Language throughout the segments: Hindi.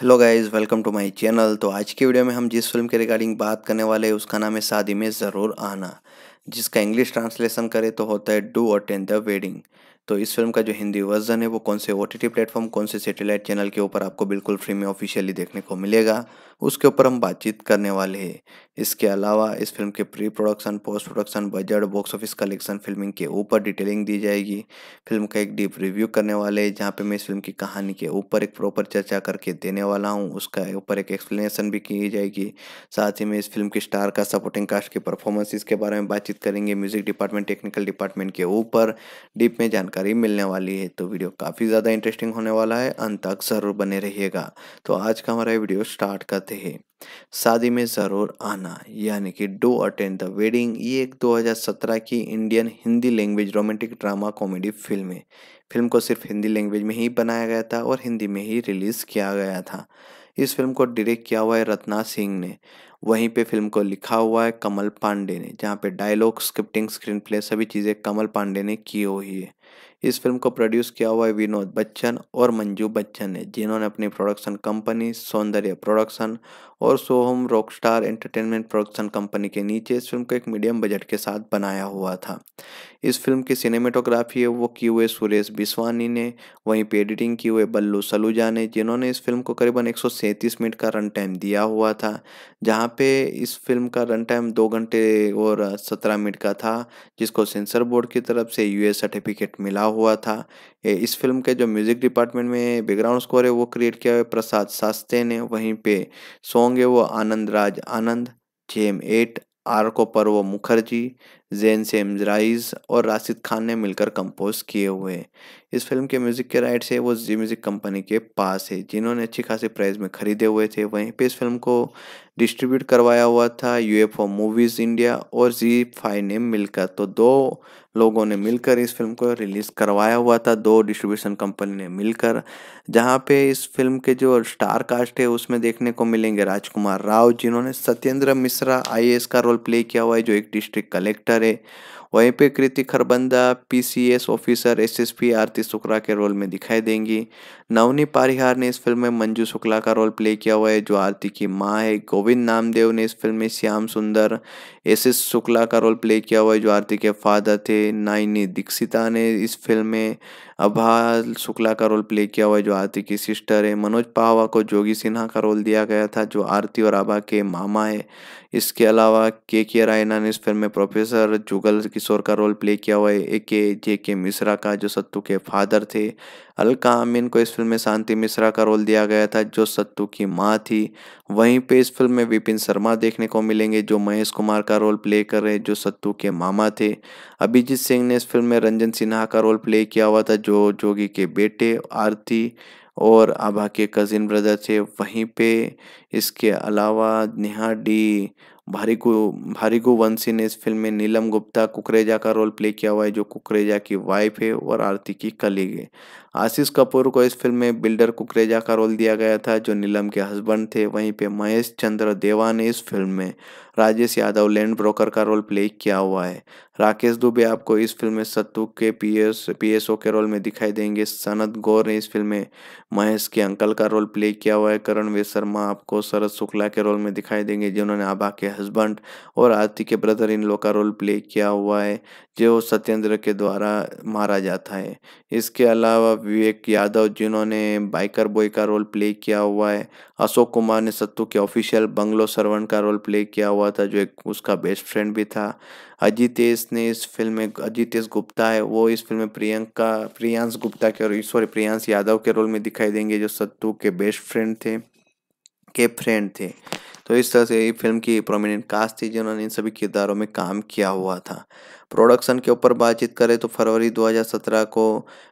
hello guys welcome to my channel तो आज की वीडियो में हम जिस फिल्म के रिगार्डिंग बात करने वाले हैं उसका नाम है शादी में ज़रूर आना जिसका इंग्लिश ट्रांसलेशन करें तो होता है डू अटेंड द वेडिंग तो इस फिल्म का जो हिंदी वर्जन है वो कौन से ओ टी टी प्लेटफॉर्म कौन से सेटेलाइट चैनल के ऊपर आपको बिल्कुल फ्री में ऑफिशियली देखने को मिलेगा उसके ऊपर हम बातचीत करने वाले हैं इसके अलावा इस फिल्म के pre production post production budget box office collection filming के ऊपर डिटेलिंग दी जाएगी फिल्म का एक डीप रिव्यू करने वाले हैं जहाँ पे मैं इस फिल्म की कहानी के ऊपर एक प्रॉपर चर्चा करके देने वाला हूँ उसका ऊपर एक एक्सप्लेनेशन भी की जाएगी साथ ही में इस फिल्म के स्टार का सपोर्टिंग कास्ट के परफॉर्मेंस के बारे में बातचीत करेंगे म्यूजिक डिपार्टमेंट टेक्निकल डिपार्टमेंट के ऊपर डीप में जानकारी जानकारी मिलने वाली है तो वीडियो काफ़ी ज़्यादा इंटरेस्टिंग होने वाला है अंत तक ज़रूर बने रहिएगा तो आज का हमारा वीडियो स्टार्ट करते हैं शादी में ज़रूर आना यानी कि डो अटेंड द वेडिंग ये एक 2017 की Indian Hindi language romantic drama comedy film है फिल्म को सिर्फ हिंदी लैंग्वेज में ही बनाया गया था और हिंदी में ही रिलीज़ किया गया था इस फिल्म को डायरेक्ट किया हुआ है रत्ना सिंह ने वहीं पे फिल्म को लिखा हुआ है कमल पांडे ने जहाँ पे डायलॉग स्क्रिप्टिंग स्क्रीन प्ले सभी चीज़ें कमल पांडे ने की हुई है इस फिल्म को प्रोड्यूस किया हुआ है विनोद बच्चन और मंजू बच्चन ने जिन्होंने अपनी प्रोडक्शन कंपनी सौंदर्य प्रोडक्शन और Soham Rockstar entertainment production company के नीचे इस फिल्म को एक मीडियम बजट के साथ बनाया हुआ था इस फिल्म की सिनेमेटोग्राफी है वो किए हुए सुरेश बिस्वानी ने वहीं पर एडिटिंग किए हुए बल्लू सलूजा ने जिन्होंने इस फिल्म को करीबन 137 मिनट का रन टाइम दिया हुआ था जहाँ पे इस फिल्म का रन टाइम दो घंटे और सत्रह मिनट का था जिसको सेंसर बोर्ड की तरफ से यू सर्टिफिकेट मिला हुआ था इस फिल्म के जो म्यूज़िक डिपार्टमेंट में बैकग्राउंड स्कोर है वो क्रिएट किया हुआ प्रसाद शास्त्रे ने वहीं पे सॉन्ग है वो Anand Raj Anand jam eight are को पर्व मुखर्जी जैन सेमराइज और राशिद खान ने मिलकर कंपोज किए हुए हैं इस फिल्म के म्यूज़िक के राइट्स है वो जी म्यूज़िक कंपनी के पास है जिन्होंने अच्छी खासी प्राइस में खरीदे हुए थे वहीं पे इस फिल्म को डिस्ट्रीब्यूट करवाया हुआ था यूएफओ मूवीज़ इंडिया और जी फाइव ने मिलकर तो दो लोगों ने मिलकर इस फिल्म को रिलीज़ करवाया हुआ था दो डिस्ट्रीब्यूशन कंपनी ने मिलकर जहाँ पे इस फिल्म के जो स्टार कास्ट है उसमें देखने को मिलेंगे राजकुमार राव जिन्होंने सत्येंद्र मिश्रा आई का रोल प्ले किया हुआ है जो एक डिस्ट्रिक्ट कलेक्टर ऑफिसर है वहीं पे Kriti Kharbanda PCS officer SSP Aarti Shukla के रोल में दिखाई देंगी नवनी पारिहार ने इस फिल्म में मंजू शुक्ला का रोल प्ले किया हुआ है जो आरती की माँ है गोविंद नामदेव ने इस फिल्म में श्याम सुंदर एस एस शुक्ला का रोल प्ले किया हुआ है जो आरती के फादर थे नाइनी दीक्षिता ने इस फिल्म में अभा शुक्ला का रोल प्ले किया हुआ है जो आरती की सिस्टर है मनोज पाहवा को जोगी सिन्हा का रोल दिया गया था जो आरती और आभा के मामा है इसके अलावा के के रायना ने इस फिल्म में प्रोफेसर जुगल किशोर का रोल प्ले किया हुआ है ए के जे के मिश्रा का जो सत्तू के फादर थे अलका आमीन को इस फिल्म में शांति मिश्रा का रोल दिया गया था जो सत्तू की माँ थी वहीं पे इस फिल्म में विपिन शर्मा देखने को मिलेंगे जो महेश कुमार का रोल प्ले कर रहे जो सत्तू के मामा थे अभिजीत सिंह ने इस फिल्म में रंजन सिन्हा का रोल प्ले किया हुआ था जो जोगी के बेटे आरती और आभा के कज़िन ब्रदर थे वहीं पे इसके अलावा नेहा डी भारीगु भारीगु वंशी ने इस फिल्म में नीलम गुप्ता कुकरेजा का रोल प्ले किया हुआ है जो कुकरेजा की वाइफ है और आरती की कलीग है आशीष कपूर को इस फिल्म में बिल्डर कुकरेजा का रोल दिया गया था जो नीलम के हस्बैंड थे वहीं पे महेश चंद्र देवा ने इस फिल्म में राजेश यादव लैंड ब्रोकर का रोल प्ले किया हुआ है राकेश दुबे आपको इस फिल्म में सत्तू के पीएस पीएसओ के रोल में दिखाई देंगे सनत गौर ने इस फिल्म में महेश के अंकल का रोल प्ले किया हुआ है करण वे शर्मा आपको शरद शुक्ला के रोल में दिखाई देंगे जिन्होंने आभा के हस्बैंड और आरती के ब्रदर इन लोग का रोल प्ले किया हुआ है जो सत्येंद्र के द्वारा मारा जाता है इसके अलावा विवेक यादव जिन्होंने बाइकर बॉय का रोल प्ले किया हुआ है अशोक कुमार ने सत्तू के ऑफिशियल बंगलो सर्वन का रोल प्ले किया हुआ था जो एक उसका बेस्ट फ्रेंड भी था अजितेश ने इस फिल्म में अजितेश गुप्ता है वो इस फिल्म में प्रियंका प्रियांश गुप्ता के और सॉरी प्रियांश यादव के रोल में दिखाई देंगे जो सत्तू के बेस्ट फ्रेंड थे के फ्रेंड थे तो इस तरह से ये फिल्म की प्रोमिनेंट कास्ट थी जिन्होंने इन सभी किरदारों में काम किया हुआ था प्रोडक्शन के ऊपर बातचीत करें तो फरवरी 2017 को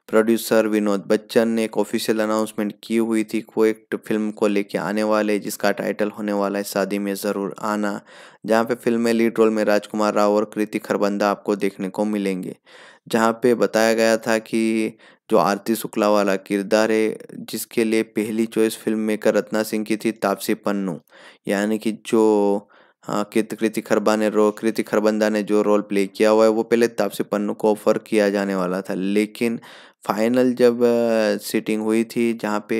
प्रोड्यूसर विनोद बच्चन ने एक ऑफिशियल अनाउंसमेंट की हुई थी को एक फिल्म को लेके आने वाले जिसका टाइटल होने वाला है शादी में ज़रूर आना जहाँ पे फिल्म में लीड रोल में राजकुमार राव और कृति खरबंदा आपको देखने को मिलेंगे जहाँ पे बताया गया था कि जो आरती शुक्ला वाला किरदार है जिसके लिए पहली choice film maker Ratna Singh की थी तापसी पन्नू यानी कि जो हाँ कृति खरबा ने रो कृति खरबंदा ने जो रोल प्ले किया हुआ है वो पहले तापसी पन्नू को ऑफर किया जाने वाला था लेकिन फाइनल जब सीटिंग हुई थी जहाँ पे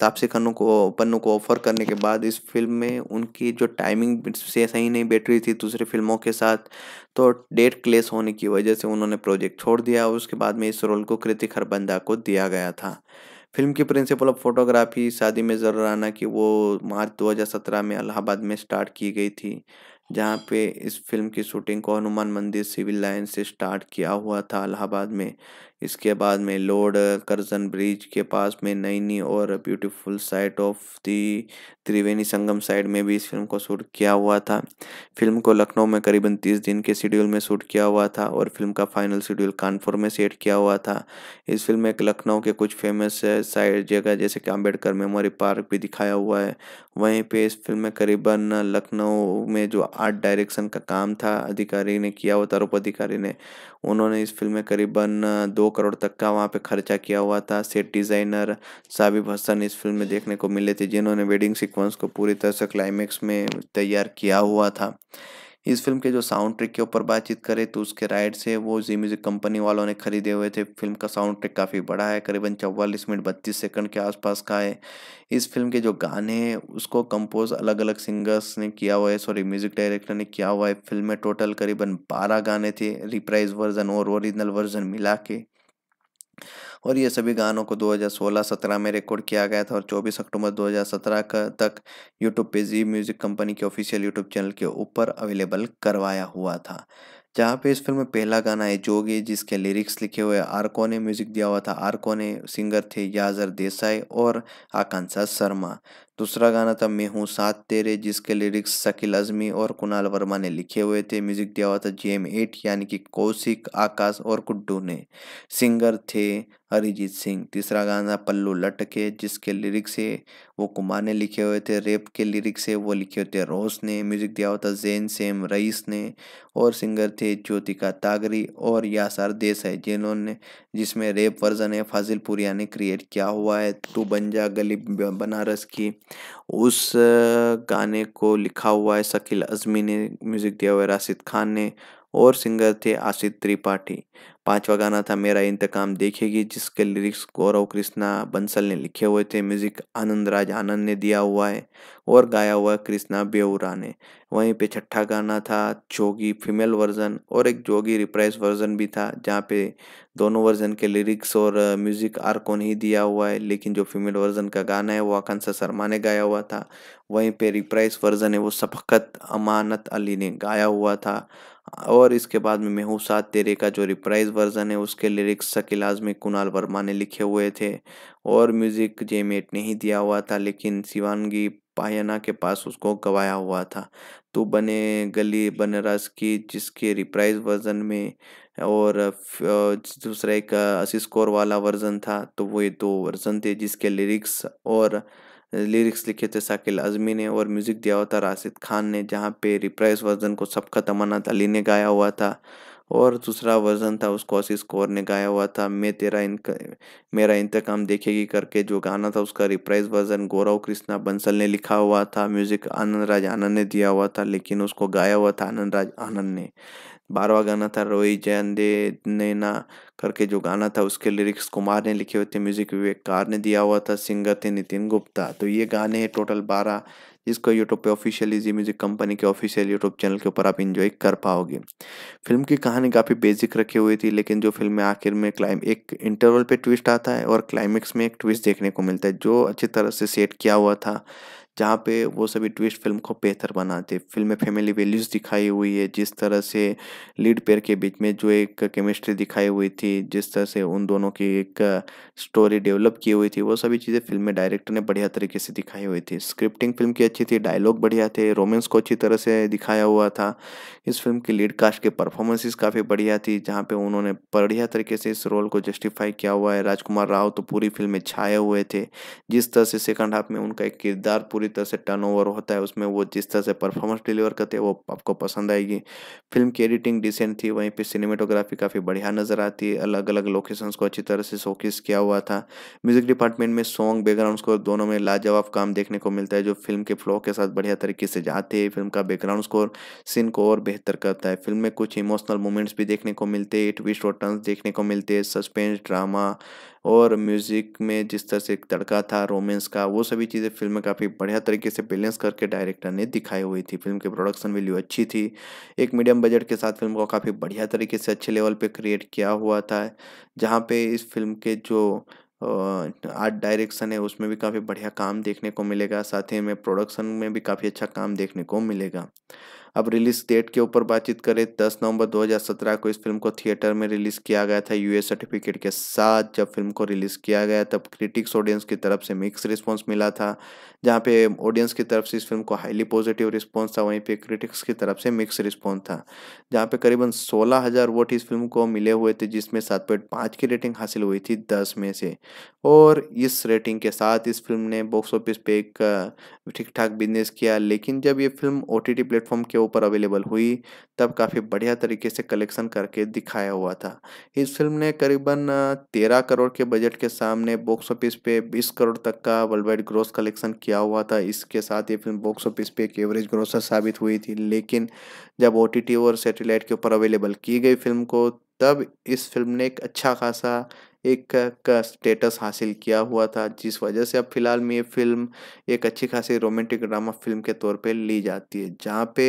तापसी खन्नू को पन्नू को ऑफर करने के बाद इस फिल्म में उनकी जो टाइमिंग से सही नहीं बैठ रही थी दूसरी फिल्मों के साथ तो डेट क्लेस होने की वजह से उन्होंने प्रोजेक्ट छोड़ दिया और उसके बाद में इस रोल को कृतिक हरबंदा को दिया गया था फिल्म की प्रिंसिपल ऑफ फोटोग्राफी शादी में जरूर आना कि वो मार्च 2017 में अलाहाबाद में स्टार्ट की गई थी जहाँ पे इस फिल्म की शूटिंग को हनुमान मंदिर सिविल लाइन से स्टार्ट किया हुआ था अलाहाबाद में इसके बाद में लॉर्ड कर्जन ब्रिज के पास में नई नई और beautiful sight of the Triveni Sangam side में भी इस फिल्म को शूट किया हुआ था फिल्म को लखनऊ में करीबन तीस दिन के शेड्यूल में शूट किया हुआ था और फिल्म का फाइनल शेड्यूल कानपुर में सेट किया हुआ था इस फिल्म में लखनऊ के कुछ फेमस साइड जगह जैसे कि अम्बेडकर मेमोरी पार्क भी दिखाया हुआ है वहीं पर इस फिल्म में करीबन लखनऊ में जो आर्ट डायरेक्शन का काम था अधिकारी ने किया हुआ था अधिकारी ने उन्होंने इस फिल्म में करीबन दो करोड़ तक का वहाँ पे खर्चा किया हुआ था सेट डिज़ाइनर साबिब हसन इस फिल्म में देखने को मिले थे जिन्होंने वेडिंग सीक्वेंस को पूरी तरह से क्लाइमैक्स में तैयार किया हुआ था इस फिल्म के जो साउंड ट्रैक के ऊपर बातचीत करें तो उसके राइट से वो जी म्यूज़िक कंपनी वालों ने खरीदे हुए थे फिल्म का साउंड ट्रैक काफ़ी बड़ा है करीबन चौवालीस मिनट बत्तीस सेकंड के आसपास का है इस फिल्म के जो गाने हैं उसको कंपोज अलग अलग सिंगर्स ने किया हुआ है सॉरी म्यूज़िक डायरेक्टर ने किया हुआ है फिल्म में टोटल करीबन बारह गाने थे रिप्राइज वर्जन और ओरिजिनल वर्जन मिला के और ये सभी गानों को 2016-17 में रिकॉर्ड किया गया था और 24 अक्टूबर 2017 का तक यूट्यूब पे जी म्यूज़िक कंपनी के ऑफिशियल यूट्यूब चैनल के ऊपर अवेलेबल करवाया हुआ था जहाँ पे इस फिल्म में पहला गाना है जोगी जिसके लिरिक्स लिखे हुए आरको ने म्यूजिक दिया हुआ था आरको ने सिंगर थे याजर देसाई और आकांक्षा शर्मा दूसरा गाना था मैं हूँ साथ तेरे जिसके लिरिक्स शकील अजमी और कुणाल वर्मा ने लिखे हुए थे म्यूजिक दिया हुआ था जे एम एट यानी कि कौशिक आकाश और गुड्डू ने सिंगर थे अरिजीत सिंह तीसरा गाना पल्लू लटके जिसके लिरिक्स है वो कुमार ने लिखे हुए थे रेप के लिरिक्स है वो लिखे हुए थे रोस ने म्यूज़िक दिया हुआ था जैन सेम रईस ने और सिंगर थे ज्योतिका तागरी और यासार देस है जिन्होंने जिसमें रेप वर्जन है फाजिल पुरिया ने क्रिएट किया हुआ है तू बन जा गली बनारस की उस गाने को लिखा हुआ है शकील अजमी ने म्यूज़िक दिया हुआ है राशिद खान ने और सिंगर थे आशित त्रिपाठी पांचवा गाना था मेरा इंतकाम देखेगी जिसके लिरिक्स गौरव कृष्णा बंसल ने लिखे हुए थे म्यूजिक आनंद राज आनंद ने दिया हुआ है और गाया हुआ है कृष्णा बेउरा ने वहीं पे छठा गाना था जोगी फीमेल वर्जन और एक जोगी रिप्राइज वर्जन भी था जहाँ पे दोनों वर्जन के लिरिक्स और म्यूजिक को नहीं दिया हुआ है लेकिन जो फीमेल वर्जन का गाना है वो आकांक्षा शर्मा ने गाया हुआ था वहीं पे रिप्राइज वर्जन है वो सफकत अमानत अली ने गाया हुआ था और इसके बाद में मेहू सात तेरे का जो रिप्राइज वर्जन है उसके लिरिक्स शकील आजमी कुणाल वर्मा ने लिखे हुए थे और म्यूज़िक जेमेट ने ही दिया हुआ था लेकिन शिवानगी पायना के पास उसको गवाया हुआ था तो बने गली बनरस की जिसके रिप्राइज वर्जन में और दूसरा एक असिस्कोर वाला वर्जन था तो वो ये दो वर्जन थे जिसके लिरिक्स और लिरिक्स लिखे थे शाकिल अजमी ने और म्यूज़िक दिया हुआ था राशिद खान ने जहाँ पे रिप्राइज वर्जन को सबका तमन्ना अली ने गाया हुआ था और दूसरा वर्जन था उसको आशीष कौर ने गाया हुआ था मैं तेरा इनका मेरा इंतकाम देखेगी करके जो गाना था उसका रिप्राइज वर्जन गौरव कृष्णा बंसल ने लिखा हुआ था म्यूज़िक आनंद राज आनंद ने दिया हुआ था लेकिन उसको गाया हुआ था आनंद राज आनंद ने बारहवा गाना था रोई जैन दे नैना करके जो गाना था उसके लिरिक्स कुमार ने लिखे हुए थे म्यूजिक विवेक कार ने दिया हुआ था सिंगर थे नितिन गुप्ता तो ये गाने हैं टोटल बारह जिसको यूट्यूब पे ऑफिशियली जी म्यूजिक कंपनी के ऑफिशियल यूट्यूब चैनल के ऊपर आप इन्जॉय कर पाओगे फिल्म की कहानी काफ़ी बेसिक रखी हुई थी लेकिन जो फिल्म में आखिर में क्लाइम एक इंटरवल पे ट्विस्ट आता है और क्लाइमेक्स में एक ट्विस्ट देखने को मिलता है जो अच्छी तरह से सेट किया हुआ था जहाँ पे वो सभी ट्विस्ट फिल्म को बेहतर बनाते फिल्म में फैमिली वैल्यूज़ दिखाई हुई है जिस तरह से लीड पेयर के बीच में जो एक केमिस्ट्री दिखाई हुई थी जिस तरह से उन दोनों की एक स्टोरी डेवलप की हुई थी वो सभी चीज़ें फिल्म में डायरेक्टर ने बढ़िया तरीके से दिखाई हुई थी स्क्रिप्टिंग फिल्म की अच्छी थी डायलॉग बढ़िया थे रोमेंस को अच्छी तरह से दिखाया हुआ था इस फिल्म की लीड कास्ट के परफॉर्मेंसेस काफ़ी बढ़िया थी जहाँ पे उन्होंने बढ़िया तरीके से इस रोल को जस्टिफाई किया हुआ है राजकुमार राव तो पूरी फिल्म में छाए हुए थे जिस तरह से सेकंड हाफ में उनका एक किरदार पूरी पूरी तरह से टर्नओवर होता है उसमें वो जिस तरह से परफॉर्मेंस डिलीवर करते हैं वो आपको पसंद आएगी फिल्म की एडिटिंग डिसेंट थी वहीं पे सिनेमेटोग्राफी काफ़ी बढ़िया नज़र आती है अलग अलग लोकेशंस को अच्छी तरह से शोकेस किया हुआ था म्यूजिक डिपार्टमेंट में सॉन्ग बैकग्राउंड स्कोर दोनों में लाजवाब काम देखने को मिलता है जो फिल्म के फ्लो के साथ बढ़िया तरीके से जाते हैं फिल्म का बैकग्राउंड स्कोर सीन को और बेहतर करता है फिल्म में कुछ इमोशनल मोमेंट्स भी देखने को मिलते हैं ट्विस्ट और टर्न्स देखने को मिलते हैं सस्पेंस ड्रामा और म्यूज़िक में जिस तरह से एक तड़का था रोमेंस का वो सभी चीज़ें फिल्म में काफ़ी बढ़िया तरीके से बैलेंस करके डायरेक्टर ने दिखाई हुई थी फिल्म की प्रोडक्शन वैल्यू अच्छी थी एक मीडियम बजट के साथ फिल्म को काफ़ी बढ़िया तरीके से अच्छे लेवल पर क्रिएट किया हुआ था जहाँ पे इस फिल्म के जो आर्ट डायरेक्शन है उसमें भी काफ़ी बढ़िया काम देखने को मिलेगा साथ ही में प्रोडक्शन में भी काफ़ी अच्छा काम देखने को मिलेगा अब रिलीज डेट के ऊपर बातचीत करें 10 नवंबर 2017 को इस फिल्म को थिएटर में रिलीज किया गया था यूएस सर्टिफिकेट के साथ जब फिल्म को रिलीज किया गया तब क्रिटिक्स ऑडियंस की तरफ से मिक्स रिस्पॉन्स मिला था जहाँ पे ऑडियंस की तरफ से इस फिल्म को हाईली पॉजिटिव रिस्पॉन्स था वहीं पर क्रिटिक्स की तरफ से मिक्स रिस्पॉन्स था जहाँ पे करीबन सोलह हज़ार वोट इस फिल्म को मिले हुए थे जिसमें सात पॉइंट पाँच की रेटिंग हासिल हुई थी दस में से और इस रेटिंग के साथ इस फिल्म ने बॉक्स ऑफिस पे एक ठीक ठाक बिजनेस किया लेकिन जब ये फिल्म ओ टी प्लेटफॉर्म के ऊपर अवेलेबल हुई तब काफ़ी बढ़िया तरीके से कलेक्शन करके दिखाया हुआ था इस फिल्म ने करीबन तेरह करोड़ के बजट के सामने बॉक्स ऑफिस पे बीस करोड़ तक का वर्ल्ड वाइड ग्रोथ कलेक्शन किया हुआ था इसके साथ ये फिल्म बॉक्स ऑफिस पे एक एवरेज ग्रोसर साबित हुई थी लेकिन जब ओ और सेटेलाइट के ऊपर अवेलेबल की गई फिल्म को तब इस फिल्म ने एक अच्छा खासा एक का स्टेटस हासिल किया हुआ था जिस वजह से अब फिलहाल में ये फिल्म एक अच्छी खासी रोमांटिक ड्रामा फिल्म के तौर पे ली जाती है जहाँ पे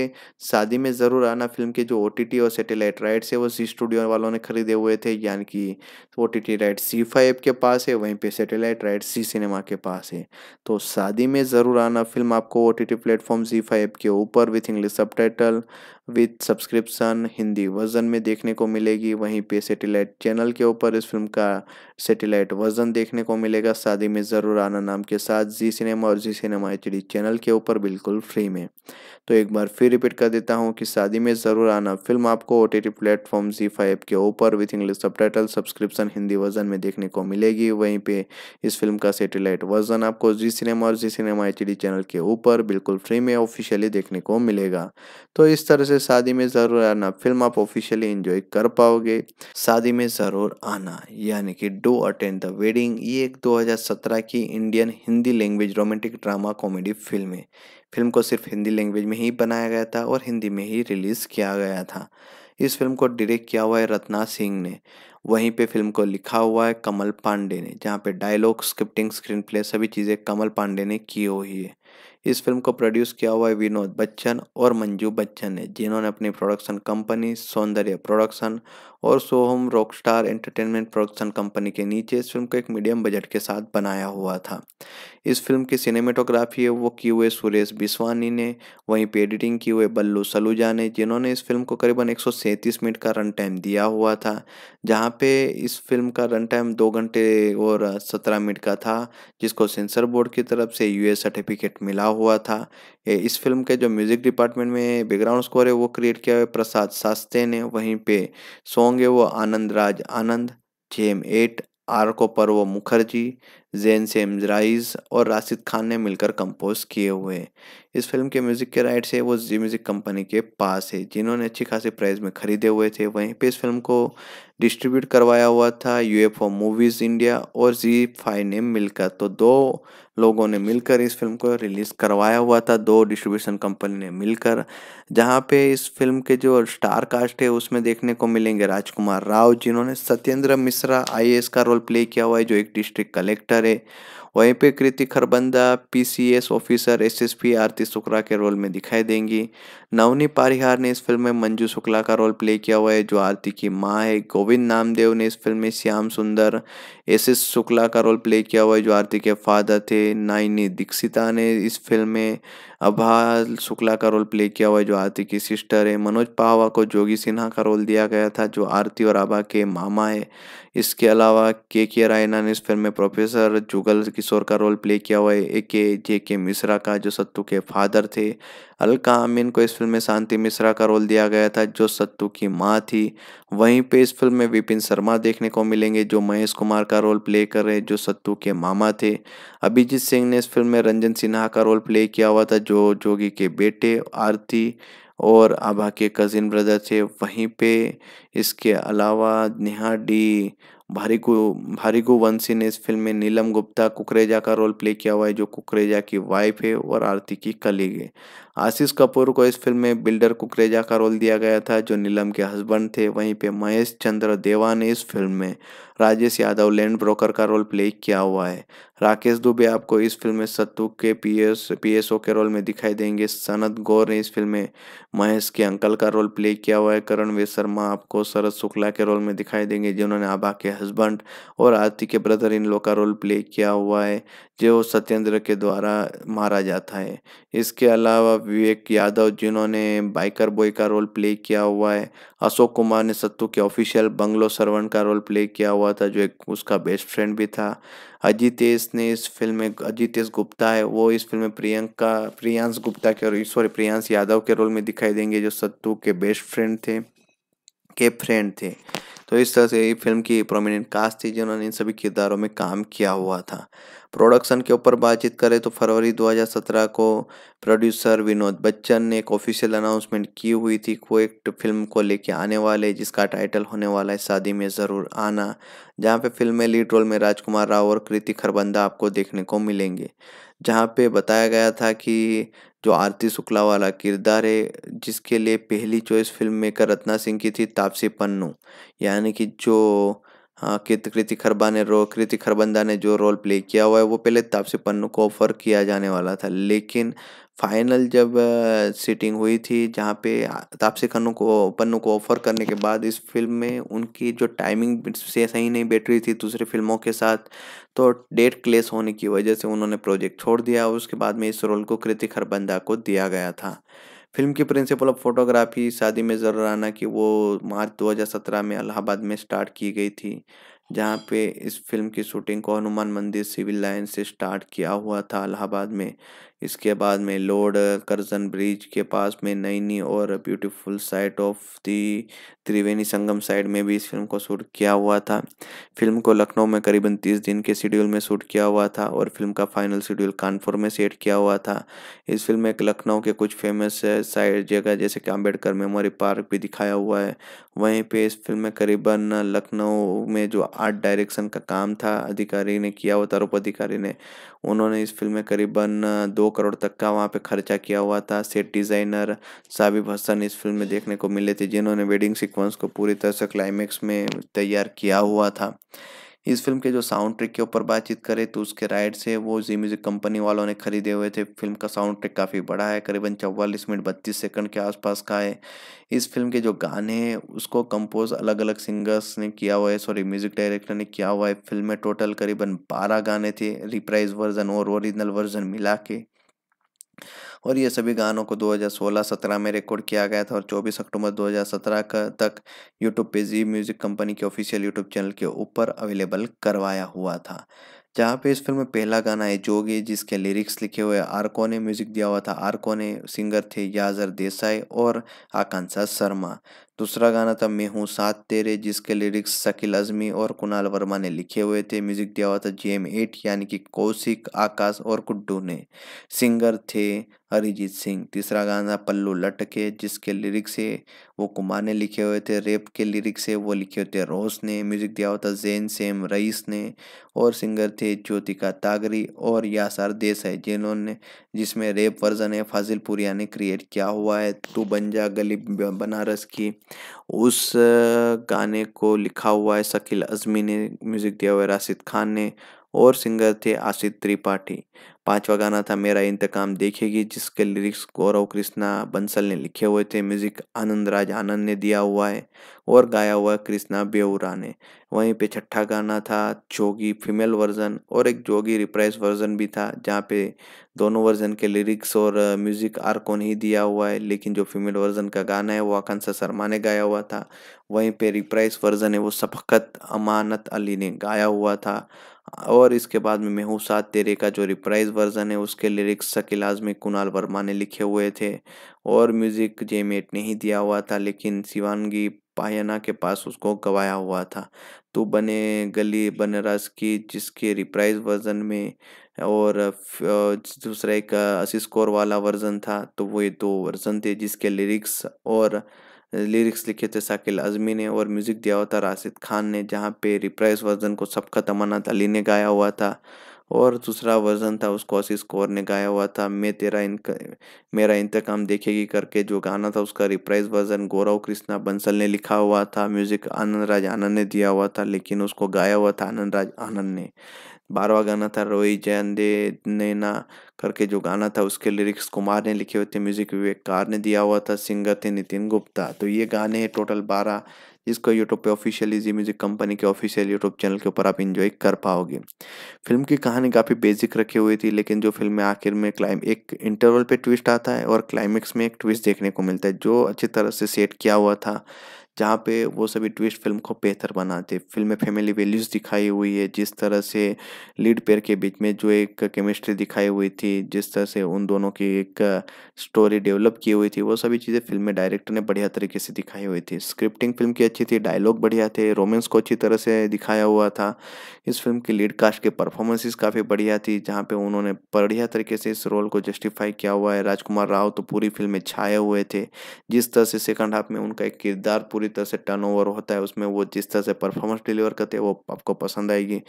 शादी में ज़रूर आना फिल्म के जो ओ और सेटेलाइट राइट्स है वो जी स्टूडियो वालों ने खरीदे हुए थे यानी कि O T T right Zee five के पास है वहीं पर सेटेलाइट राइट सी सिनेमा के पास है तो शादी में ज़रूर आना फिल्म आपको O T T platform Zee five के ऊपर with English subtitle with subscription Hindi version में देखने को मिलेगी वहीं पे सेटेलाइट चैनल के ऊपर इस फिल्म का का सेटेलाइट वर्जन देखने को मिलेगा शादी में ज़रूर आना नाम के साथ जी सिनेमा और जी सिनेमा एच चैनल के ऊपर बिल्कुल फ्री में तो एक बार फिर रिपीट कर देता हूँ कि शादी में ज़रूर आना फिल्म आपको O T platform Zee five के ऊपर with English sub subscription Hindi version में देखने को मिलेगी वहीं पर इस फिल्म का सेटेलाइट वर्जन आपको जी सिनेमा और जी सिनेमा एच चैनल के ऊपर बिल्कुल फ्री में ऑफिशियली देखने को मिलेगा तो इस तरह से शादी में ज़रूर आना फिल्म आप ऑफिशियली इंजॉय कर पाओगे शादी में ज़रूर आना यानी यानी कि डो अटेंड द वेडिंग ये एक 2017 की Indian Hindi language romantic drama comedy film है फिल्म को सिर्फ हिंदी लैंग्वेज में ही बनाया गया था और हिंदी में ही रिलीज़ किया गया था इस फिल्म को डायरेक्ट किया हुआ है रत्ना सिंह ने वहीं पे फिल्म को लिखा हुआ है कमल पांडे ने जहाँ पे डायलॉग स्क्रिप्टिंग स्क्रीन प्ले सभी चीज़ें कमल पांडे ने की हुई है इस फिल्म को प्रोड्यूस किया हुआ है विनोद बच्चन और मंजू बच्चन ने जिन्होंने अपनी प्रोडक्शन कंपनी सौंदर्य प्रोडक्शन और Soham Rockstar entertainment production company के नीचे इस फिल्म को एक मीडियम बजट के साथ बनाया हुआ था इस फिल्म की सिनेमेटोग्राफी वो की हुए सुरेश बिस्वानी ने वहीं पे एडिटिंग की हुए बल्लू सलूजा ने जिन्होंने इस फिल्म को करीबन एक मिनट का रन टाइम दिया हुआ था जहाँ पे इस फिल्म का रन टाइम दो घंटे और सत्रह मिनट का था जिसको सेंसर बोर्ड की तरफ से यूएस सर्टिफिकेट मिला हुआ था इस फिल्म के जो म्यूज़िक डिपार्टमेंट में बैकग्राउंड स्कोर है वो क्रिएट किया हुआ है प्रसाद सास्ते ने वहीं पे सॉन्ग है वो Anand Raj Anand jam eight are को पर्व मुखर्जी जैन से एमजराइज और राशिद खान ने मिलकर कंपोज किए हुए हैं इस फिल्म के म्यूज़िक के राइट्स है वो जी म्यूज़िक कंपनी के पास है जिन्होंने अच्छी खासी प्राइस में खरीदे हुए थे वहीं पे इस फिल्म को डिस्ट्रीब्यूट करवाया हुआ था यूएफओ मूवीज़ इंडिया और जी फाइव ने मिलकर तो दो लोगों ने मिलकर इस फिल्म को रिलीज़ करवाया हुआ था दो डिस्ट्रीब्यूशन कंपनी ने मिलकर जहाँ पे इस फिल्म के जो स्टार कास्ट है उसमें देखने को मिलेंगे राजकुमार राव जिन्होंने सत्येंद्र मिश्रा आई का रोल प्ले किया हुआ है जो एक डिस्ट्रिक्ट कलेक्टर है वहीं पे Kriti Kharbanda PCS officer SSP Aarti Shukla के रोल में दिखाई देंगी नवनी पारिहार ने इस फिल्म में मंजू शुक्ला का रोल प्ले किया हुआ है जो आरती की माँ है गोविंद नामदेव ने इस फिल्म में श्याम सुंदर एस एस शुक्ला का रोल प्ले किया हुआ है जो आरती के फादर थे नाइनी दीक्षिता ने इस फिल्म में अभा शुक्ला का रोल प्ले किया हुआ है जो आरती की सिस्टर है मनोज पाहवा को जोगी सिन्हा का रोल दिया गया था जो आरती और आभा के मामा है इसके अलावा के के रायना ने इस फिल्म में प्रोफेसर जुगल किशोर का रोल प्ले किया हुआ है ए के जे के मिश्रा का जो सत्तू के फादर थे अलका आमीन को इस फिल्म में शांति मिश्रा का रोल दिया गया था जो सत्तू की माँ थी वहीं पे इस फिल्म में विपिन शर्मा देखने को मिलेंगे जो महेश कुमार का रोल प्ले कर रहे जो सत्तू के मामा थे अभिजीत सिंह ने इस फिल्म में रंजन सिन्हा का रोल प्ले किया हुआ था जो जोगी के बेटे आरती और आभा के कज़िन ब्रदर थे वहीं पे इसके अलावा नेहा डी भारीगु भारीगु वंशी ने इस फिल्म में नीलम गुप्ता कुकरेजा का रोल प्ले किया हुआ है जो कुकरेजा की वाइफ है और आरती की कलीग है आशीष कपूर को इस फिल्म में बिल्डर कुकरेजा का रोल दिया गया था जो नीलम के हस्बैंड थे वहीं पे महेश चंद्र देवा ने इस फिल्म में राजेश यादव लैंड ब्रोकर का रोल प्ले किया हुआ है राकेश दुबे आपको इस फिल्म में सत्तू के पीएस पीएसओ के रोल में दिखाई देंगे सनत गौर ने इस फिल्म में महेश के अंकल का रोल प्ले किया हुआ है करण वे शर्मा आपको शरद शुक्ला के रोल में दिखाई देंगे जिन्होंने आभा के हस्बैंड और आरती के ब्रदर इन लोग का रोल प्ले किया हुआ है जो सत्येंद्र के द्वारा मारा जाता है इसके अलावा विवेक यादव जिन्होंने बाइकर बॉय का रोल प्ले किया हुआ है अशोक कुमार ने सत्तू के ऑफिशियल बंगलो सरवन का रोल प्ले किया हुआ था जो एक उसका बेस्ट फ्रेंड भी था अजितेश ने इस फिल्म में अजितेश गुप्ता है वो इस फिल्म में प्रियंका प्रियांश गुप्ता के और सॉरी प्रियांश यादव के रोल में दिखाई देंगे जो सत्तू के बेस्ट फ्रेंड थे के फ्रेंड थे तो इस तरह से ये फिल्म की प्रोमिनेंट कास्ट थी जिन्होंने इन सभी किरदारों में काम किया हुआ था प्रोडक्शन के ऊपर बातचीत करें तो फरवरी 2017 को प्रोड्यूसर विनोद बच्चन ने एक ऑफिशियल अनाउंसमेंट की हुई थी को एक फिल्म को लेके आने वाले जिसका टाइटल होने वाला है शादी में ज़रूर आना जहाँ पे फिल्म में लीड रोल में राजकुमार राव और कृति खरबंदा आपको देखने को मिलेंगे जहाँ पे बताया गया था कि जो आरती शुक्ला वाला किरदार है जिसके लिए पहली choice film maker Ratna Singh की थी तापसी पन्नू यानी कि जो हाँ, कित कृतिक खरबा ने रो कृतिक खरबंदा ने जो रोल प्ले किया हुआ है वो पहले तापसी पन्नू को ऑफर किया जाने वाला था लेकिन फाइनल जब सीटिंग हुई थी जहाँ पे तापसी खन्नू को पन्नू को ऑफर करने के बाद इस फिल्म में उनकी जो टाइमिंग से सही नहीं बैठ रही थी दूसरी फिल्मों के साथ तो डेट क्लेस होने की वजह से उन्होंने प्रोजेक्ट छोड़ दिया उसके बाद में इस रोल को कृति खरबंदा को दिया गया था फिल्म की प्रिंसिपल ऑफ फोटोग्राफी शादी में जरूर आना कि वो मार्च 2017 में अलाहाबाद में स्टार्ट की गई थी जहाँ पे इस फिल्म की शूटिंग को हनुमान मंदिर सिविल लाइन से स्टार्ट किया हुआ था अलाहाबाद में इसके बाद में लॉर्ड कर्जन ब्रिज के पास में नई नई और beautiful sight of the Triveni Sangam side में भी इस फिल्म को शूट किया हुआ था फिल्म को लखनऊ में करीबन तीस दिन के शेड्यूल में शूट किया हुआ था और फिल्म का फाइनल शेड्यूल कानपुर में सेट किया हुआ था इस फिल्म में लखनऊ के कुछ फेमस साइड जगह जैसे कि अम्बेडकर मेमोरी पार्क भी दिखाया हुआ है वहीं पे इस फिल्म में करीबन लखनऊ में जो आर्ट डायरेक्शन का काम था अधिकारी ने किया हुआ था आरोप अधिकारी ने उन्होंने इस फिल्म में करीबन दो करोड़ तक का वहाँ पे खर्चा किया हुआ था सेट डिज़ाइनर साबिब हसन इस फिल्म में देखने को मिले थे जिन्होंने वेडिंग सीक्वेंस को पूरी तरह से क्लाइमैक्स में तैयार किया हुआ था इस फिल्म के जो साउंड ट्रैक के ऊपर बातचीत करें तो उसके राइट्स है वो जी म्यूज़िक कंपनी वालों ने खरीदे हुए थे फिल्म का साउंड ट्रैक काफ़ी बड़ा है करीबन चौवालीस मिनट बत्तीस सेकंड के आसपास का है इस फिल्म के जो गाने हैं उसको कंपोज अलग अलग सिंगर्स ने किया हुआ है सॉरी म्यूज़िक डायरेक्टर ने किया हुआ है फिल्म में टोटल करीबन बारह गाने थे रिप्राइज वर्जन और ओरिजिनल वर्जन मिला के और ये सभी गानों को 2016-17 में रिकॉर्ड किया गया था और 24 अक्टूबर 2017 का तक यूट्यूब पे जी म्यूज़िक कंपनी के ऑफिशियल यूट्यूब चैनल के ऊपर अवेलेबल करवाया हुआ था जहाँ पे इस फिल्म में पहला गाना है जोगी जिसके लिरिक्स लिखे हुए आरको ने म्यूजिक दिया हुआ था आरको ने सिंगर थे याजर देसाई और आकांक्षा शर्मा दूसरा गाना था मैं हूँ साथ तेरे जिसके लिरिक्स शकील अजमी और कुणाल वर्मा ने लिखे हुए थे म्यूजिक दिया हुआ था जे एम एट यानी कि कौशिक आकाश और गुड्डू ने सिंगर थे अरिजीत सिंह तीसरा गाना पल्लू लटके जिसके लिरिक्स है वो कुमार ने लिखे हुए थे रेप के लिरिक्स है वो लिखे हुए थे रोस ने म्यूज़िक दिया हुआ था जैन सेम रईस ने और सिंगर थे ज्योतिका तागरी और यासार है जिन्होंने जिसमें रेप वर्जन है फाजिल पुरिया ने क्रिएट किया हुआ है तू बन जा गली बनारस की उस गाने को लिखा हुआ है शकील अजमी ने म्यूज़िक दिया हुआ है राशिद खान ने और सिंगर थे आशित त्रिपाठी पांचवा गाना था मेरा इंतकाम देखेगी जिसके लिरिक्स गौरव कृष्णा बंसल ने लिखे हुए थे म्यूजिक आनंद राज आनंद ने दिया हुआ है और गाया हुआ कृष्णा बेउरा ने वहीं पे छठा गाना था जोगी फीमेल वर्जन और एक जोगी रिप्राइज वर्जन भी था जहाँ पे दोनों वर्जन के लिरिक्स और म्यूजिक को नहीं दिया हुआ है लेकिन जो फीमेल वर्जन का गाना है वो आकांक्षा शर्मा ने गाया हुआ था वहीं पे रिप्राइज वर्जन है वो सफकत अमानत अली ने गाया हुआ था और इसके बाद में मेहू साथ सात तेरे का जो रिप्राइज वर्जन है उसके लिरिक्स शकील आजमी कुणाल वर्मा ने लिखे हुए थे और म्यूज़िक जे मेट ने ही दिया हुआ था लेकिन शिवानगी पायना के पास उसको गवाया हुआ था तो बने गली बनरस की जिसके रिप्राइज वर्जन में और दूसरा एक असिस्कोर वाला वर्जन था तो वो ये दो वर्जन थे जिसके लिरिक्स और लिरिक्स लिखे थे शाकिल अजमी ने और म्यूज़िक दिया हुआ था राशिद खान ने जहाँ पे रिप्राइज वर्जन को सबका तमन्नात अली ने गाया हुआ था और दूसरा वर्जन था उसको आशीष कौर ने गाया हुआ था मैं तेरा इनका मेरा इंतकाम देखेगी करके जो गाना था उसका रिप्राइज वर्जन गौरव कृष्णा बंसल ने लिखा हुआ था म्यूज़िक आनंद राज आनंद ने दिया हुआ था लेकिन उसको गाया हुआ था आनंद राज आनंद ने बारहवा गाना था रोई जैन दे नैना करके जो गाना था उसके लिरिक्स कुमार ने लिखे हुए थे म्यूजिक विवेक कार ने दिया हुआ था सिंगर थे नितिन गुप्ता तो ये गाने हैं टोटल बारह जिसको यूट्यूब पे ऑफिशियली जी म्यूजिक कंपनी के ऑफिशियल यूट्यूब चैनल के ऊपर आप इन्जॉय कर पाओगे फिल्म की कहानी काफ़ी बेसिक रखी हुई थी लेकिन जो फिल्म में आखिर में क्लाइम एक इंटरवल पे ट्विस्ट आता है और क्लाइमेक्स में एक ट्विस्ट देखने को मिलता है जो अच्छी तरह से सेट किया हुआ था जहाँ पे वो सभी ट्विस्ट फिल्म को बेहतर बनाते फिल्म में फैमिली वैल्यूज़ दिखाई हुई है जिस तरह से लीड पेयर के बीच में जो एक केमिस्ट्री दिखाई हुई थी जिस तरह से उन दोनों की एक स्टोरी डेवलप की हुई थी वो सभी चीज़ें फिल्म में डायरेक्टर ने बढ़िया तरीके से दिखाई हुई थी स्क्रिप्टिंग फिल्म की अच्छी थी डायलॉग बढ़िया थे रोमेंस को अच्छी तरह से दिखाया हुआ था इस फिल्म की लीड कास्ट के परफॉर्मेंसेस काफ़ी बढ़िया थी जहाँ पे उन्होंने बढ़िया तरीके से इस रोल को जस्टिफाई किया हुआ है राजकुमार राव तो पूरी फिल्म में छाए हुए थे जिस तरह से सेकंड हाफ में उनका एक किरदार पूरी पूरी तरह से टर्नओवर होता है उसमें वो जिस तरह से परफॉर्मेंस डिलीवर करते हैं वो आपको पसंद आएगी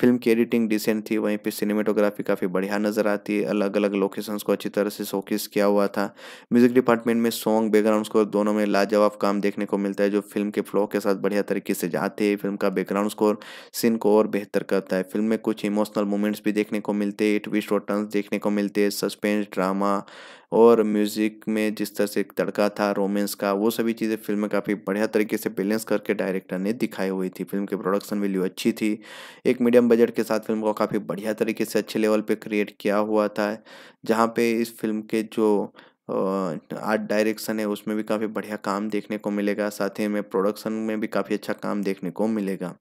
फिल्म की एडिटिंग डिसेंट थी वहीं पर सिनेमेटोग्राफी काफ़ी बढ़िया नज़र आती है अलग अलग लोकेशंस को अच्छी तरह से शोकेस किया हुआ था म्यूजिक डिपार्टमेंट में सॉन्ग बैकग्राउंड स्कोर दोनों में लाजवाब काम देखने को मिलता है जो फिल्म के फ्लो के साथ बढ़िया तरीके से जाते हैं फिल्म का बैकग्राउंड स्कोर सीन को और बेहतर करता है फिल्म में कुछ इमोशनल मोमेंट्स भी देखने को मिलते हैं ट्विस्ट और टर्न्स देखने को मिलते हैं सस्पेंस ड्रामा और म्यूज़िक में जिस तरह से एक तड़का था रोमेंस का वो सभी चीज़ें फिल्म में काफ़ी बढ़िया तरीके से बैलेंस करके डायरेक्टर ने दिखाई हुई थी फिल्म की प्रोडक्शन वैल्यू अच्छी थी एक मीडियम बजट के साथ फिल्म को काफ़ी बढ़िया तरीके से अच्छे लेवल पर क्रिएट किया हुआ था जहाँ पे इस फिल्म के जो आर्ट डायरेक्शन है उसमें भी काफ़ी बढ़िया काम देखने को मिलेगा साथ ही में प्रोडक्शन में भी काफ़ी अच्छा काम देखने को मिलेगा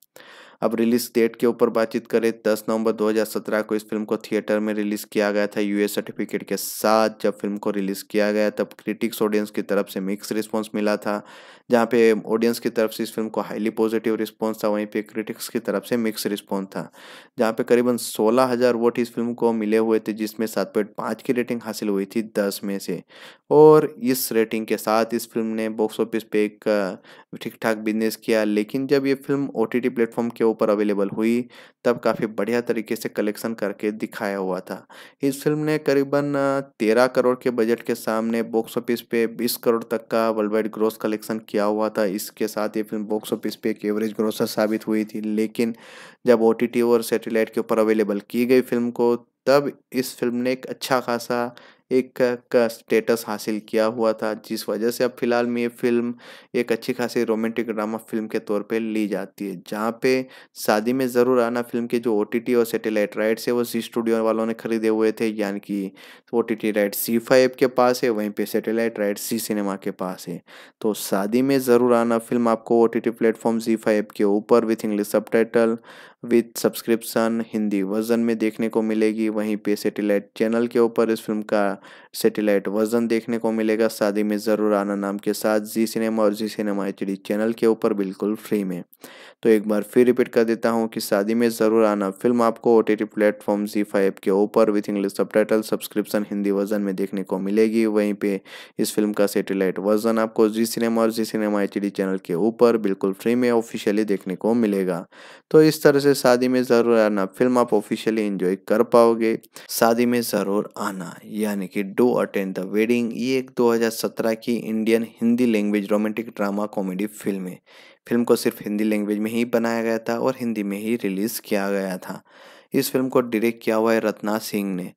अब रिलीज डेट के ऊपर बातचीत करें 10 नवंबर 2017 को इस फिल्म को थिएटर में रिलीज़ किया गया था यूएस सर्टिफिकेट के साथ जब फिल्म को रिलीज़ किया गया तब क्रिटिक्स ऑडियंस की तरफ से मिक्स रिस्पॉन्स मिला था जहाँ पे ऑडियंस की तरफ से इस फिल्म को हाईली पॉजिटिव रिस्पॉन्स था वहीं पे क्रिटिक्स की तरफ से मिक्स रिस्पॉन्स था जहाँ पे करीबन सोलह हज़ार वोट इस फिल्म को मिले हुए थे जिसमें सात पॉइंट पाँच की रेटिंग हासिल हुई थी दस में से और इस रेटिंग के साथ इस फिल्म ने बॉक्स ऑफिस पे एक ठीक ठाक बिजनेस किया लेकिन जब ये फिल्म ओ टी प्लेटफॉर्म के वीडियो पर अवेलेबल हुई तब काफ़ी बढ़िया तरीके से कलेक्शन करके दिखाया हुआ था इस फिल्म ने करीबन तेरह करोड़ के बजट के सामने बॉक्स ऑफिस पे बीस करोड़ तक का वर्ल्ड वाइड ग्रोस कलेक्शन किया हुआ था इसके साथ ये फिल्म बॉक्स ऑफिस पे एक एवरेज ग्रोसर साबित हुई थी लेकिन जब ओ और सेटेलाइट के ऊपर अवेलेबल की गई फिल्म को तब इस फिल्म ने एक अच्छा खासा एक का, स्टेटस हासिल किया हुआ था जिस वजह से अब फिलहाल में ये फिल्म एक अच्छी खासी रोमांटिक ड्रामा फिल्म के तौर पे ली जाती है जहाँ पे शादी में ज़रूर आना फिल्म के जो ओ और सेटेलाइट राइट्स है वो सी स्टूडियो वालों ने खरीदे हुए थे यानी कि O T T right Zee five के पास है वहीं पे सेटेलाइट राइट सी सिनेमा के पास है तो शादी में ज़रूर आना फिल्म आपको O T T platform Zee five के ऊपर with English sub with subscription Hindi version में देखने को मिलेगी वहीं पे सेटेलाइट चैनल के ऊपर इस फिल्म का सेटेलाइट वर्जन देखने को मिलेगा शादी में ज़रूर आना नाम के साथ जी सिनेमा और जी सिनेमा एच चैनल के ऊपर बिल्कुल फ्री में तो एक बार फिर रिपीट कर देता हूँ कि शादी में ज़रूर आना फिल्म आपको O T platform Zee five के ऊपर with English sub subscription Hindi version में देखने को मिलेगी वहीं पे इस फिल्म का सेटेलाइट वर्जन आपको जी सिनेमा और जी सिनेमा एच चैनल के ऊपर बिल्कुल फ्री में ऑफिशियली देखने को मिलेगा तो इस तरह से शादी में ज़रूर आना फिल्म आप ऑफिशियली एंजॉय कर पाओगे शादी में ज़रूर आना यानी कि डो अटेंड द वेडिंग ये एक 2017 की Indian Hindi language romantic drama comedy film है फिल्म को सिर्फ हिंदी लैंग्वेज में ही बनाया गया था और हिंदी में ही रिलीज़ किया गया था इस फिल्म को डायरेक्ट किया हुआ है रत्ना सिंह ने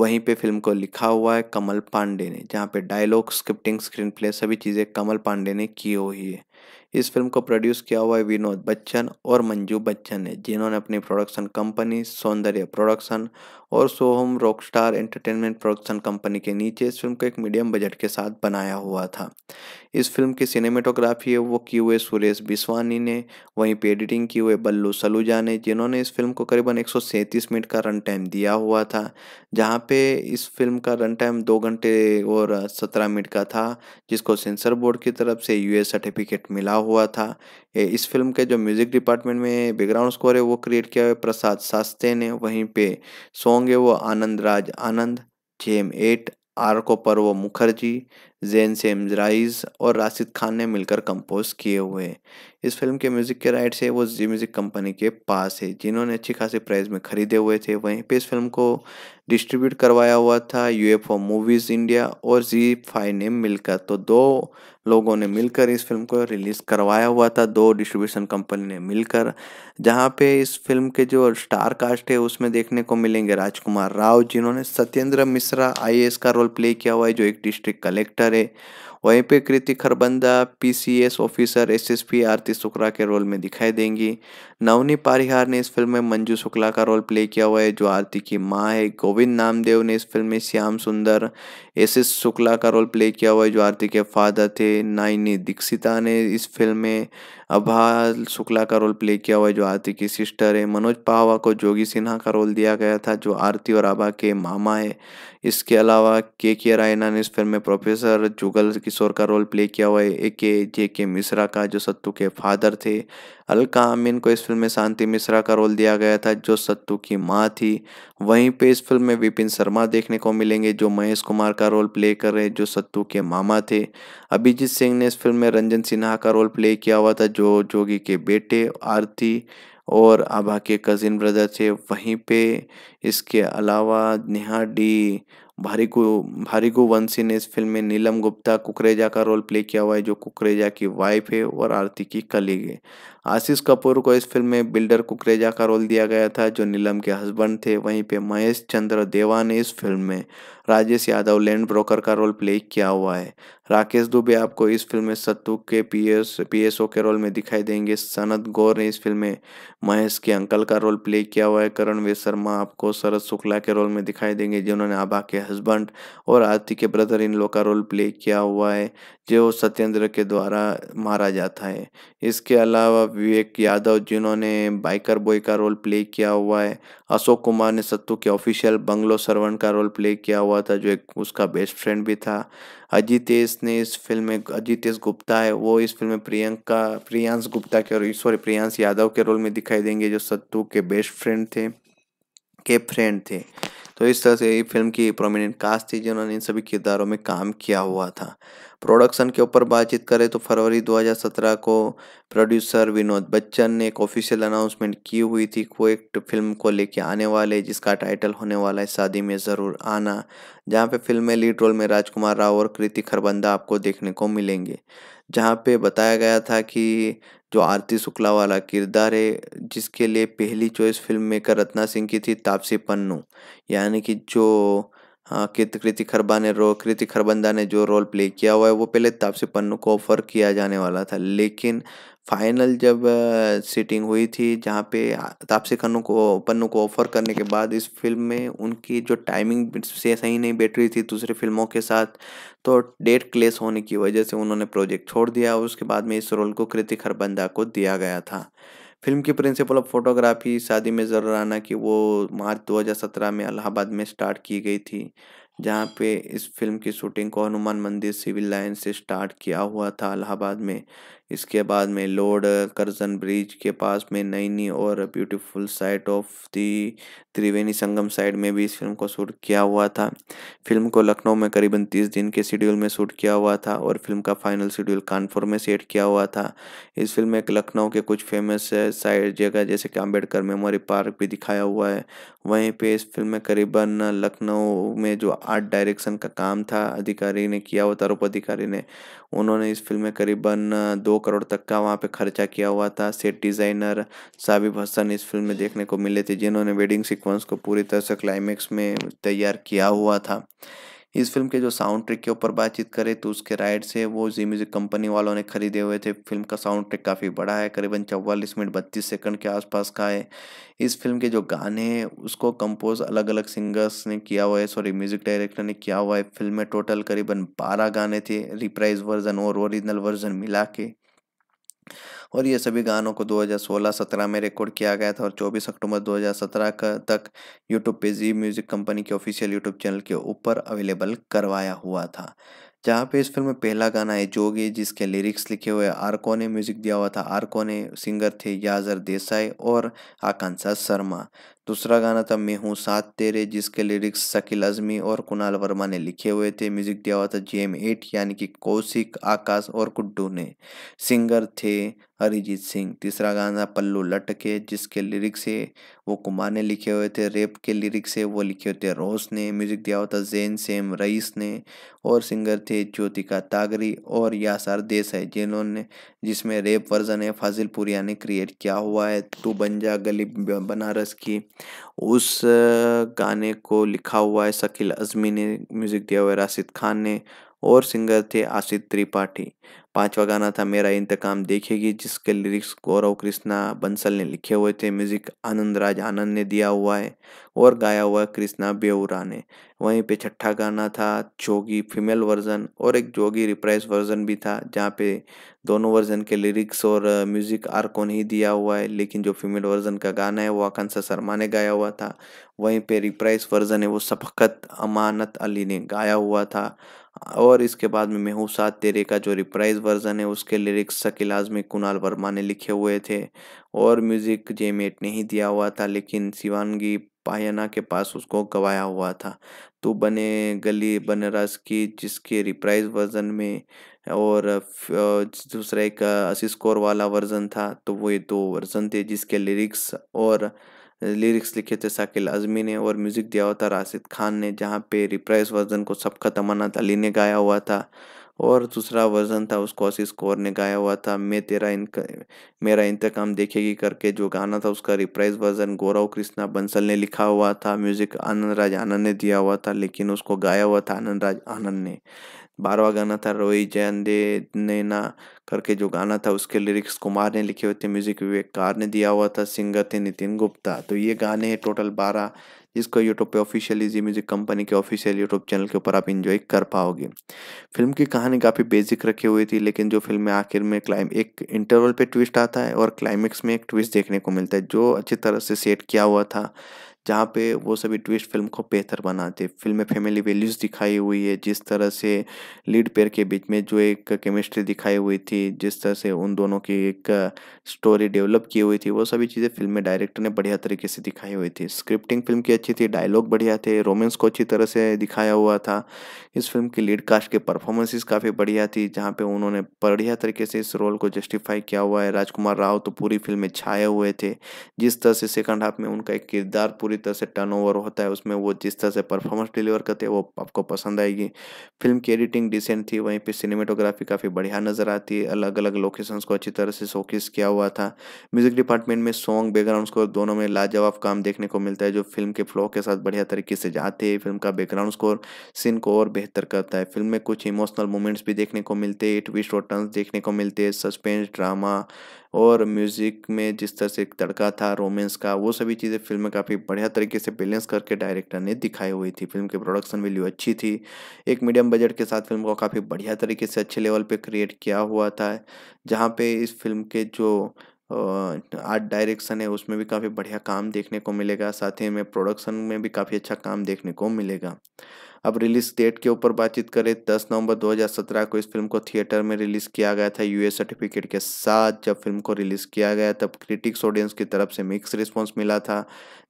वहीं पे फिल्म को लिखा हुआ है कमल पांडे ने जहाँ पे डायलॉग स्क्रिप्टिंग स्क्रीन प्ले सभी चीज़ें कमल पांडे ने की हुई है इस फिल्म को प्रोड्यूस किया हुआ है विनोद बच्चन और मंजू बच्चन ने जिन्होंने अपनी प्रोडक्शन कंपनी सौंदर्य प्रोडक्शन और Soham star entertainment production company के नीचे इस फिल्म को एक मीडियम बजट के साथ बनाया हुआ था इस फिल्म की सिनेमेटोग्राफी वो की हुए सुरेश बिस्वानी ने वहीं पे एडिटिंग की हुए बल्लू सलूजा ने जिन्होंने इस फिल्म को करीबन एक मिनट का रन टाइम दिया हुआ था जहाँ पे इस फिल्म का रन टाइम दो घंटे और सत्रह मिनट का था जिसको सेंसर बोर्ड की तरफ से यूएस सर्टिफिकेट मिला हुआ था इस फिल्म के जो म्यूज़िक डिपार्टमेंट में बैकग्राउंड स्कोर है वो क्रिएट किया हुआ प्रसाद शास्त्री ने वहीं पे सॉन्ग होंगे वो आनंद राज आनंद जेम एट आर्को पर्व मुखर्जी जैन सेम राइज और राशिद खान ने मिलकर कंपोज किए हुए इस फिल्म के म्यूज़िक के राइट्स से वो जी म्यूज़िक कंपनी के पास है जिन्होंने अच्छी खासी प्राइस में ख़रीदे हुए थे वहीं पे इस फिल्म को डिस्ट्रीब्यूट करवाया हुआ था यूएफओ मूवीज़ इंडिया और जी फाइव ने मिलकर तो दो लोगों ने मिलकर इस फिल्म को रिलीज़ करवाया हुआ था दो डिस्ट्रीब्यूशन कंपनी ने मिलकर जहाँ पे इस फिल्म के जो स्टार कास्ट है उसमें देखने को मिलेंगे राजकुमार राव जिन्होंने सत्येंद्र मिश्रा आई का रोल प्ले किया हुआ है जो एक डिस्ट्रिक्ट कलेक्टर है वहीं पे Kriti Kharbanda PCS officer SSP Aarti Shukla के रोल में दिखाई देंगी नवनी पारिहार ने इस फिल्म में मंजू शुक्ला का रोल प्ले किया हुआ है जो आरती की माँ है गोविंद नामदेव ने इस फिल्म में श्याम सुंदर एस एस शुक्ला का रोल प्ले किया हुआ है जो आरती के फादर थे नाइनी दीक्षिता ने इस फिल्म में अभा शुक्ला का रोल प्ले किया हुआ है जो आरती की सिस्टर है मनोज पाहवा को जोगी सिन्हा का रोल दिया गया था जो आरती और आभा के मामा है इसके अलावा के के रायना ने इस फिल्म में प्रोफेसर जुगल किशोर का रोल प्ले किया हुआ है ए के जे के मिश्रा का जो सत्तू के फादर थे अलका अमीन को इस फिल्म में शांति मिश्रा का रोल दिया गया था जो सत्तू की माँ थी वहीं पे इस फिल्म में विपिन शर्मा देखने को मिलेंगे जो महेश कुमार का रोल प्ले कर रहे जो सत्तू के मामा थे अभिजीत सिंह ने इस फिल्म में रंजन सिन्हा का रोल प्ले किया हुआ था जो जोगी के बेटे आरती और आभा के कज़िन ब्रदर थे वहीं पे इसके अलावा नेहा डी भारीगु भारीगु वंशी ने इस फिल्म में नीलम गुप्ता कुकरेजा का रोल प्ले किया हुआ है जो कुकरेजा की वाइफ है और आरती की कलीग है आशीष कपूर को इस फिल्म में बिल्डर कुकरेजा का रोल दिया गया था जो नीलम के हस्बैंड थे वहीं पे महेश चंद्र देवा ने इस फिल्म में राजेश यादव लैंड ब्रोकर का रोल प्ले किया हुआ है राकेश दुबे आपको इस फिल्म में सत्तू के पीएस पीएसओ के रोल में दिखाई देंगे सनत गौर ने इस फिल्म में महेश के अंकल का रोल प्ले किया हुआ है करणवीर शर्मा आपको शरद शुक्ला के रोल में दिखाई देंगे जिन्होंने आभा के हस्बैंड और आरती के ब्रदर इन लोग का रोल प्ले किया हुआ है जो सत्येंद्र के द्वारा मारा जाता है इसके अलावा विवेक यादव जिन्होंने बाइकर बॉय का रोल प्ले किया हुआ है अशोक कुमार ने सत्तू के ऑफिशियल बंगलो सर्वन का रोल प्ले किया हुआ था जो एक उसका बेस्ट फ्रेंड भी था अजितेश ने इस फिल्म में अजितेश गुप्ता है वो इस फिल्म में प्रियंका प्रियांश गुप्ता के और सॉरी प्रियांश यादव के रोल में दिखाई देंगे जो सत्तू के बेस्ट फ्रेंड थे के फ्रेंड थे तो इस तरह से ये फिल्म की प्रोमिनेंट कास्ट थी जिन्होंने इन सभी किरदारों में काम किया हुआ था प्रोडक्शन के ऊपर बातचीत करें तो फरवरी 2017 को प्रोड्यूसर विनोद बच्चन ने एक ऑफिशियल अनाउंसमेंट की हुई थी को एक फिल्म को लेके आने वाले जिसका टाइटल होने वाला है शादी में ज़रूर आना जहाँ पे फिल्म में लीड रोल में राजकुमार राव और कृति खरबंदा आपको देखने को मिलेंगे जहाँ पे बताया गया था कि जो आरती शुक्ला वाला किरदार है जिसके लिए पहली choice film maker Ratna Singh की थी तापसी पन्नू यानी कि जो हाँ, कृति खरबा ने रो कृति खरबंदा ने जो रोल प्ले किया हुआ है वो पहले तापसी पन्नू को ऑफर किया जाने वाला था लेकिन फाइनल जब सीटिंग हुई थी जहाँ पे तापसी खन्नू को पन्नू को ऑफर करने के बाद इस फिल्म में उनकी जो टाइमिंग से सही नहीं बैठ रही थी दूसरी फिल्मों के साथ तो डेट क्लेस होने की वजह से उन्होंने प्रोजेक्ट छोड़ दिया और उसके बाद में इस रोल को कृतिक हरबंदा को दिया गया था फिल्म की प्रिंसिपल ऑफ फोटोग्राफी शादी में जरूर आना कि वो मार्च 2017 में अलाहाबाद में स्टार्ट की गई थी जहाँ पे इस फिल्म की शूटिंग को हनुमान मंदिर सिविल लाइन से स्टार्ट किया हुआ था अलाहाबाद में इसके बाद में लॉर्ड कर्जन ब्रिज के पास में नैनी और beautiful sight of the Triveni Sangam side में भी इस फिल्म को शूट किया हुआ था फिल्म को लखनऊ में करीबन तीस दिन के शेड्यूल में शूट किया हुआ था और फिल्म का फाइनल शेड्यूल कानपुर में सेट किया हुआ था इस फिल्म में लखनऊ के कुछ फेमस साइड जगह जैसे कि अम्बेडकर मेमोरी पार्क भी दिखाया हुआ है वहीं पे इस फिल्म में करीबन लखनऊ में जो आर्ट डायरेक्शन का काम था अधिकारी ने किया हुआ था अधिकारी ने उन्होंने इस फिल्म में करीबन दो करोड़ तक का वहाँ पे खर्चा किया हुआ था सेट डिज़ाइनर साबिब हसन इस फिल्म में देखने को मिले थे जिन्होंने वेडिंग सीक्वेंस को पूरी तरह से क्लाइमैक्स में तैयार किया हुआ था इस फिल्म के जो साउंड ट्रैक के ऊपर बातचीत करें तो उसके राइट से वो जी म्यूज़िक कंपनी वालों ने खरीदे हुए थे फिल्म का साउंड ट्रैक काफ़ी बड़ा है करीबन चौवालीस मिनट बत्तीस सेकंड के आसपास का है इस फिल्म के जो गाने हैं उसको कंपोज अलग अलग सिंगर्स ने किया हुआ है सॉरी म्यूज़िक डायरेक्टर ने किया हुआ है फिल्म में टोटल करीबन बारह गाने थे रिप्राइज वर्जन और ओरिजिनल वर्जन मिला के और ये सभी गानों को 2016-17 में रिकॉर्ड किया गया था और 24 अक्टूबर 2017 तक यूट्यूब पे जी म्यूज़िक कंपनी के ऑफिशियल यूट्यूब चैनल के ऊपर अवेलेबल करवाया हुआ था जहाँ पे इस फिल्म में पहला गाना है जोगी जिसके लिरिक्स लिखे हुए आरको ने म्यूजिक दिया हुआ था आरको ने सिंगर थे याजर देसाई और आकांक्षा शर्मा दूसरा गाना था मैं हूँ साथ तेरे जिसके लिरिक्स शकील अजमी और कुणाल वर्मा ने लिखे हुए थे म्यूजिक दिया हुआ था जे एम एट यानी कि कौशिक आकाश और कुड्डू ने सिंगर थे अरिजीत सिंह तीसरा गाना पल्लू लटके जिसके लिरिक्स है वो कुमार ने लिखे हुए थे रेप के लिरिक्स है वो लिखे हुए थे रोस ने म्यूजिक दिया हुआ था जैन सेम रईस ने और सिंगर थे ज्योतिका तागरी और यासार देसाई जिन्होंने जिसमें रेप वर्जन है फाजिलपुरिया ने क्रिएट किया हुआ है तू बन जा गली बनारस की उस गाने को लिखा हुआ है शकील अज़मी ने म्यूज़िक दिया हुआ है राशिद खान ने और सिंगर थे आशित त्रिपाठी पांचवा गाना था मेरा इंतकाम देखेगी जिसके लिरिक्स गौरव कृष्णा बंसल ने लिखे हुए थे म्यूजिक आनंद राज आनंद ने दिया हुआ है और गाया हुआ कृष्णा बेउरा ने वहीं पे छठा गाना था जोगी फीमेल वर्जन और एक जोगी रिप्राइज वर्जन भी था जहाँ पे दोनों वर्जन के लिरिक्स और म्यूजिक आर को नहीं दिया हुआ है लेकिन जो फीमेल वर्जन का गाना है वो आकांक्षा शर्मा ने गाया हुआ था वहीं पे रिप्राइज वर्जन है वो सफकत अमानत अली ने गाया हुआ था और इसके बाद में मेहू साथ तेरे का जो रिप्राइज वर्जन है उसके लिरिक्स शकील आजमी कुणाल वर्मा ने लिखे हुए थे और म्यूज़िक जेमेट ने ही दिया हुआ था लेकिन शिवानगी पायना के पास उसको गवाया हुआ था तो बने गली बनरस की जिसके रिप्राइज वर्जन में और दूसरा एक असिस्कोर कौर वाला वर्जन था तो वो ये दो वर्जन थे जिसके लिरिक्स और लिरिक्स लिखे थे शाकिल अजमी ने और म्यूज़िक दिया हुआ था राशिद खान ने जहाँ पे रिप्राइज वर्जन को सबका तमन्नात अली ने गाया हुआ था और दूसरा वर्जन था उसको आशीष कौर ने गाया हुआ था मैं तेरा इनक मेरा इंतकाम देखेगी करके जो गाना था उसका रिप्राइज वर्जन गौरव कृष्णा बंसल ने लिखा हुआ था म्यूज़िक आनंद राज आनंद ने दिया हुआ था लेकिन उसको गाया हुआ था आनंद राज आनंद ने बारवा गाना था रोई जैन दे नैना करके जो गाना था उसके लिरिक्स कुमार ने लिखे हुए थे म्यूजिक विवेक कार ने दिया हुआ था सिंगर थे नितिन गुप्ता तो ये गाने हैं टोटल बारह जिसको यूट्यूब पे ऑफिशियली जी म्यूजिक कंपनी के ऑफिशियल यूट्यूब चैनल के ऊपर आप इन्जॉय कर पाओगे फिल्म की कहानी काफ़ी बेसिक रखी हुई थी लेकिन जो फिल्म में आखिर में क्लाइम एक इंटरवल पे ट्विस्ट आता है और क्लाइमेक्स में एक ट्विस्ट देखने को मिलता है जो अच्छी तरह से सेट किया हुआ था जहाँ पे वो सभी ट्विस्ट फिल्म को बेहतर बनाते फिल्म में फैमिली वैल्यूज़ दिखाई हुई है जिस तरह से लीड पेयर के बीच में जो एक केमिस्ट्री दिखाई हुई थी जिस तरह से उन दोनों की एक स्टोरी डेवलप की हुई थी वो सभी चीज़ें फिल्म में डायरेक्टर ने बढ़िया तरीके से दिखाई हुई थी स्क्रिप्टिंग फिल्म की अच्छी थी डायलॉग बढ़िया थे रोमेंस को अच्छी तरह से दिखाया हुआ था इस फिल्म की लीड कास्ट के परफॉर्मेंसेज काफ़ी बढ़िया थी जहाँ पे उन्होंने बढ़िया तरीके से इस रोल को जस्टिफाई किया हुआ है राजकुमार राव तो पूरी फिल्म में छाए हुए थे जिस तरह से सेकंड हाफ में उनका एक किरदार पूरी पूरी तरह से टर्न ओवर होता है उसमें वो जिस तरह से परफॉर्मेंस डिलीवर करते हैं वो आपको पसंद आएगी फिल्म की एडिटिंग डिसेंट थी वहीं पर सिनेमेटोग्राफी काफ़ी बढ़िया नज़र आती है अलग अलग लोकेशंस को अच्छी तरह से शोकेस किया हुआ था म्यूजिक डिपार्टमेंट में सॉन्ग बैकग्राउंड स्कोर दोनों में लाजवाब काम देखने को मिलता है जो फिल्म के फ्लो के साथ बढ़िया तरीके से जाते हैं फिल्म का बैकग्राउंड स्कोर सीन को और बेहतर करता है फिल्म में कुछ इमोशनल मोमेंट्स भी देखने को मिलते हैं ट्विस्ट और टर्न देखने को मिलते हैं सस्पेंस ड्रामा और म्यूज़िक में जिस तरह से एक तड़का था रोमेंस का वो सभी चीज़ें फिल्म में काफ़ी बढ़िया तरीके से बैलेंस करके डायरेक्टर ने दिखाई हुई थी फिल्म की प्रोडक्शन वैल्यू अच्छी थी एक मीडियम बजट के साथ फिल्म को काफ़ी बढ़िया तरीके से अच्छे लेवल पर क्रिएट किया हुआ था जहाँ पर इस फिल्म के जो आर्ट डायरेक्शन है उसमें भी काफ़ी बढ़िया काम देखने को मिलेगा साथ ही में प्रोडक्शन में भी काफ़ी अच्छा काम देखने को मिलेगा अब रिलीज डेट के ऊपर बातचीत करें दस नवंबर 2017 को इस फिल्म को थिएटर में रिलीज किया गया था यूएस सर्टिफिकेट के साथ जब फिल्म को रिलीज किया गया तब क्रिटिक्स ऑडियंस की तरफ से मिक्स रिस्पॉन्स मिला था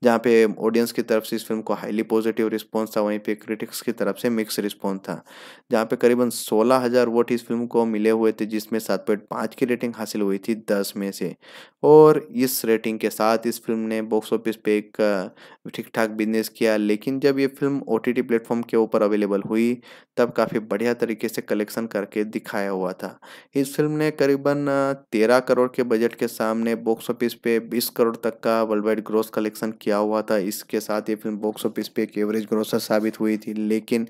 जहाँ पे ऑडियंस की तरफ से इस फिल्म को हाईली पॉजिटिव रिस्पॉन्स था वहीं पे क्रिटिक्स की तरफ से मिक्स रिस्पॉन्स था जहाँ पे करीबन सोलह हज़ार वोट इस फिल्म को मिले हुए थे जिसमें सात पॉइंट पाँच की रेटिंग हासिल हुई थी दस में से और इस रेटिंग के साथ इस फिल्म ने बॉक्स ऑफिस पे एक ठीक ठाक बिजनेस किया लेकिन जब ये फिल्म ओ टी प्लेटफॉर्म के ऊपर अवेलेबल हुई तब काफ़ी बढ़िया तरीके से कलेक्शन करके दिखाया हुआ था इस फिल्म ने करीबन तेरह करोड़ के बजट के सामने बॉक्स ऑफिस पे बीस करोड़ तक का वर्ल्ड वाइड ग्रॉस कलेक्शन किया हुआ था इसके साथ ये फिल्म बॉक्स ऑफिस पे एक एवरेज ग्रॉसर साबित हुई थी लेकिन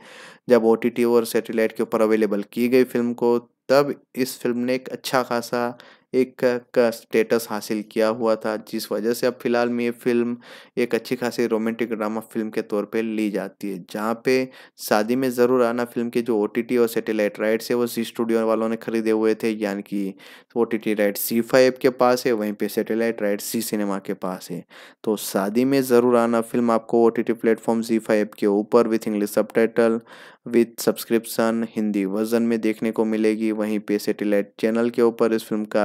जब ओ और सेटेलाइट के ऊपर अवेलेबल की गई फिल्म को तब इस फिल्म ने एक अच्छा खासा एक का, स्टेटस हासिल किया हुआ था जिस वजह से अब फिलहाल में ये फिल्म एक अच्छी खासी रोमांटिक ड्रामा फिल्म के तौर पे ली जाती है जहाँ पे शादी में ज़रूर आना फिल्म के जो ओ और सैटेलाइट राइट्स है वो जी स्टूडियो वालों ने खरीदे हुए थे यानी कि O T T right Zee five के पास है वहीं पर सैटेलाइट राइट सी सिनेमा के पास है तो शादी में ज़रूर आना फिल्म आपको O T platform Zee five के ऊपर with English sub with subscription Hindi version में देखने को मिलेगी वहीं पे सेटेलाइट चैनल के ऊपर इस फिल्म का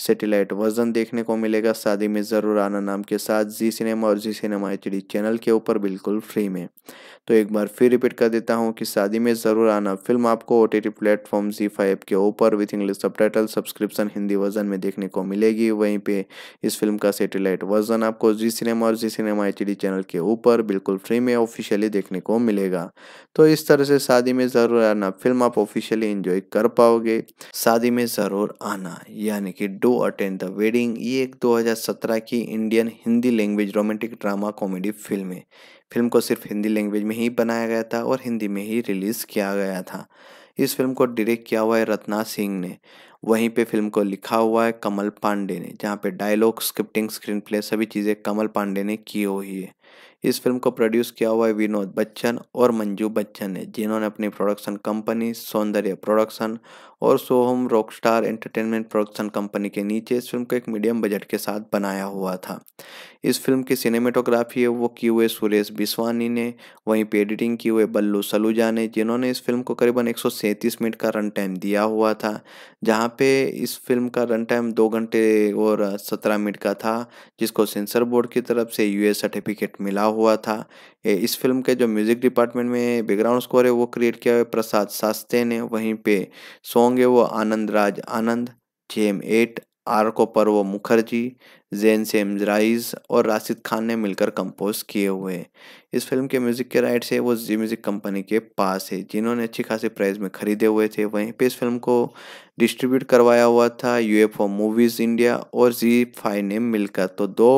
सेटेलाइट वर्जन देखने को मिलेगा शादी में ज़रूर आना नाम के साथ जी सिनेमा और जी सिनेमा एच चैनल के ऊपर बिल्कुल फ्री में तो एक बार फिर रिपीट कर देता हूँ कि शादी में ज़रूर आना फिल्म आपको O T platform Zee five के ऊपर with English sub subscription Hindi version में देखने को मिलेगी वहीं पे इस फिल्म का सेटेलाइट वर्जन आपको जी सिनेमा और जी सिनेमा एच चैनल के ऊपर बिल्कुल फ्री में ऑफिशियली देखने को मिलेगा तो इस तरह से शादी में ज़रूर आना फिल्म आप ऑफिशियली इंजॉय कर पाओगे शादी में ज़रूर आना यानी कि डो अटेंड द वेडिंग ये एक 2017 की Indian Hindi language romantic drama comedy film है फिल्म को सिर्फ हिंदी लैंग्वेज में ही बनाया गया था और हिंदी में ही रिलीज़ किया गया था इस फिल्म को डायरेक्ट किया हुआ है रत्ना सिंह ने वहीं पे फिल्म को लिखा हुआ है कमल पांडे ने जहाँ पे डायलॉग स्क्रिप्टिंग स्क्रीन प्ले सभी चीज़ें कमल पांडे ने की हुई है इस फिल्म को प्रोड्यूस किया हुआ है विनोद बच्चन और मंजू बच्चन ने जिन्होंने अपनी प्रोडक्शन कंपनी सौंदर्य प्रोडक्शन और Soham Rockstar entertainment production company के नीचे इस फिल्म को एक मीडियम बजट के साथ बनाया हुआ था इस फिल्म की सिनेमेटोग्राफी है वो की हुए सुरेश बिस्वानी ने वहीं पे एडिटिंग की हुए बल्लू सलूजा ने जिन्होंने इस फिल्म को करीबन एक मिनट का रन टाइम दिया हुआ था जहाँ पे इस फिल्म का रन टाइम दो घंटे और सत्रह मिनट का था जिसको सेंसर बोर्ड की तरफ से यूए सर्टिफिकेट मिला हुआ था इस फिल्म के जो म्यूज़िक डिपार्टमेंट में बैकग्राउंड स्कोर है वो क्रिएट किया है प्रसाद सास्ते ने वहीं पे सॉन्ग है वो Anand Raj Anand jam eight are को पर्व मुखर्जी जैन सेम राइज और राशिद खान ने मिलकर कंपोज किए हुए हैं इस फिल्म के म्यूज़िक के राइट्स है वो जी म्यूज़िक कंपनी के पास है जिन्होंने अच्छी खासी प्राइस में खरीदे हुए थे वहीं पे इस फिल्म को डिस्ट्रीब्यूट करवाया हुआ था यूएफओ मूवीज़ इंडिया और जी फाइव ने मिलकर तो दो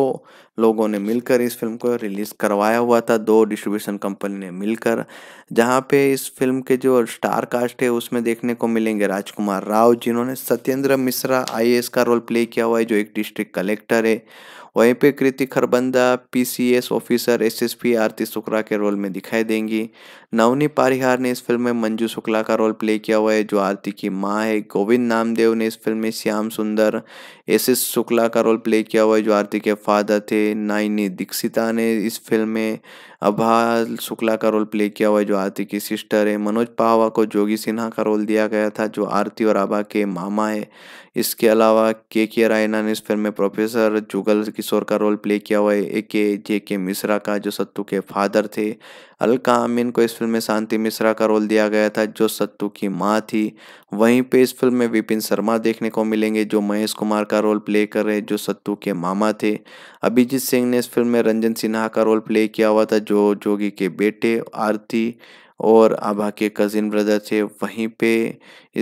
लोगों ने मिलकर इस फिल्म को रिलीज़ करवाया हुआ था दो डिस्ट्रीब्यूशन कंपनी ने मिलकर जहाँ पे इस फिल्म के जो स्टार कास्ट है उसमें देखने को मिलेंगे राजकुमार राव जिन्होंने सत्येंद्र मिश्रा आई का रोल प्ले किया हुआ है जो एक डिस्ट्रिक्ट कलेक्टर है वहीं पे Kriti Kharbanda PCS officer SSP Aarti Shukla के रोल में दिखाई देंगी नवनी पारिहार ने इस फिल्म में मंजू शुक्ला का रोल प्ले किया हुआ है जो आरती की माँ है गोविंद नामदेव ने इस फिल्म में श्याम सुंदर एस एस शुक्ला का रोल प्ले किया हुआ है जो आरती के फादर थे नाइनी दीक्षिता ने इस फिल्म में अभा शुक्ला का रोल प्ले किया हुआ है जो आरती की सिस्टर है मनोज पाहवा को जोगी सिन्हा का रोल दिया गया था जो आरती और आभा के मामा है इसके अलावा के के रायना ने इस फिल्म में प्रोफेसर जुगल किशोर का रोल प्ले किया हुआ है ए के जे के मिश्रा का जो सत्तू के फादर थे अलका अमीन को इस फिल्म में शांति मिश्रा का रोल दिया गया था जो सत्तू की माँ थी वहीं पे इस फिल्म में विपिन शर्मा देखने को मिलेंगे जो महेश कुमार का रोल प्ले कर रहे जो सत्तू के मामा थे अभिजीत सिंह ने इस फिल्म में रंजन सिन्हा का रोल प्ले किया हुआ था जो जोगी के बेटे आरती और आभा के कज़िन ब्रदर थे वहीं पे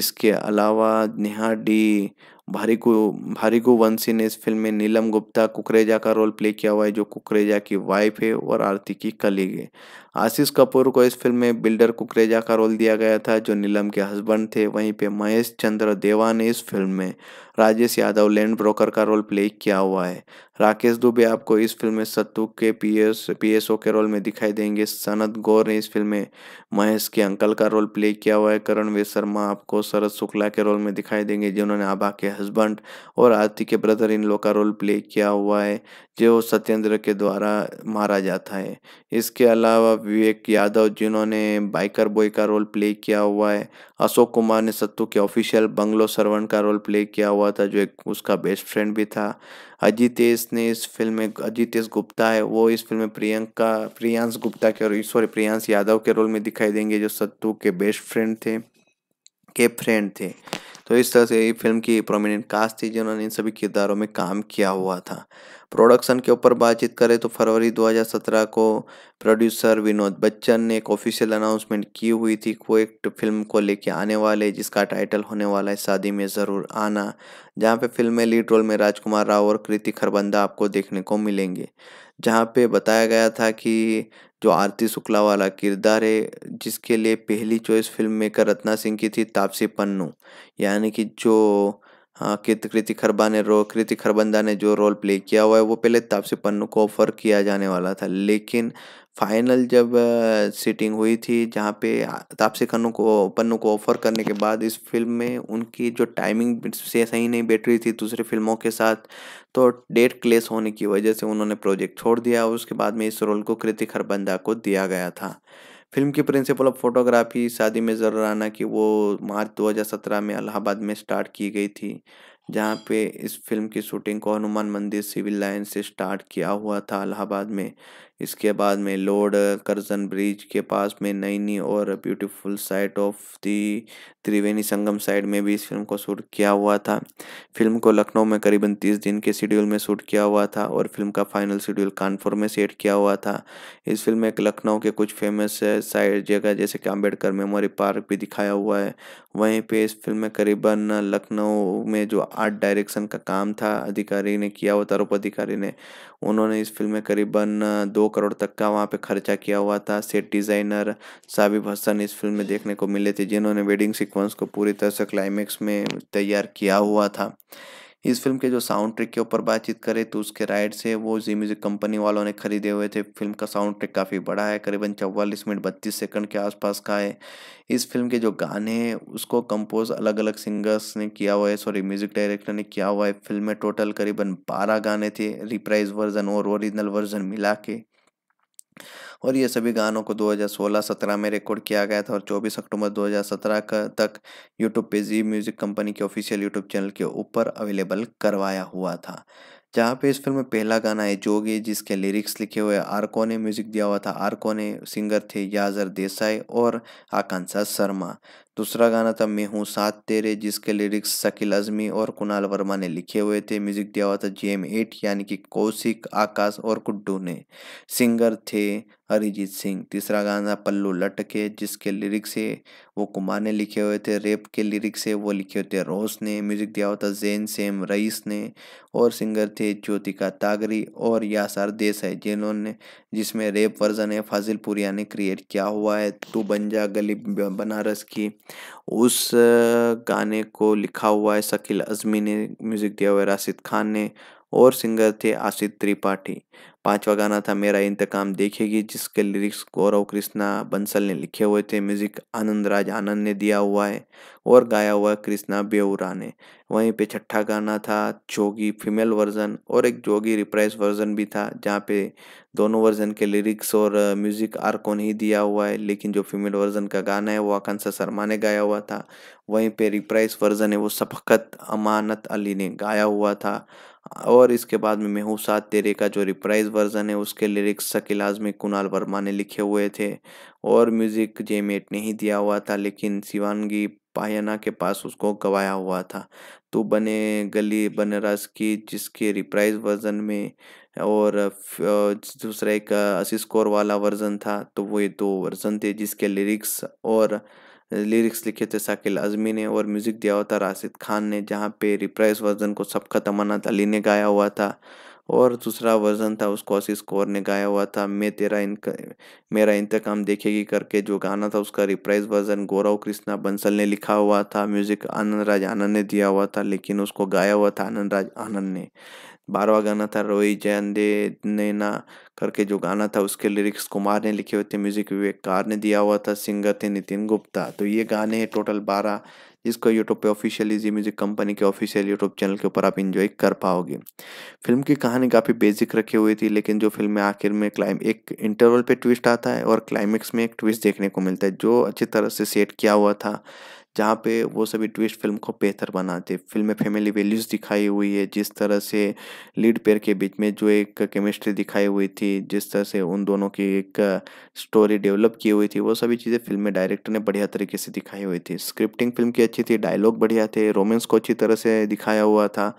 इसके अलावा नेहा डी भारीगु भारीगु वंशी ने इस फिल्म में नीलम गुप्ता कुकरेजा का रोल प्ले किया हुआ है जो कुकरेजा की वाइफ है और आरती की कलीग है आशीष कपूर को इस फिल्म में बिल्डर कुकरेजा का रोल दिया गया था जो नीलम के हस्बैंड थे वहीं पे महेश चंद्र देवा ने इस फिल्म में राजेश यादव लैंड ब्रोकर का रोल प्ले किया हुआ है राकेश दुबे आपको इस फिल्म में सत्तू के पीएस पीएसओ के रोल में दिखाई देंगे सनत गौर ने इस फिल्म में महेश के अंकल का रोल प्ले किया हुआ है करण वे शर्मा आपको शरद शुक्ला के रोल में दिखाई देंगे जिन्होंने आभा के हस्बैंड और आरती के ब्रदर इन लोग का रोल प्ले किया हुआ है जो सत्येंद्र के द्वारा मारा जाता है इसके अलावा विवेक यादव जिन्होंने बाइकर बॉय का रोल प्ले किया हुआ है अशोक कुमार ने सत्तू के ऑफिशियल बंगलो सरवण का रोल प्ले किया हुआ था जो एक उसका बेस्ट फ्रेंड भी था अजितेश ने इस फिल्म में अजितेश गुप्ता है वो इस फिल्म में प्रियंका प्रियांश गुप्ता के और सॉरी प्रियांश यादव के रोल में दिखाई देंगे जो सत्तू के बेस्ट फ्रेंड थे के फ्रेंड थे तो इस तरह से ये फिल्म की प्रोमिनेंट कास्ट थी जिन्होंने इन सभी किरदारों में काम किया हुआ था प्रोडक्शन के ऊपर बातचीत करें तो फरवरी 2017 को प्रोड्यूसर विनोद बच्चन ने एक ऑफिशियल अनाउंसमेंट की हुई थी वो एक फिल्म को लेके आने वाले जिसका टाइटल होने वाला है शादी में ज़रूर आना जहाँ पे फिल्म में लीड रोल में राजकुमार राव और कृति खरबंदा आपको देखने को मिलेंगे जहाँ पे बताया गया था कि जो आरती शुक्ला वाला किरदार है जिसके लिए पहली choice film maker Ratna Singh की थी तापसी पन्नू यानी कि जो हाँ कृतिक खरबा ने रो कृतिक खरबंदा ने जो रोल प्ले किया हुआ है वो पहले तापसी पन्नू को ऑफर किया जाने वाला था लेकिन फाइनल जब सीटिंग हुई थी जहाँ पे तापसी खन्नू को पन्नू को ऑफर करने के बाद इस फिल्म में उनकी जो टाइमिंग से सही नहीं बैठ रही थी दूसरी फिल्मों के साथ तो डेट क्लेस होने की वजह से उन्होंने प्रोजेक्ट छोड़ दिया उसके बाद में इस रोल को कृतिक खरबंदा को दिया गया था फिल्म की प्रिंसिपल ऑफ फोटोग्राफी शादी में ज़रूर आना कि वो मार्च 2017 में अलाहाबाद में स्टार्ट की गई थी जहाँ पे इस फिल्म की शूटिंग को हनुमान मंदिर सिविल लाइन से स्टार्ट किया हुआ था अलाहाबाद में इसके बाद में लोड करजन ब्रिज के पास में नई नई और beautiful sight of the Triveni Sangam side में भी इस फिल्म को शूट किया हुआ था फिल्म को लखनऊ में करीबन तीस दिन के शेड्यूल में शूट किया हुआ था और फिल्म का फाइनल शेड्यूल कानपुर में सेट किया हुआ था इस फिल्म में एक लखनऊ के कुछ फेमस साइड जगह जैसे कि अम्बेडकर मेमोरी पार्क भी दिखाया हुआ है वहीं पे इस फिल्म में करीबन लखनऊ में जो आर्ट डायरेक्शन का काम था अधिकारी ने किया हुआ था आरोप अधिकारी ने उन्होंने इस फिल्म में करीबन दो करोड़ तक का वहाँ पे खर्चा किया हुआ था सेट डिज़ाइनर साबिब हसन इस फिल्म में देखने को मिले थे जिन्होंने वेडिंग सीक्वेंस को पूरी तरह से क्लाइमेक्स में तैयार किया हुआ था इस फिल्म के जो साउंड ट्रिक के ऊपर बातचीत करें तो उसके राइट्स से वो जी म्यूज़िक कंपनी वालों ने खरीदे हुए थे फिल्म का साउंड ट्रिक काफ़ी बड़ा है करीबन चौवालीस मिनट बत्तीस सेकंड के आसपास का है इस फिल्म के जो गाने हैं उसको कंपोज अलग अलग सिंगर्स ने किया हुआ है सॉरी म्यूज़िक डायरेक्टर ने किया हुआ है फिल्म में टोटल करीबन बारह गाने थे रिप्राइज वर्जन और ओरिजिनल वर्जन मिला के और ये सभी गानों को 2016-17 में रिकॉर्ड किया गया था और 24 अक्टूबर 2017 तक यूट्यूब पे जी म्यूज़िक कंपनी के ऑफिशियल यूट्यूब चैनल के ऊपर अवेलेबल करवाया हुआ था जहाँ पे इस फिल्म में पहला गाना है जोगी जिसके लिरिक्स लिखे हुए आरको ने म्यूज़िक दिया हुआ था आरको ने सिंगर थे याजर देसाई और आकांक्षा शर्मा दूसरा गाना था मैं हूँ साथ तेरे जिसके लिरिक्स शकील अजमी और कुणाल वर्मा ने लिखे हुए थे म्यूजिक दिया हुआ था जे एम एट यानी कि कौशिक आकाश और गुड्डू ने सिंगर थे अरिजीत सिंह तीसरा गाना था पल्लू लटके जिसके लिरिक्स है वो कुमार ने लिखे हुए थे रेप के लिरिक्स है वो लिखे हुए थे रोस ने म्यूजिक दिया हुआ था जैन सेम रईस ने और सिंगर थे ज्योतिका तागरी और यासार देसाई जिन्होंने जिसमें रेप वर्जन है पुरिया ने क्रिएट किया हुआ है तू बन जा गली बनारस की उस गाने को लिखा हुआ है शकील अज़मी ने म्यूज़िक दिया हुआ है राशिद खान ने और सिंगर थे आशित त्रिपाठी पांचवा गाना था मेरा इंतकाम देखेगी जिसके लिरिक्स गौरव कृष्णा बंसल ने लिखे हुए थे म्यूजिक आनंद राज आनंद ने दिया हुआ है और गाया हुआ है कृष्णा बेउरा ने वहीं पे छठा गाना था जोगी फीमेल वर्जन और एक जोगी रिप्राइज वर्जन भी था जहाँ पे दोनों वर्जन के लिरिक्स और म्यूजिक आर को नहीं दिया हुआ है लेकिन जो फीमेल वर्जन का गाना है वो आकांक्षा शर्मा ने गाया हुआ था वहीं पे रिप्राइज वर्जन है वो सफकत अमानत अली ने गाया हुआ था और इसके बाद में मेहू साथ तेरे का जो रिप्राइज वर्जन है उसके लिरिक्स शकील आजमी कुणाल वर्मा ने लिखे हुए थे और म्यूज़िक जे मेट ने ही दिया हुआ था लेकिन शिवानगी पायना के पास उसको गवाया हुआ था तो बने गली रस की जिसके रिप्राइज वर्जन में और दूसरा एक असिस्कोर कौर वाला वर्जन था तो वो ये दो वर्जन थे जिसके लिरिक्स और लिरिक्स लिखे थे साकिल अजमी ने और म्यूज़िक दिया हुआ था राशिद खान ने जहाँ पे रिप्राइज वर्जन को सबका तमन्ना अली ने गाया हुआ था और दूसरा वर्जन था उसको आशीष कौर ने गाया हुआ था मैं तेरा इनका मेरा इंतकाम देखेगी करके जो गाना था उसका रिप्राइज वर्जन गौरव कृष्णा बंसल ने लिखा हुआ था म्यूजिक आनंद राज आनंद ने दिया हुआ था लेकिन उसको गाया हुआ था आनंद राज आनंद ने बारवा गाना था रोई जयंदे नैना करके जो गाना था उसके लिरिक्स कुमार ने लिखे हुए थे म्यूजिक विवेक कार ने दिया हुआ था सिंगर थे नितिन गुप्ता तो ये गाने हैं टोटल बारह जिसको यूट्यूब पे ऑफिशियल इजी म्यूजिक कंपनी के ऑफिशियल यूट्यूब चैनल के ऊपर आप इन्जॉय कर पाओगे फिल्म की कहानी काफ़ी बेसिक रखी हुई थी लेकिन जो फिल्म में आखिर में क्लाइम एक इंटरवल पे ट्विस्ट आता है और क्लाइमेक्स में एक ट्विस्ट देखने को मिलता है जो अच्छी तरह से सेट किया हुआ था जहाँ पे वो सभी ट्विस्ट फिल्म को बेहतर बनाते फिल्म में फैमिली वैल्यूज़ दिखाई हुई है जिस तरह से लीड पेयर के बीच में जो एक केमिस्ट्री दिखाई हुई थी जिस तरह से उन दोनों की एक स्टोरी डेवलप की हुई थी वो सभी चीज़ें फिल्म में डायरेक्टर ने बढ़िया तरीके से दिखाई हुई थी स्क्रिप्टिंग फिल्म की अच्छी थी डायलॉग बढ़िया थे रोमांस को अच्छी तरह से दिखाया हुआ था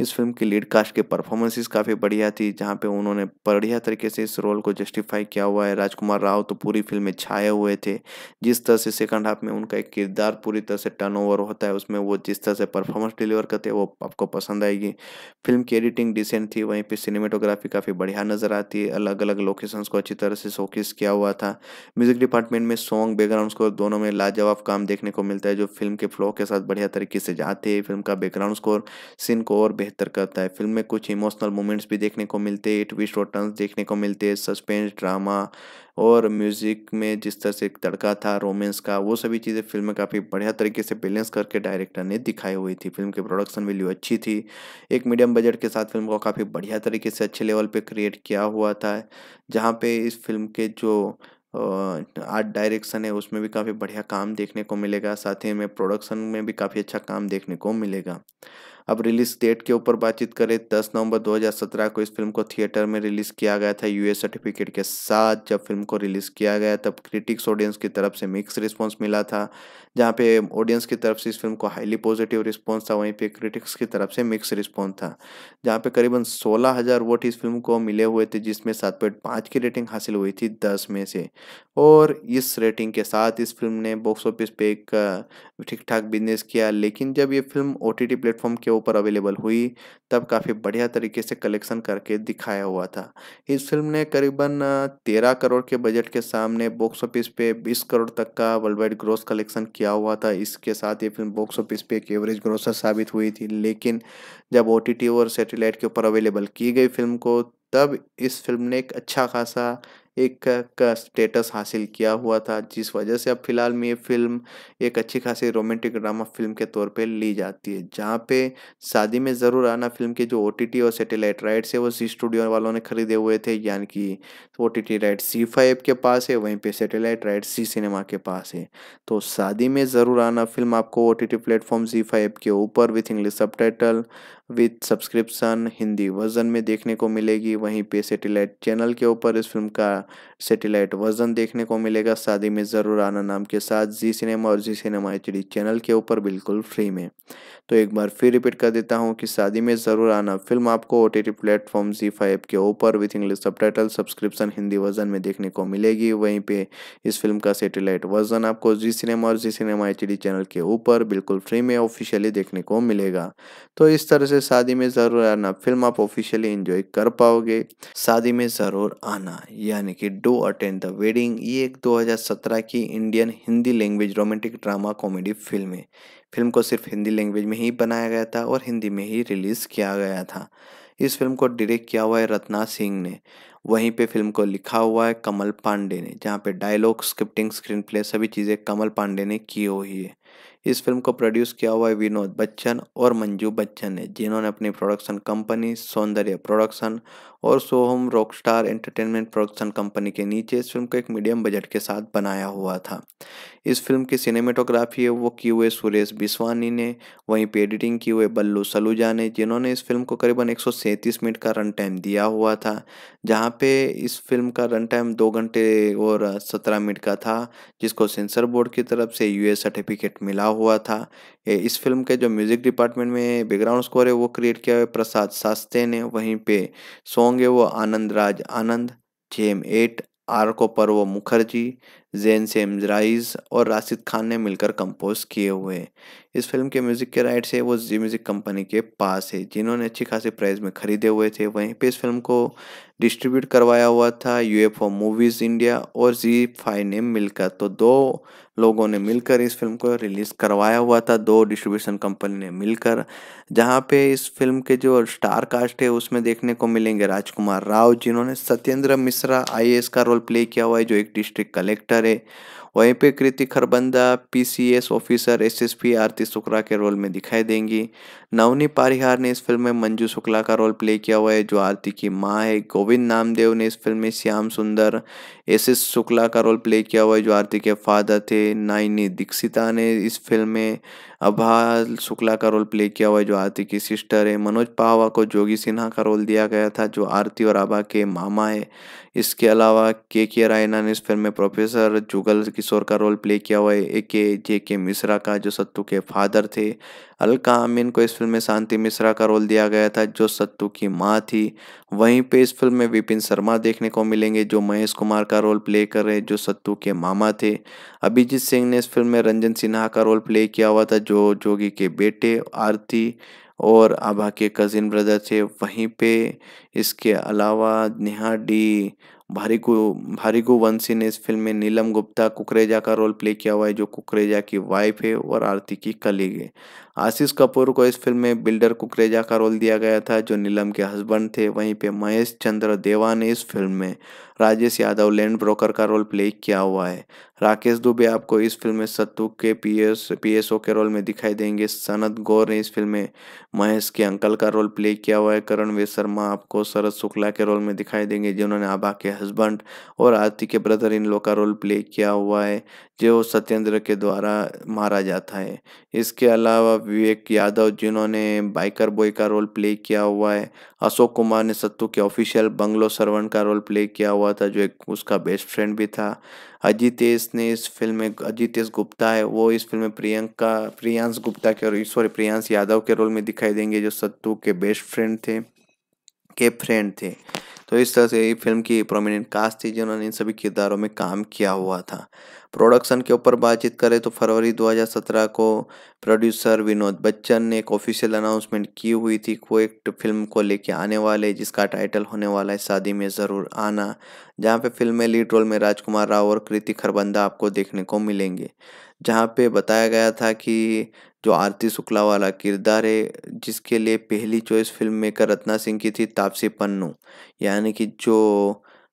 इस फिल्म की लीड कास्ट के परफॉर्मेंसेस काफ़ी बढ़िया थी जहाँ पे उन्होंने बढ़िया तरीके से इस रोल को जस्टिफाई किया हुआ है राजकुमार राव तो पूरी फिल्म में छाए हुए थे जिस तरह से सेकंड हाफ में उनका एक किरदार पूरी तरह से टर्न ओवर होता है उसमें वो जिस तरह से परफॉर्मेंस डिलीवर करते हैं वो आपको पसंद आएगी फिल्म की एडिटिंग डिसेंट थी वहीं पर सिनेमेटोग्राफी काफ़ी बढ़िया नज़र आती है अलग अलग लोकेशंस को अच्छी तरह से शोकेस किया हुआ था म्यूज़िक डिपार्टमेंट में सॉन्ग बैकग्राउंड स्कोर दोनों में लाजवाब काम देखने को मिलता है जो फिल्म के फ्लो के साथ बढ़िया तरीके से जाते हैं फिल्म का बैकग्राउंड स्कोर सीन को और बेहतर करता है फिल्म में कुछ इमोशनल मोमेंट्स भी देखने को मिलते हैं ट्विस्ट और टर्न्स देखने को मिलते हैं सस्पेंस ड्रामा और म्यूज़िक में जिस तरह से एक तड़का था रोमेंस का वो सभी चीज़ें फिल्म में काफ़ी बढ़िया तरीके से बैलेंस करके डायरेक्टर ने दिखाई हुई थी फिल्म की प्रोडक्शन वैल्यू अच्छी थी एक मीडियम बजट के साथ फिल्म को काफ़ी बढ़िया तरीके से अच्छे लेवल पर क्रिएट किया हुआ था जहाँ पे इस फिल्म के जो आर्ट डायरेक्शन है उसमें भी काफ़ी बढ़िया काम देखने को मिलेगा साथ ही में प्रोडक्शन में भी काफ़ी अच्छा काम देखने को मिलेगा अब रिलीज डेट के ऊपर बातचीत करें दस नवंबर 2017 को इस फिल्म को थिएटर में रिलीज़ किया गया था यूएस सर्टिफिकेट के साथ जब फिल्म को रिलीज़ किया गया तब क्रिटिक्स ऑडियंस की तरफ से मिक्स रिस्पॉन्स मिला था जहाँ पे ऑडियंस की तरफ से इस फिल्म को हाईली पॉजिटिव रिस्पॉन्स था वहीं पर क्रिटिक्स की तरफ से मिक्स रिस्पॉन्स था जहाँ पे करीबन सोलह हज़ार वोट इस फिल्म को मिले हुए थे जिसमें सात पॉइंट पाँच की रेटिंग हासिल हुई थी दस में से और इस रेटिंग के साथ इस फिल्म ने बॉक्स ऑफिस पे एक ठीक ठाक बिजनेस किया लेकिन जब ये फिल्म ओ टी प्लेटफॉर्म के ऊपर अवेलेबल हुई तब काफ़ी बढ़िया तरीके से कलेक्शन करके दिखाया हुआ था इस फिल्म ने करीबन तेरह करोड़ के बजट के सामने बॉक्स ऑफिस पे बीस करोड़ तक का वर्ल्ड वाइड ग्रोथ कलेक्शन किया हुआ था इसके साथ ये फिल्म बॉक्स ऑफिस पे एक एवरेज ग्रोसर साबित हुई थी लेकिन जब ओ और सेटेलाइट के ऊपर अवेलेबल की गई फिल्म को तब इस फिल्म ने एक अच्छा खासा एक का, स्टेटस हासिल किया हुआ था जिस वजह से अब फिलहाल में ये फिल्म एक अच्छी खासी रोमांटिक ड्रामा फिल्म के तौर पे ली जाती है जहाँ पे शादी में ज़रूर आना फिल्म के जो ओ और सेटेलाइट राइट्स है वो जी स्टूडियो वालों ने खरीदे हुए थे यानी कि O T T right Zee five के पास है वहीं पे सेटेलाइट राइट सी सिनेमा के पास है तो शादी में ज़रूर आना फिल्म आपको O T T platform Zee five के ऊपर with English subtitle with subscription Hindi version में देखने को मिलेगी वहीं पे सेटेलाइट चैनल के ऊपर इस फिल्म का सेटेलाइट वर्जन देखने को मिलेगा शादी में ज़रूर आना नाम के साथ जी सिनेमा और जी सिनेमा एच चैनल के ऊपर बिल्कुल फ्री में तो एक बार फिर रिपीट कर देता हूँ कि शादी में ज़रूर आना फिल्म आपको O T T platform Zee five के ऊपर with English subtitle subscription Hindi version में देखने को मिलेगी वहीं पे इस फिल्म का सेटेलाइट वर्जन आपको जी सिनेमा और जी सिनेमा एच चैनल के ऊपर बिल्कुल फ्री में ऑफिशियली देखने को मिलेगा तो इस तरह से शादी में ज़रूर आना फिल्म आप ऑफिशियली इंजॉय कर पाओगे शादी में ज़रूर आना यानी कि डो अटेंड द वेडिंग ये एक सत्रह की Indian Hindi language romantic drama comedy film है फिल्म को सिर्फ हिंदी लैंग्वेज में ही बनाया गया था और हिंदी में ही रिलीज़ किया गया था इस फिल्म को डायरेक्ट किया हुआ है रत्ना सिंह ने वहीं पे फिल्म को लिखा हुआ है कमल पांडे ने जहाँ पे डायलॉग स्क्रिप्टिंग स्क्रीन प्ले सभी चीज़ें कमल पांडे ने की हुई है इस फिल्म को प्रोड्यूस किया हुआ है विनोद बच्चन और मंजू बच्चन ने जिन्होंने अपनी प्रोडक्शन कंपनी सौंदर्य प्रोडक्शन और Soham Rockstar entertainment production company के नीचे इस फिल्म को एक मीडियम बजट के साथ बनाया हुआ था इस फिल्म की सिनेमेटोग्राफी है वो की हुए सुरेश बिस्वानी ने वहीं पे एडिटिंग की हुए बल्लू सलूजा ने जिन्होंने इस फिल्म को करीबन एक मिनट का रन टाइम दिया हुआ था जहाँ पे इस फिल्म का रन टाइम दो घंटे और सत्रह मिनट का था जिसको सेंसर बोर्ड की तरफ से यूए सर्टिफिकेट मिला हुआ था इस फिल्म के जो म्यूज़िक डिपार्टमेंट में बैकग्राउंड स्कोर है वो क्रिएट किया है प्रसाद शास्त्री ने वहीं पे सॉन्ग है वो Anand Raj Anand J M eight are को पर्व मुखर्जी जैन सेम्स राइज और राशिद खान ने मिलकर कंपोज किए हुए हैं इस फिल्म के म्यूज़िक के राइट्स है वो जी म्यूज़िक कंपनी के पास है जिन्होंने अच्छी खासी प्राइस में खरीदे हुए थे वहीं पे इस फिल्म को डिस्ट्रीब्यूट करवाया हुआ था यूएफओ मूवीज़ इंडिया और जी फाइव ने मिलकर तो दो लोगों ने मिलकर इस फिल्म को रिलीज़ करवाया हुआ था दो डिस्ट्रीब्यूशन कंपनी ने मिलकर जहाँ पे इस फिल्म के जो स्टार कास्ट है उसमें देखने को मिलेंगे राजकुमार राव जिन्होंने सत्येंद्र मिश्रा आईएएस का रोल प्ले किया हुआ है जो एक डिस्ट्रिक्ट कलेक्टर है वहीं पे Kriti Kharbanda PCS officer SSP Aarti Shukla के रोल में दिखाई देंगी नवनी पारिहार ने इस फिल्म में मंजू शुक्ला का रोल प्ले किया हुआ है जो आरती की माँ है गोविंद नामदेव ने इस फिल्म में श्याम सुंदर एस एस शुक्ला का रोल प्ले किया हुआ है जो आरती के फादर थे नाइनी दीक्षिता ने इस फिल्म में अभा हाँ, शुक्ला का रोल प्ले किया हुआ है जो आरती की सिस्टर है मनोज पाहवा को जोगी सिन्हा का रोल दिया गया था जो आरती और आभा के मामा है इसके अलावा के के रायना ने इस फिल्म में प्रोफेसर जुगल किशोर का रोल प्ले किया हुआ है ए के जे के मिश्रा का जो सत्तू के फादर थे अलका आमीन को इस फिल्म में शांति मिश्रा का रोल दिया गया था जो सत्तू की माँ थी वहीं पे इस फिल्म में विपिन शर्मा देखने को मिलेंगे जो महेश कुमार का रोल प्ले कर रहे जो सत्तू के मामा थे अभिजीत सिंह ने इस फिल्म में रंजन सिन्हा का रोल प्ले किया हुआ था जो जोगी के बेटे आरती और आभा के कज़िन ब्रदर थे वहीं पे इसके अलावा नेहा डी भारीगु भारीगु वंशी ने इस फिल्म में नीलम गुप्ता कुकरेजा का रोल प्ले किया हुआ है जो कुकरेजा की वाइफ है और आरती की कलीग है आशीष कपूर को इस फिल्म में बिल्डर कुकरेजा का रोल दिया गया था जो नीलम के हस्बैंड थे वहीं पे महेश चंद्र देवा ने इस फिल्म में राजेश यादव लैंड ब्रोकर का रोल प्ले किया हुआ है राकेश दुबे आपको इस फिल्म में सत्तू के पीएस पीएसओ के रोल में दिखाई देंगे सनत गौर ने इस फिल्म में महेश के अंकल का रोल प्ले किया हुआ है करण वे शर्मा आपको शरद शुक्ला के रोल में दिखाई देंगे जिन्होंने आभा के हस्बैंड और आरती के ब्रदर इन लोग का रोल प्ले किया हुआ है जो सत्येंद्र के द्वारा मारा जाता है इसके अलावा विवेक यादव जिन्होंने बाइकर बॉय का रोल प्ले किया हुआ है अशोक कुमार ने सत्तू के ऑफिशियल बंगलो सर्वन का रोल प्ले किया हुआ था जो एक उसका बेस्ट फ्रेंड भी था अजितेश ने इस फिल्म में अजितेश गुप्ता है वो इस फिल्म में प्रियंका प्रियांश गुप्ता के और सॉरी प्रियांश यादव के रोल में दिखाई देंगे जो सत्तू के बेस्ट फ्रेंड थे के फ्रेंड थे तो इस तरह से फिल्म की प्रोमिनेंट कास्ट थी जिन्होंने इन सभी किरदारों में काम किया हुआ था प्रोडक्शन के ऊपर बातचीत करें तो फरवरी 2017 को प्रोड्यूसर विनोद बच्चन ने एक ऑफिशियल अनाउंसमेंट की हुई थी वो एक फिल्म को लेके आने वाले जिसका टाइटल होने वाला है शादी में ज़रूर आना जहाँ पे फिल्म में लीड रोल में राजकुमार राव और कृति खरबंदा आपको देखने को मिलेंगे जहाँ पे बताया गया था कि जो आरती शुक्ला वाला किरदार है जिसके लिए पहली choice film maker Ratna Singh की थी तापसी पन्नू यानी कि जो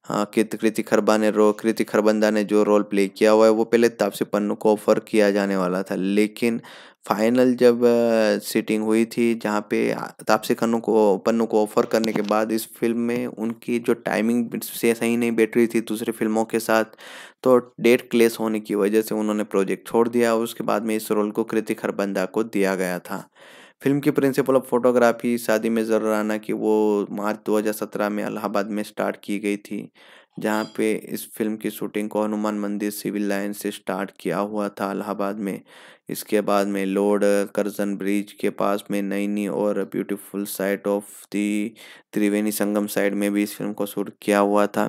हाँ कृति खरबा ने रो कृति खरबंदा ने जो रोल प्ले किया हुआ है वो पहले तापसी पन्नू को ऑफर किया जाने वाला था लेकिन फाइनल जब सीटिंग हुई थी जहाँ पे तापसी खन्नू को पन्नू को ऑफर करने के बाद इस फिल्म में उनकी जो टाइमिंग से सही नहीं बैठ रही थी दूसरी फिल्मों के साथ तो डेट क्लेस होने की वजह से उन्होंने प्रोजेक्ट छोड़ दिया और उसके बाद में इस रोल को कृतिक हरबंदा को दिया गया था फिल्म की प्रिंसिपल ऑफ फोटोग्राफी शादी में जरूर आना कि वो मार्च 2017 में अलाहाबाद में स्टार्ट की गई थी जहाँ पे इस फिल्म की शूटिंग को हनुमान मंदिर सिविल लाइन से स्टार्ट किया हुआ था अलाहाबाद में इसके बाद में लॉर्ड कर्जन ब्रिज के पास में नई नई और beautiful sight of the Triveni Sangam side में भी इस फिल्म को शूट किया हुआ था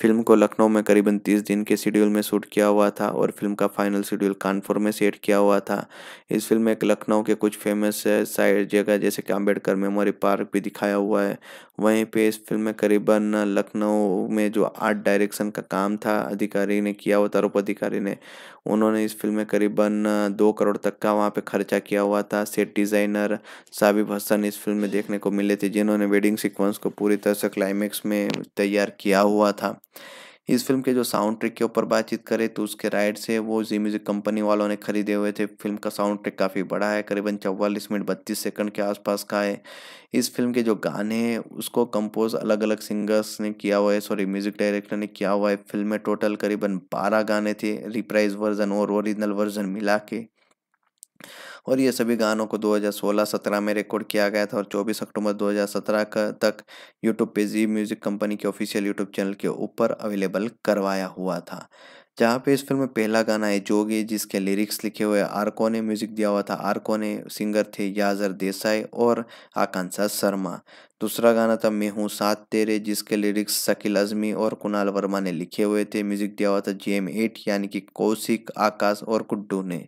फिल्म को लखनऊ में करीबन तीस दिन के शेड्यूल में शूट किया हुआ था और फिल्म का फाइनल शेड्यूल कानपुर में सेट किया हुआ था इस फिल्म में लखनऊ के कुछ फेमस साइड जगह जैसे कि अम्बेडकर मेमोरी पार्क भी दिखाया हुआ है वहीं पर इस फिल्म में करीबन लखनऊ में जो आर्ट डायरेक्शन का काम था अधिकारी ने किया हुआ था अधिकारी ने उन्होंने इस फिल्म में करीबन दो करोड़ तक का वहाँ पे खर्चा किया हुआ था सेट डिज़ाइनर साबिब हसन इस फिल्म में देखने को मिले थे जिन्होंने वेडिंग सीक्वेंस को पूरी तरह से क्लाइमेक्स में तैयार किया हुआ था इस फिल्म के जो साउंड ट्रिक के ऊपर बातचीत करें तो उसके राइट्स है वो जी म्यूजिक कंपनी वालों ने खरीदे हुए थे फिल्म का साउंड ट्रिक काफ़ी बड़ा है करीबन चौवालीस मिनट बत्तीस सेकंड के आसपास का है इस फिल्म के जो गाने हैं उसको कंपोज अलग अलग सिंगर्स ने किया हुआ है सॉरी म्यूजिक डायरेक्टर ने किया हुआ है फिल्म में टोटल करीबन बारह गाने थे रिप्राइज वर्जन और ओरिजिनल वर्जन मिला के और ये सभी गानों को 2016-17 में रिकॉर्ड किया गया था और 24 अक्टूबर 2017 तक यूट्यूब पे जी म्यूज़िक कंपनी के ऑफिशियल यूट्यूब चैनल के ऊपर अवेलेबल करवाया हुआ था जहाँ पे इस फिल्म में पहला गाना है जोगी जिसके लिरिक्स लिखे हुए आरको ने म्यूज़िक दिया हुआ था आरको ने सिंगर थे याजर देसाई और आकांक्षा शर्मा दूसरा गाना था मैं हूँ सात तेरे जिसके लिरिक्स शकील अजमी और कुणाल वर्मा ने लिखे हुए थे म्यूज़िक दिया हुआ था जे एम एट यानी कि कौशिक आकाश और कुड्डू ने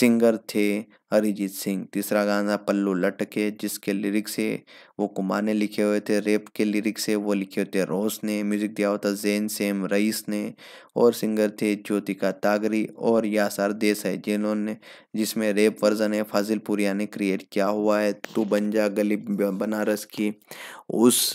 सिंगर थे अरिजीत सिंह तीसरा गाना पल्लू लटके जिसके लिरिक्स है वो कुमार ने लिखे हुए थे रेप के लिरिक्स है वो लिखे हुए थे रोस ने म्यूज़िक दिया हुआ था जैन सेम रईस ने और सिंगर थे ज्योतिका तागरी और यासार देसाई जिन्होंने जिसमें रेप वर्जन है फाजिल पुरिया ने क्रिएट किया हुआ है तू बन जा गली बनारस की उस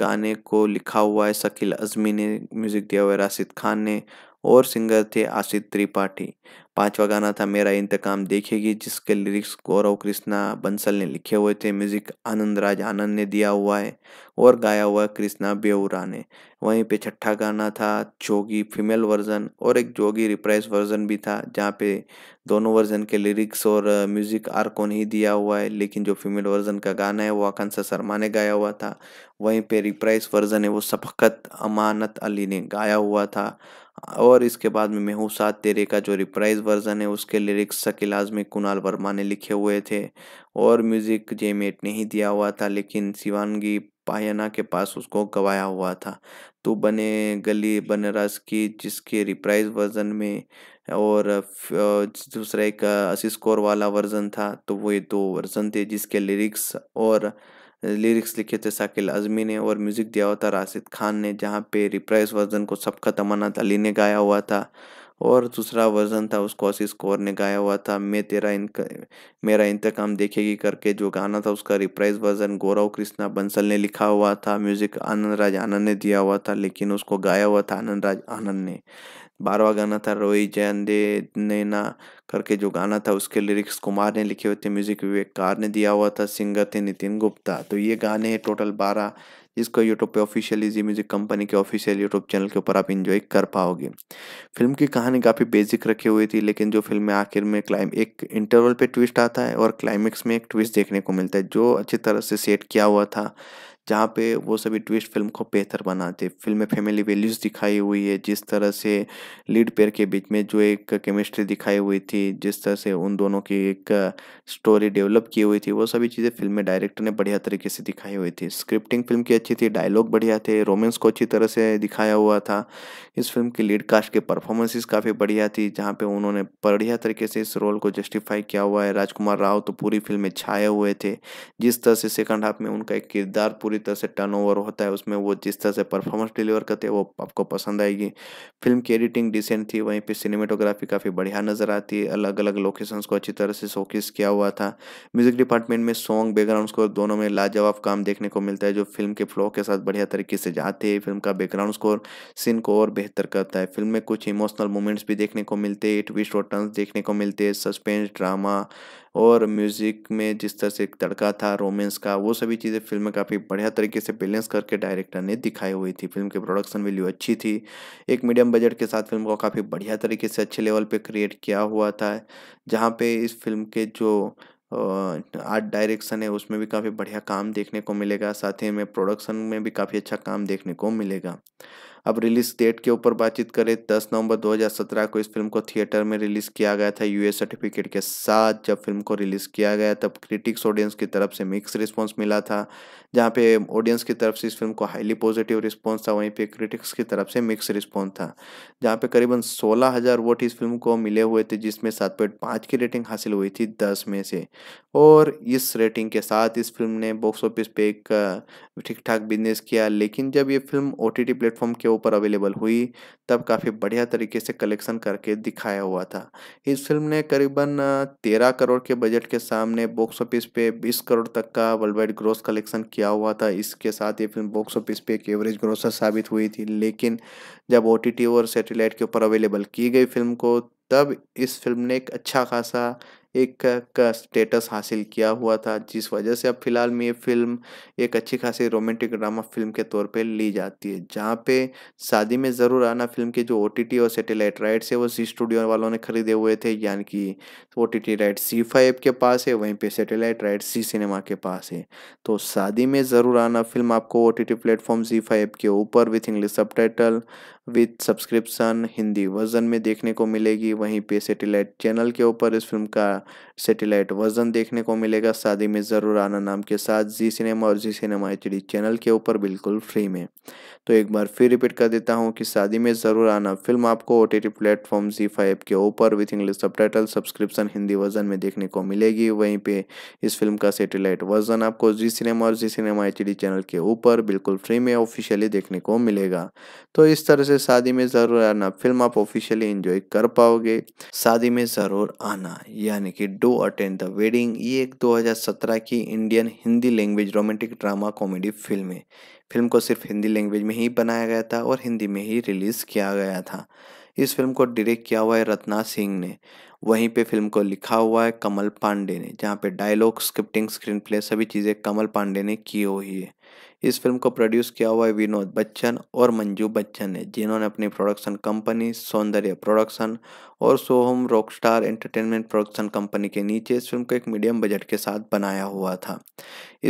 गाने को लिखा हुआ है शकील अजमी ने म्यूज़िक दिया हुआ है राशिद खान ने और सिंगर थे आशित त्रिपाठी पांचवा गाना था मेरा इंतकाम देखेगी जिसके लिरिक्स गौरव कृष्णा बंसल ने लिखे हुए थे म्यूजिक आनंद राज आनंद ने दिया हुआ है और गाया हुआ कृष्णा बेउरा ने वहीं पे छठा गाना था जोगी फीमेल वर्जन और एक जोगी रिप्राइज वर्जन भी था जहाँ पे दोनों वर्जन के लिरिक्स और म्यूजिक आरकोन ही दिया हुआ है लेकिन जो फीमेल वर्जन का गाना है वो आकांक्षा शर्मा ने गाया हुआ था वहीं पे रिप्राइज वर्जन है वो सफकत अमानत अली ने गाया हुआ था और इसके बाद में मेहू सात तेरे का जो रिप्राइज वर्जन है उसके लिरिक्स शकील आजमी कुणाल वर्मा ने लिखे हुए थे और म्यूज़िक जे मेट ने ही दिया हुआ था लेकिन शिवानगी पायना के पास उसको गवाया हुआ था तो बने गली बनरस की जिसके रिप्राइज वर्जन में और दूसरा एक असिस्कोर वाला वर्जन था तो वो ये दो वर्जन थे जिसके लिरिक्स और लिरिक्स लिखे थे शाकिल आज़मी ने और म्यूज़िक दिया हुआ था राशिद खान ने जहाँ पे रिप्राइज वर्जन को सबका तमन्ना अली ने गाया हुआ था और दूसरा वर्जन था उसको आशीष कौर ने गाया हुआ था मैं तेरा इनका मेरा इंतकाम देखेगी करके जो गाना था उसका रिप्राइज वर्जन गौरव कृष्णा बंसल ने लिखा हुआ था म्यूज़िक आनंद राज आनंद ने दिया हुआ था लेकिन उसको गाया हुआ था आनंद राज आनंद ने बारवा गाना था रोई जैन दे नैना करके जो गाना था उसके लिरिक्स कुमार ने लिखे हुए थे म्यूजिक विवेक कार ने दिया हुआ था सिंगर थे नितिन गुप्ता तो ये गाने हैं टोटल बारह जिसको यूट्यूब पे ऑफिशियली जी म्यूज़िक कंपनी के ऑफिशियल यूट्यूब चैनल के ऊपर आप इन्जॉय कर पाओगे फिल्म की कहानी काफ़ी बेसिक रखी हुई थी लेकिन जो फिल्म में आखिर में क्लाइम एक इंटरवल पे ट्विस्ट आता है और क्लाइमेक्स में एक ट्विस्ट देखने को मिलता है जो अच्छी तरह से सेट किया हुआ था जहाँ पे वो सभी ट्विस्ट फिल्म को बेहतर बनाते फिल्म में फैमिली वैल्यूज़ दिखाई हुई है जिस तरह से लीड पेयर के बीच में जो एक केमिस्ट्री दिखाई हुई थी जिस तरह से उन दोनों की एक स्टोरी डेवलप की हुई थी वो सभी चीज़ें फिल्म में डायरेक्टर ने बढ़िया तरीके से दिखाई हुई थी स्क्रिप्टिंग फिल्म की अच्छी थी डायलॉग बढ़िया थे रोमेंस को अच्छी तरह से दिखाया हुआ था इस फिल्म की लीड कास्ट के परफॉर्मेंसेस काफ़ी बढ़िया थी जहाँ पे उन्होंने बढ़िया तरीके से इस रोल को जस्टिफाई किया हुआ है राजकुमार राव तो पूरी फिल्म में छाए हुए थे जिस तरह से सेकंड हाफ में उनका एक किरदार पूरी पूरी तरह से टर्न ओवर होता है उसमें वो जिस तरह से परफॉर्मेंस डिलीवर करते हैं वो आपको पसंद आएगी फिल्म की एडिटिंग डिसेंट थी वहीं पे सिनेमेटोग्राफी काफ़ी बढ़िया नज़र आती है अलग अलग लोकेशंस को अच्छी तरह से शोकेस किया हुआ था म्यूजिक डिपार्टमेंट में सॉन्ग बैकग्राउंड स्कोर दोनों में लाजवाब काम देखने को मिलता है जो फिल्म के फ्लो के साथ बढ़िया तरीके से जाते हैं फिल्म का बैकग्राउंड स्कोर सीन को और बेहतर करता है फिल्म में कुछ इमोशनल मोमेंट्स भी देखने को मिलते हैं ट्विस्ट और टर्न्स देखने को मिलते हैं सस्पेंस ड्रामा और म्यूज़िक में जिस तरह से एक तड़का था रोमेंस का वो सभी चीज़ें फिल्म में काफ़ी बढ़िया तरीके से बैलेंस करके डायरेक्टर ने दिखाई हुई थी फिल्म की प्रोडक्शन वैल्यू अच्छी थी एक मीडियम बजट के साथ फिल्म को काफ़ी बढ़िया तरीके से अच्छे लेवल पर क्रिएट किया हुआ था जहाँ पे इस फिल्म के जो आर्ट डायरेक्शन है उसमें भी काफ़ी बढ़िया काम देखने को मिलेगा साथ ही में प्रोडक्शन में भी काफ़ी अच्छा काम देखने को मिलेगा अब रिलीज डेट के ऊपर बातचीत करें 10 नवंबर 2017 को इस फिल्म को थिएटर में रिलीज़ किया गया था यूएस सर्टिफिकेट के साथ जब फिल्म को रिलीज़ किया गया तब क्रिटिक्स ऑडियंस की तरफ से मिक्स रिस्पॉन्स मिला था जहाँ पे ऑडियंस की तरफ से इस फिल्म को हाईली पॉजिटिव रिस्पॉन्स था वहीं पे क्रिटिक्स की तरफ से मिक्स रिस्पॉन्स था जहाँ पे करीबन सोलह हज़ार वोट इस फिल्म को मिले हुए थे जिसमें सात पॉइंट पाँच की रेटिंग हासिल हुई थी दस में से और इस रेटिंग के साथ इस फिल्म ने बॉक्स ऑफिस पे एक ठीक ठाक बिजनेस किया लेकिन जब ये film O T T platform के ऊपर अवेलेबल हुई तब काफ़ी बढ़िया तरीके से कलेक्शन करके दिखाया हुआ था इस फिल्म ने करीबन तेरह करोड़ के बजट के सामने बॉक्स ऑफिस पे बीस करोड़ तक का वर्ल्ड वाइड ग्रोस कलेक्शन किया हुआ था इसके साथ ये फिल्म बॉक्स ऑफिस पे एक एवरेज ग्रोसर साबित हुई थी लेकिन जब ओ टी टी और सेटेलाइट के ऊपर अवेलेबल की गई फिल्म को तब इस फिल्म ने एक अच्छा खासा एक का स्टेटस हासिल किया हुआ था जिस वजह से अब फिलहाल में ये फिल्म एक अच्छी खासी रोमांटिक ड्रामा फिल्म के तौर पे ली जाती है जहाँ पे शादी में ज़रूर आना फिल्म के जो ओ और सेटेलाइट राइट्स है वो जी स्टूडियो वालों ने खरीदे हुए थे यानी कि O T right Zee five के पास है वहीं पर सेटेलाइट राइट सी सिनेमा के पास है तो शादी में ज़रूर आना फिल्म आपको O T T platform Zee five के ऊपर with English sub with subscription Hindi version में देखने को मिलेगी वहीं पे सेटेलाइट चैनल के ऊपर इस फिल्म का सेटेलाइट वर्जन देखने को मिलेगा शादी में ज़रूर आना नाम के साथ जी सिनेमा और जी सिनेमा एच चैनल के ऊपर बिल्कुल फ्री में तो एक बार फिर रिपीट कर देता हूँ कि शादी में ज़रूर आना फिल्म आपको O T T platform Zee five के ऊपर with English subtitle subscription Hindi version में देखने को मिलेगी वहीं पे इस फिल्म का सेटेलाइट वर्जन आपको जी सिनेमा और जी सिनेमा एच चैनल के ऊपर बिल्कुल फ्री में ऑफिशियली देखने को मिलेगा तो इस तरह से शादी में ज़रूर आना फिल्म आप ऑफिशियली इंजॉय कर पाओगे शादी में ज़रूर आना यानी यानी कि डो अटेंड द वेडिंग ये एक 2017 की Indian Hindi language romantic drama comedy film है फिल्म को सिर्फ हिंदी लैंग्वेज में ही बनाया गया था और हिंदी में ही रिलीज़ किया गया था इस फिल्म को डायरेक्ट किया हुआ है रत्ना सिंह ने वहीं पे फिल्म को लिखा हुआ है कमल पांडे ने जहाँ पे डायलॉग स्क्रिप्टिंग स्क्रीन प्ले सभी चीज़ें कमल पांडे ने की हुई है इस फिल्म को प्रोड्यूस किया हुआ है विनोद बच्चन और मंजू बच्चन ने जिन्होंने अपनी प्रोडक्शन कंपनी सौंदर्य प्रोडक्शन और Soham Rockstar entertainment production company के नीचे इस फिल्म को एक मीडियम बजट के साथ बनाया हुआ था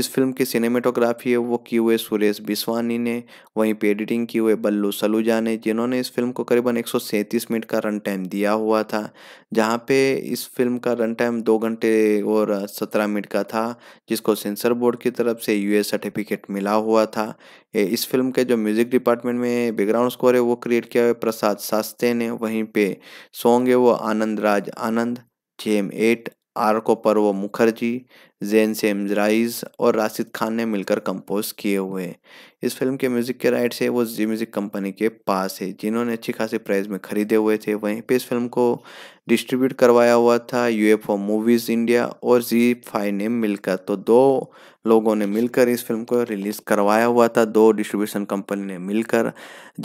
इस फिल्म की सिनेमेटोग्राफी है वो की हुए सुरेश बिस्वानी ने वहीं पर एडिटिंग की हुए बल्लू सलूजा ने जिन्होंने इस फिल्म को करीबन एक मिनट का रन टाइम दिया हुआ था जहाँ पे इस फिल्म का रन टाइम दो घंटे और सत्रह मिनट का था जिसको सेंसर बोर्ड की तरफ से यूए सर्टिफिकेट मिला हुआ था इस फिल्म के जो म्यूज़िक डिपार्टमेंट में बैकग्राउंड स्कोर है वो क्रिएट किया हुआ है प्रसाद सास्ते ने वहीं पे सॉन्ग है वो Anand Raj Anand J M eight आरको पर्व मुखर्जी जैन से इमजराइज और राशिद खान ने मिलकर कंपोज किए हुए हैं इस फिल्म के म्यूज़िक के राइट्स है वो जी म्यूज़िक कंपनी के पास है जिन्होंने अच्छी खासी प्राइस में खरीदे हुए थे वहीं पे इस फिल्म को डिस्ट्रीब्यूट करवाया हुआ था यूएफओ मूवीज़ इंडिया और जी फाइव ने मिलकर तो दो लोगों ने मिलकर इस फिल्म को रिलीज़ करवाया हुआ था दो डिस्ट्रीब्यूशन कंपनी ने मिलकर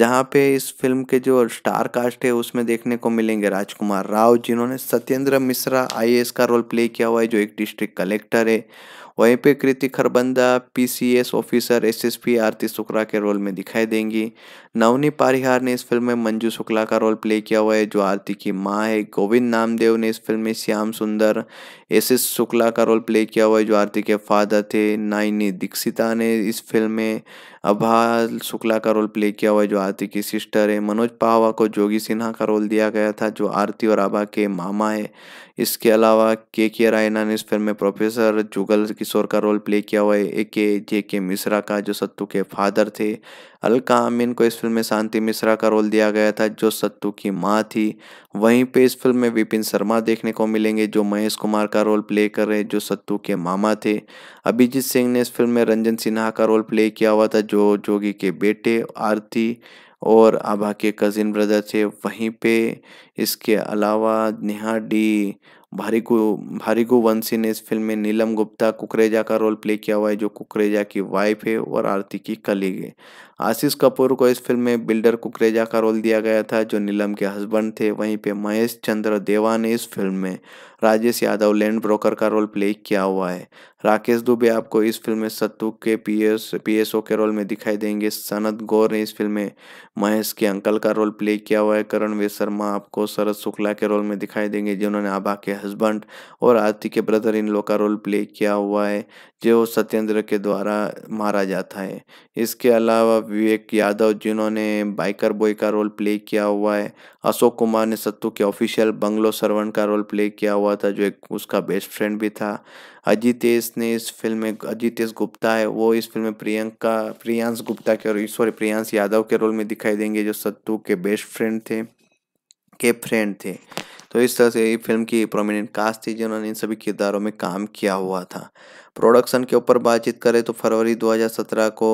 जहाँ पे इस फिल्म के जो स्टार कास्ट है उसमें देखने को मिलेंगे राजकुमार राव जिन्होंने सत्येंद्र मिश्रा आई का रोल प्ले किया हुआ है जो एक डिस्ट्रिक्ट कलेक्टर है वहीं पे Kriti Kharbanda PCS officer SSP Aarti Shukla के रोल में दिखाई देंगी नवनी पारिहार ने इस फिल्म में मंजू शुक्ला का रोल प्ले किया हुआ है जो आरती की माँ है गोविंद नामदेव ने इस फिल्म में श्याम सुंदर एस एस शुक्ला का रोल प्ले किया हुआ है जो आरती के फादर थे नाइनी दीक्षिता ने इस फिल्म में अभा शुक्ला का रोल प्ले किया हुआ है जो आरती की सिस्टर है मनोज पाहवा को जोगी सिन्हा का रोल दिया गया था जो आरती और आभा के मामा है इसके अलावा के के रायना ने इस फिल्म में प्रोफेसर जुगल किशोर का रोल प्ले किया हुआ है ए के जे के मिश्रा का जो सत्तू के फादर थे अलका आमीन को इस फिल्म में शांति मिश्रा का रोल दिया गया था जो सत्तू की माँ थी वहीं पे इस फिल्म में विपिन शर्मा देखने को मिलेंगे जो महेश कुमार का रोल प्ले कर रहे जो सत्तू के मामा थे अभिजीत सिंह ने इस फिल्म में रंजन सिन्हा का रोल प्ले किया हुआ था जो जोगी के बेटे आरती और आभा के कज़िन ब्रदर थे वहीं पे इसके अलावा नेहा डी भारीगु भारीगु वंशी ने इस फिल्म में नीलम गुप्ता कुकरेजा का रोल प्ले किया हुआ है जो कुकरेजा की वाइफ है और आरती की कलीग है आशीष कपूर को इस फिल्म में बिल्डर कुकरेजा का रोल दिया गया था जो नीलम के हस्बैंड थे वहीं पे महेश चंद्र देवा ने इस फिल्म में राजेश यादव लैंड ब्रोकर का रोल प्ले किया हुआ है राकेश दुबे आपको इस फिल्म में सत्तू के पीएस पीएसओ के रोल में दिखाई देंगे सनत गौर ने इस फिल्म में महेश के अंकल का रोल प्ले किया हुआ है करण वे शर्मा आपको शरद शुक्ला के रोल में दिखाई देंगे जिन्होंने आभा के हस्बैंड और आरती के ब्रदर इन लोग का रोल प्ले किया हुआ है जो सत्येंद्र के द्वारा मारा जाता है इसके अलावा विवेक यादव जिन्होंने बाइकर बॉय का रोल प्ले किया हुआ है अशोक कुमार ने सत्तू के ऑफिशियल बंगलो सर्वन का रोल प्ले किया हुआ था जो एक उसका बेस्ट फ्रेंड भी था अजितेश ने इस फिल्म में अजितेश गुप्ता है वो इस फिल्म में प्रियंका प्रियांश गुप्ता के और सॉरी प्रियांश यादव के रोल में दिखाई देंगे जो सत्तू के बेस्ट फ्रेंड थे के फ्रेंड थे तो इस तरह से ये फिल्म की प्रोमिनेंट कास्ट थी जिन्होंने इन सभी किरदारों में काम किया हुआ था प्रोडक्शन के ऊपर बातचीत करें तो फरवरी 2017 को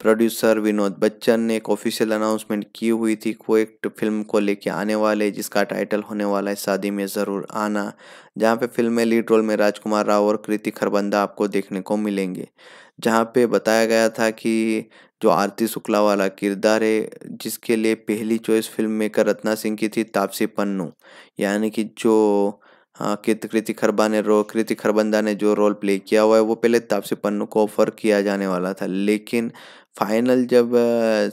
प्रोड्यूसर विनोद बच्चन ने एक ऑफिशियल अनाउंसमेंट की हुई थी को एक फिल्म को लेके आने वाले जिसका टाइटल होने वाला है शादी में ज़रूर आना जहाँ पे फिल्म में लीड रोल में राजकुमार राव और कृति खरबंदा आपको देखने को मिलेंगे जहाँ पे बताया गया था कि जो आरती शुक्ला वाला किरदार है जिसके लिए पहली choice film maker Ratna Singh की थी तापसी पन्नू यानी कि जो हाँ, कित कृतिक खरबा ने रो कृतिक खरबंदा ने जो रोल प्ले किया हुआ है वो पहले तापसी पन्नू को ऑफर किया जाने वाला था लेकिन फाइनल जब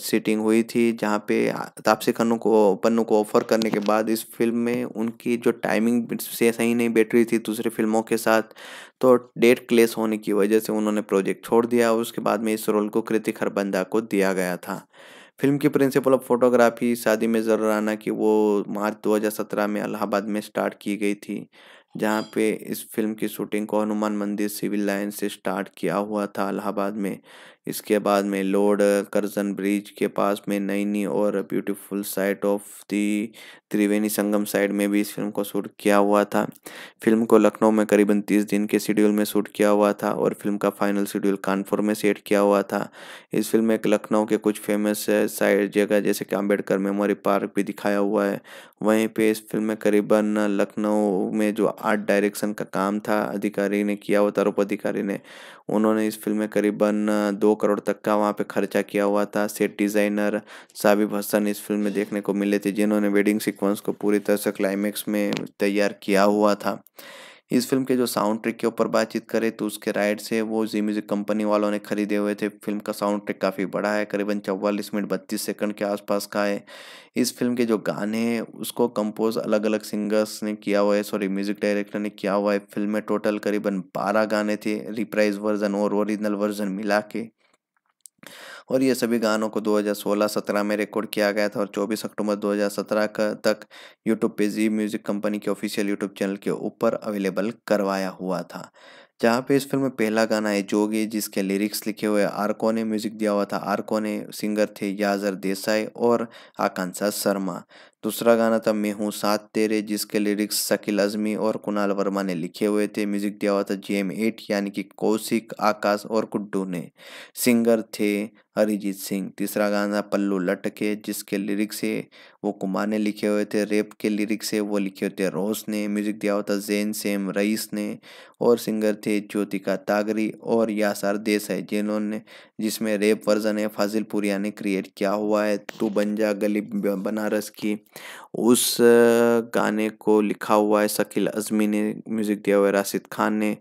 सीटिंग हुई थी जहाँ पे तापसी खन्नू को पन्नू को ऑफर करने के बाद इस फिल्म में उनकी जो टाइमिंग से सही नहीं बैठ रही थी दूसरी फिल्मों के साथ तो डेट क्लेस होने की वजह से उन्होंने प्रोजेक्ट छोड़ दिया उसके बाद में इस रोल को कृति खरबंदा को दिया गया था फिल्म की प्रिंसिपल ऑफ फोटोग्राफी शादी में जरूर आना कि वो मार्च 2017 में अलाहाबाद में स्टार्ट की गई थी जहाँ पे इस फिल्म की शूटिंग को हनुमान मंदिर सिविल लाइन से स्टार्ट किया हुआ था अलाहाबाद में इसके बाद में लॉर्ड कर्जन ब्रिज के पास में नई नई और beautiful sight of the Triveni Sangam side में भी इस फिल्म को शूट किया हुआ था फिल्म को लखनऊ में करीबन तीस दिन के शेड्यूल में शूट किया हुआ था और फिल्म का फाइनल शेड्यूल कानपुर में सेट किया हुआ था इस फिल्म में लखनऊ के कुछ फेमस साइड जगह जैसे कि अम्बेडकर मेमोरी पार्क भी दिखाया हुआ है वहीं पर इस फिल्म में करीबन लखनऊ में जो आर्ट डायरेक्शन का काम था अधिकारी ने किया हुआ था अधिकारी ने उन्होंने इस फिल्म में करीबन दो करोड़ तक का वहाँ पे खर्चा किया हुआ था सेट डिज़ाइनर साबिब हसन इस फिल्म में देखने को मिले थे जिन्होंने वेडिंग सीक्वेंस को पूरी तरह से क्लाइमैक्स में तैयार किया हुआ था इस फिल्म के जो साउंड ट्रैक के ऊपर बातचीत करें तो उसके राइट से वो जी म्यूजिक कंपनी वालों ने खरीदे हुए थे फिल्म का साउंड ट्रैक काफ़ी बड़ा है करीबन चौवालीस मिनट बत्तीस सेकंड के आसपास का है इस फिल्म के जो गाने हैं उसको कंपोज अलग अलग सिंगर्स ने किया हुआ है सॉरी म्यूजिक डायरेक्टर ने किया हुआ है फिल्म में टोटल करीबन बारह गाने थे रिप्राइज वर्जन और ओरिजिनल वर्जन मिला के और ये सभी गानों को 2016-17 में रिकॉर्ड किया गया था और 24 अक्टूबर 2017 तक यूट्यूब पे जी म्यूज़िक कंपनी के ऑफिशियल यूट्यूब चैनल के ऊपर अवेलेबल करवाया हुआ था जहाँ पे इस फिल्म में पहला गाना है जोगी जिसके लिरिक्स लिखे हुए आरको ने म्यूजिक दिया हुआ था आरको ने सिंगर थे याजर देसाई और आकांक्षा शर्मा दूसरा गाना था मैं हूँ साथ तेरे जिसके लिरिक्स शकील अजमी और कुणाल वर्मा ने लिखे हुए थे म्यूजिक दिया हुआ था जे एम एट यानी कि कौशिक आकाश और गुड्डू ने सिंगर थे अरिजीत सिंह तीसरा गाना पल्लू लटके जिसके लिरिक्स है वो कुमार ने लिखे हुए थे रेप के लिरिक्स है वो लिखे हुए थे रोस ने म्यूजिक दिया हुआ था जैन सेम रईस ने और सिंगर थे ज्योतिका तागरी और यासार देसाई जिन्होंने जिसमें रेप वर्जन है फाजिलपुरिया ने क्रिएट किया हुआ है तू बन जा गली बनारस की उस गाने को लिखा हुआ है शकील अज़मी ने म्यूज़िक दिया हुआ है राशिद खान ने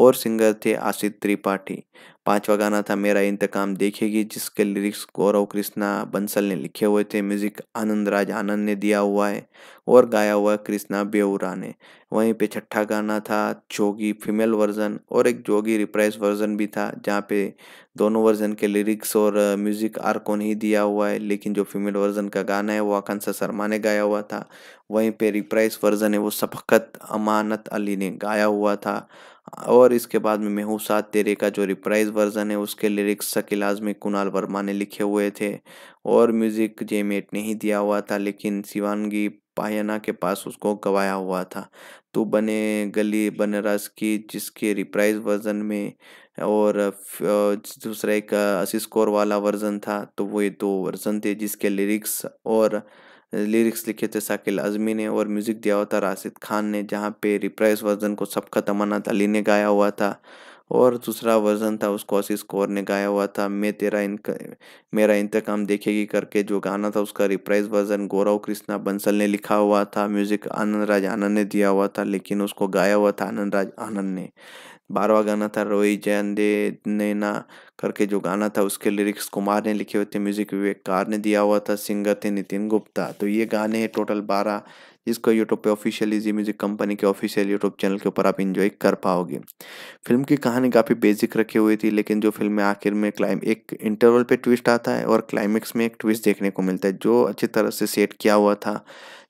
और सिंगर थे आशित त्रिपाठी पांचवा गाना था मेरा इंतकाम देखेगी जिसके लिरिक्स गौरव कृष्णा बंसल ने लिखे हुए थे म्यूजिक आनंद राज आनंद ने दिया हुआ है और गाया हुआ है कृष्णा बेउरा ने वहीं पे छठा गाना था जोगी फीमेल वर्जन और एक जोगी रिप्राइज वर्जन भी था जहाँ पे दोनों वर्जन के लिरिक्स और म्यूजिक को नहीं दिया हुआ है लेकिन जो फीमेल वर्जन का गाना है वो आकांक्षा शर्मा ने गाया हुआ था वहीं पे रिप्राइज वर्जन है वो सफकत अमानत अली ने गाया हुआ था और इसके बाद में मेहू सात तेरे का जो रिप्राइज वर्जन है उसके लिरिक्स शकील आजमी कुणाल वर्मा ने लिखे हुए थे और म्यूज़िक जेमेट ने ही दिया हुआ था लेकिन शिवानगी पायना के पास उसको गवाया हुआ था तो बने गली बनरस की जिसके रिप्राइज वर्जन में और दूसरा एक असिस्कोर कौर वाला वर्जन था तो वो ये दो वर्जन थे जिसके लिरिक्स और लिरिक्स लिखे थे शाकिल अजमी ने और म्यूज़िक दिया हुआ था राशिद खान ने जहाँ पे रिप्राइज वर्जन को सबका तमन्ना अली ने गाया हुआ था और दूसरा वर्जन था उसको आशीष कौर ने गाया हुआ था मैं तेरा इनका मेरा इंतकाम देखेगी करके जो गाना था उसका रिप्राइज वर्जन गौरव कृष्णा बंसल ने लिखा हुआ था म्यूज़िक आनंद राज आनंद ने दिया हुआ था लेकिन उसको गाया हुआ था आनंद राज आनंद ने बारहवा गाना था रोई जैन दे नैना करके जो गाना था उसके लिरिक्स कुमार ने लिखे हुए थे म्यूजिक विवेक कार ने दिया हुआ था सिंगर थे नितिन गुप्ता तो ये गाने हैं टोटल बारह जिसको यूट्यूब पे ऑफिशियली जी म्यूजिक कंपनी के ऑफिशियल यूट्यूब चैनल के ऊपर आप इन्जॉय कर पाओगे फिल्म की कहानी काफ़ी बेसिक रखी हुई थी लेकिन जो फिल्म में आखिर में क्लाइम एक इंटरवल पे ट्विस्ट आता है और क्लाइमेक्स में एक ट्विस्ट देखने को मिलता है जो अच्छी तरह से सेट किया हुआ था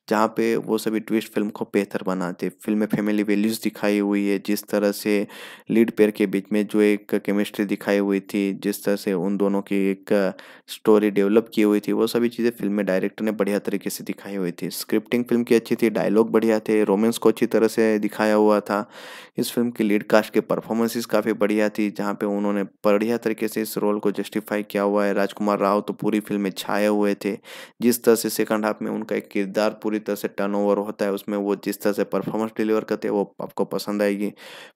जहाँ पे वो सभी ट्विस्ट फिल्म को बेहतर बनाते फिल्म में फैमिली वैल्यूज़ दिखाई हुई है जिस तरह से लीड पेयर के बीच में जो एक केमिस्ट्री दिखाई हुई थी जिस तरह से उन दोनों की एक स्टोरी डेवलप की हुई थी वो सभी चीज़ें फिल्म में डायरेक्टर ने बढ़िया तरीके से दिखाई हुई थी स्क्रिप्टिंग फिल्म की अच्छी थी डायलॉग बढ़िया थे रोमेंस को अच्छी तरह से दिखाया हुआ था इस फिल्म की लीड कास्ट के परफॉर्मेंसेस काफ़ी बढ़िया थी जहाँ पे उन्होंने बढ़िया तरीके से इस रोल को जस्टिफाई किया हुआ है राजकुमार राव तो पूरी फिल्म में छाए हुए थे जिस तरह से सेकंड हाफ में उनका एक किरदार पूरी पूरी तरह से टर्नओवर होता है उसमें वो जिस तरह से परफॉर्मेंस डिलीवर करते हैं वो आपको पसंद आएगी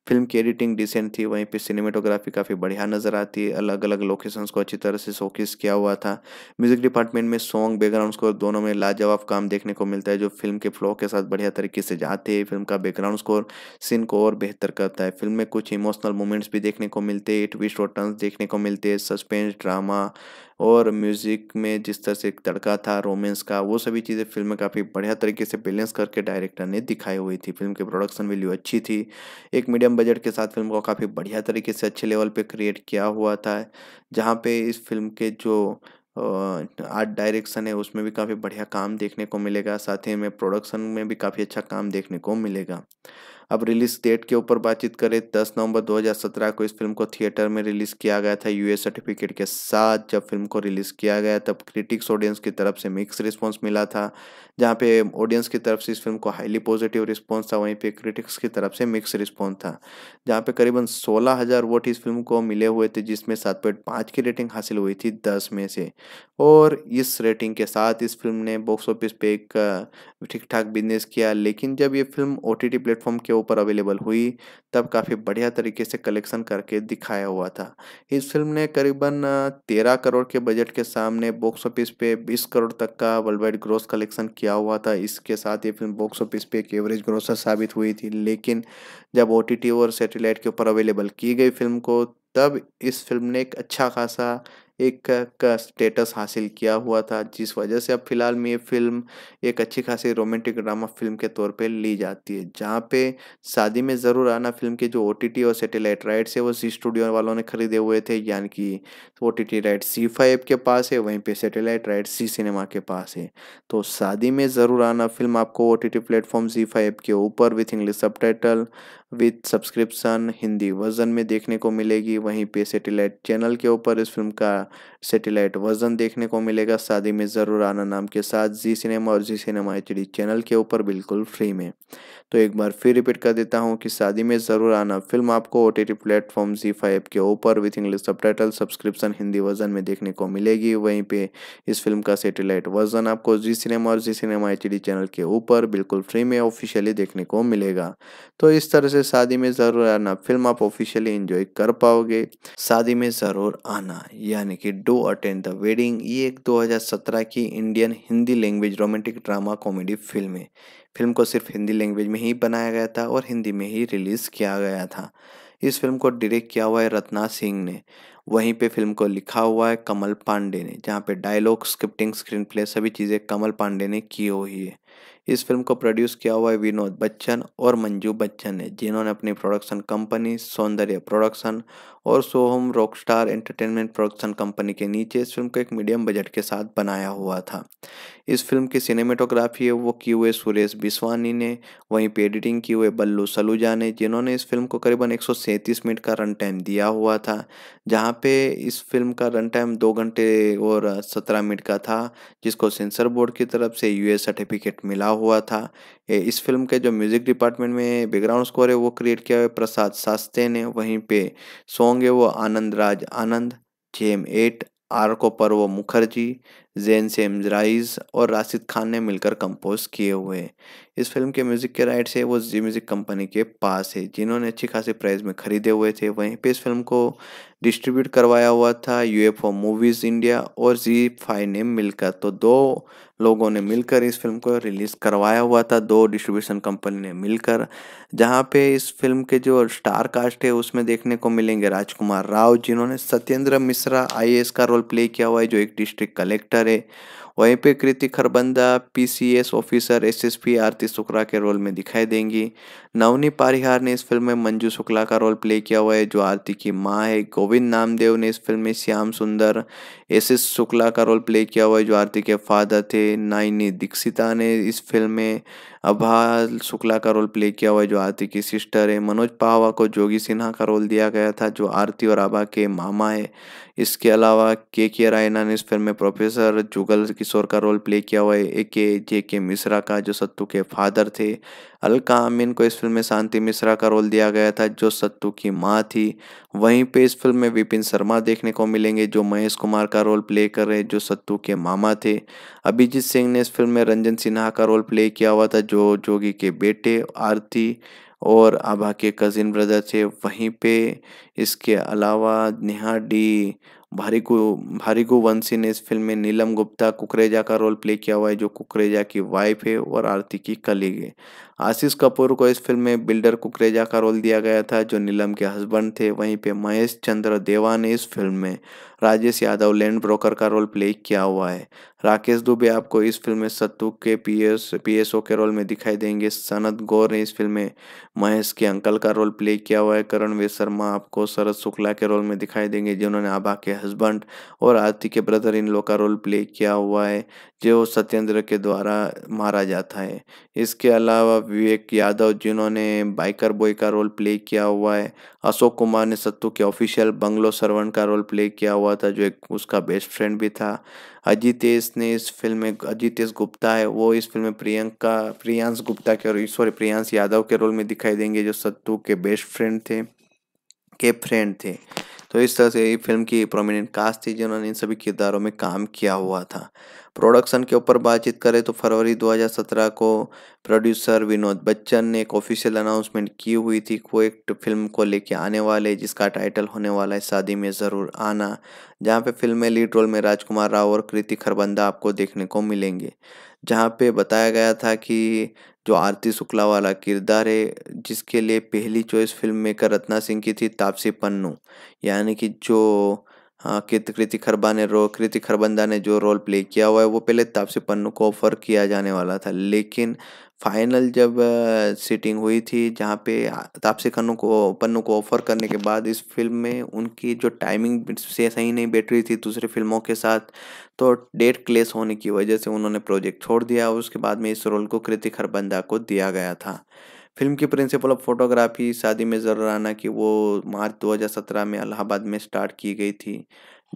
फिल्म की एडिटिंग डिसेंट थी वहीं पर सिनेमेटोग्राफी काफ़ी बढ़िया नज़र आती है अलग अलग लोकेशंस को अच्छी तरह से शोकेस किया हुआ था म्यूजिक डिपार्टमेंट में सॉन्ग बैकग्राउंड स्कोर दोनों में लाजवाब काम देखने को मिलता है जो फिल्म के फ्लो के साथ बढ़िया तरीके से जाते हैं फिल्म का बैकग्राउंड स्कोर सीन को और बेहतर करता है फिल्म में कुछ इमोशनल मोमेंट्स भी देखने को मिलते हैं ट्विस्ट और टर्न्स देखने को मिलते हैं सस्पेंस ड्रामा और म्यूज़िक में जिस तरह से एक तड़का था रोमेंस का वो सभी चीज़ें फिल्म में काफ़ी बढ़िया तरीके से बैलेंस करके डायरेक्टर ने दिखाई हुई थी फिल्म की प्रोडक्शन वैल्यू अच्छी थी एक मीडियम बजट के साथ फिल्म को काफ़ी बढ़िया तरीके से अच्छे लेवल पर क्रिएट किया हुआ था जहाँ पे इस फिल्म के जो आर्ट डायरेक्शन है उसमें भी काफ़ी बढ़िया काम देखने को मिलेगा साथ ही में प्रोडक्शन में भी काफ़ी अच्छा काम देखने को मिलेगा अब रिलीज डेट के ऊपर बातचीत करें 10 नवंबर 2017 को इस फिल्म को थिएटर में रिलीज किया गया था यूएस सर्टिफिकेट के साथ जब फिल्म को रिलीज किया गया तब क्रिटिक्स ऑडियंस की तरफ से मिक्स रिस्पॉन्स मिला था जहाँ पे ऑडियंस की तरफ से इस फिल्म को हाईली पॉजिटिव रिस्पॉन्स था वहीं पर क्रिटिक्स की तरफ से मिक्स रिस्पॉन्स था जहाँ पे करीबन सोलह हज़ार वोट इस फिल्म को मिले हुए थे जिसमें सात पॉइंट पाँच की रेटिंग हासिल हुई थी दस में से और इस रेटिंग के साथ इस फिल्म ने बॉक्स ऑफिस पे एक ठीक ठाक बिजनेस किया लेकिन जब ये फिल्म ओ टी प्लेटफॉर्म के ऊपर अवेलेबल हुई तब काफ़ी बढ़िया तरीके से कलेक्शन करके दिखाया हुआ था इस फिल्म ने करीबन तेरह करोड़ के बजट के सामने बॉक्स ऑफिस पे बीस करोड़ तक का वर्ल्ड वाइड ग्रोथ कलेक्शन किया हुआ था इसके साथ ये फिल्म बॉक्स ऑफिस पे एक एवरेज ग्रोसर साबित हुई थी लेकिन जब ओ और सेटेलाइट के ऊपर अवेलेबल की गई फिल्म को तब इस फिल्म ने एक अच्छा खासा एक का स्टेटस हासिल किया हुआ था जिस वजह से अब फिलहाल में ये फिल्म एक अच्छी खासी रोमांटिक ड्रामा फिल्म के तौर पे ली जाती है जहाँ पे शादी में ज़रूर आना फिल्म के जो ओ और सेटेलाइट राइट्स है वो जी स्टूडियो वालों ने खरीदे हुए थे यानी कि O T T right Zee five के पास है वहीं पर सेटेलाइट राइट सी सिनेमा के पास है तो शादी में ज़रूर आना फिल्म आपको O T T platform Zee five के ऊपर with English sub with subscription Hindi version में देखने को मिलेगी वहीं पे सेटेलाइट चैनल के ऊपर इस फिल्म का सेटेलाइट वर्जन देखने को मिलेगा शादी में ज़रूर आना नाम के साथ जी सिनेमा और जी सिनेमा एच चैनल के ऊपर बिल्कुल फ्री में तो एक बार फिर रिपीट कर देता हूँ कि शादी में ज़रूर आना फिल्म आपको O T T platform Zee five के ऊपर with English sub subscription Hindi version में देखने को मिलेगी वहीं पर इस फिल्म का सेटेलाइट वर्जन आपको जी सिनेमा और जी सिनेमा एच चैनल के ऊपर बिल्कुल फ्री में ऑफिशियली देखने को मिलेगा तो इस तरह से शादी में ज़रूर आना फिल्म आप ऑफिशियली इंजॉय कर पाओगे शादी में ज़रूर आना यानी कि do do attend the wedding ये एक 2017 की Indian Hindi language romantic drama comedy film है फिल्म को सिर्फ हिंदी लैंग्वेज में ही बनाया गया था और हिंदी में ही रिलीज़ किया गया था इस फिल्म को डायरेक्ट किया हुआ है रत्ना सिंह ने वहीं पे फिल्म को लिखा हुआ है कमल पांडे ने जहाँ पे डायलॉग स्क्रिप्टिंग स्क्रीन प्ले सभी चीज़ें कमल पांडे ने की हुई है इस फिल्म को प्रोड्यूस किया हुआ है विनोद बच्चन और मंजू बच्चन ने जिन्होंने अपनी प्रोडक्शन कंपनी सौंदर्य प्रोडक्शन और Soham Rockstar entertainment production company के नीचे इस फिल्म को एक मीडियम बजट के साथ बनाया हुआ था इस फिल्म की सिनेमेटोग्राफी वो की हुए सुरेश बिस्वानी ने वहीं पे एडिटिंग की हुए बल्लू सलूजा ने जिन्होंने इस फिल्म को करीबन एक मिनट का रन टाइम दिया हुआ था जहाँ पे इस फिल्म का रन टाइम दो घंटे और सत्रह मिनट का था जिसको सेंसर बोर्ड की तरफ से यूए सर्टिफिकेट मिला हुआ था इस फिल्म के जो म्यूज़िक डिपार्टमेंट में बैकग्राउंड स्कोर है वो क्रिएट किया हुआ है प्रसाद सास्ते ने वहीं पे सॉन्ग है वो Anand Raj Anand jam eight are को पर्व मुखर्जी जैन सेमराइज और राशिद खान ने मिलकर कंपोज किए हुए हैं इस फिल्म के म्यूज़िक के राइट्स है वो जी म्यूज़िक कंपनी के पास है जिन्होंने अच्छी खासी प्राइस में खरीदे हुए थे वहीं पे इस फिल्म को डिस्ट्रीब्यूट करवाया हुआ था यूएफओ मूवीज़ इंडिया और जी फाइव ने मिलकर तो दो लोगों ने मिलकर इस फिल्म को रिलीज़ करवाया हुआ था दो डिस्ट्रीब्यूशन कंपनी ने मिलकर जहाँ पे इस फिल्म के जो स्टार कास्ट है उसमें देखने को मिलेंगे राजकुमार राव जिन्होंने सत्येंद्र मिश्रा आई का रोल प्ले किया हुआ है जो एक डिस्ट्रिक्ट कलेक्टर है वहीं पे Kriti Kharbanda PCS officer SSP Aarti Shukla के रोल में दिखाई देंगी नवनी पारिहार ने इस फिल्म में मंजू शुक्ला का रोल प्ले किया हुआ है जो आरती की माँ है गोविंद नामदेव ने इस फिल्म में श्याम सुंदर एस एस शुक्ला का रोल प्ले किया हुआ है जो आरती के फादर थे नाइनी दीक्षिता ने इस फिल्म में अभा शुक्ला का रोल प्ले किया हुआ है जो आरती की सिस्टर है मनोज पाहवा को जोगी सिन्हा का रोल दिया गया था जो आरती और आभा के मामा है इसके अलावा के के रायना ने इस फिल्म में प्रोफेसर जुगल किशोर का रोल प्ले किया हुआ है ए के जे के मिश्रा का जो सत्तू के फादर थे अलका अमीन को इस फिल्म में शांति मिश्रा का रोल दिया गया था जो सत्तू की माँ थी वहीं पे इस फिल्म में विपिन शर्मा देखने को मिलेंगे जो महेश कुमार का रोल प्ले कर रहे जो सत्तू के मामा थे अभिजीत सिंह ने इस फिल्म में रंजन सिन्हा का रोल प्ले किया हुआ था जो जोगी के बेटे आरती और आभा के कज़िन ब्रदर थे वहीं पे इसके अलावा नेहा डी भारीगु भारीगु वंशी ने इस फिल्म में नीलम गुप्ता कुकरेजा का रोल प्ले किया हुआ है जो कुकरेजा की वाइफ है और आरती की कलीग है आशीष कपूर को इस फिल्म में बिल्डर कुकरेजा का रोल दिया गया था जो नीलम के हस्बैंड थे वहीं पे महेश चंद्र देवा ने इस फिल्म में राजेश यादव लैंड ब्रोकर का रोल प्ले किया हुआ है राकेश दुबे आपको इस फिल्म में सत्तू के पीएस पीएसओ के रोल में दिखाई देंगे सनत गौर ने इस फिल्म में महेश के अंकल का रोल प्ले किया हुआ है करण वे शर्मा आपको शरद शुक्ला के रोल में दिखाई देंगे जिन्होंने आभा के हस्बैंड और आरती के ब्रदर इन लोग का रोल प्ले किया हुआ है जो सत्येंद्र के द्वारा मारा जाता है इसके अलावा विवेक यादव जिन्होंने बाइकर बॉय का रोल प्ले किया हुआ है अशोक कुमार ने सत्तू के ऑफिशियल बंगलो सर्वन का रोल प्ले किया हुआ था जो एक उसका बेस्ट फ्रेंड भी था अजितेश ने इस फिल्म में अजितेश गुप्ता है वो इस फिल्म में प्रियंका प्रियांश गुप्ता के और सॉरी प्रियांश यादव के रोल में दिखाई देंगे जो सत्तू के बेस्ट फ्रेंड थे के फ्रेंड थे तो इस तरह से ये फिल्म की प्रोमिनेंट कास्ट थी जिन्होंने इन सभी किरदारों में काम किया हुआ था प्रोडक्शन के ऊपर बातचीत करें तो फरवरी 2017 को प्रोड्यूसर विनोद बच्चन ने एक ऑफिशियल अनाउंसमेंट की हुई थी को एक फिल्म को लेके आने वाले जिसका टाइटल होने वाला है शादी में ज़रूर आना जहाँ पे फिल्म में लीड रोल में राजकुमार राव और कृति खरबंदा आपको देखने को मिलेंगे जहाँ पे बताया गया था कि जो आरती शुक्ला वाला किरदार है जिसके लिए पहली choice film maker Ratna Singh की थी तापसी पन्नू यानी कि जो हाँ, कृति खरबा ने रो कृति खरबंदा ने जो रोल प्ले किया हुआ है वो पहले तापसी पन्नू को ऑफर किया जाने वाला था लेकिन फाइनल जब सीटिंग हुई थी जहाँ पे तापसी खन्नू को पन्नू को ऑफर करने के बाद इस फिल्म में उनकी जो टाइमिंग से सही नहीं बैठ रही थी दूसरी फिल्मों के साथ तो डेट क्लेस होने की वजह से उन्होंने प्रोजेक्ट छोड़ दिया और उसके बाद में इस रोल को कृतिक हरबंदा को दिया गया था फिल्म की प्रिंसिपल ऑफ फोटोग्राफी शादी में जरूर आना कि वो मार्च 2017 में अलाहाबाद में स्टार्ट की गई थी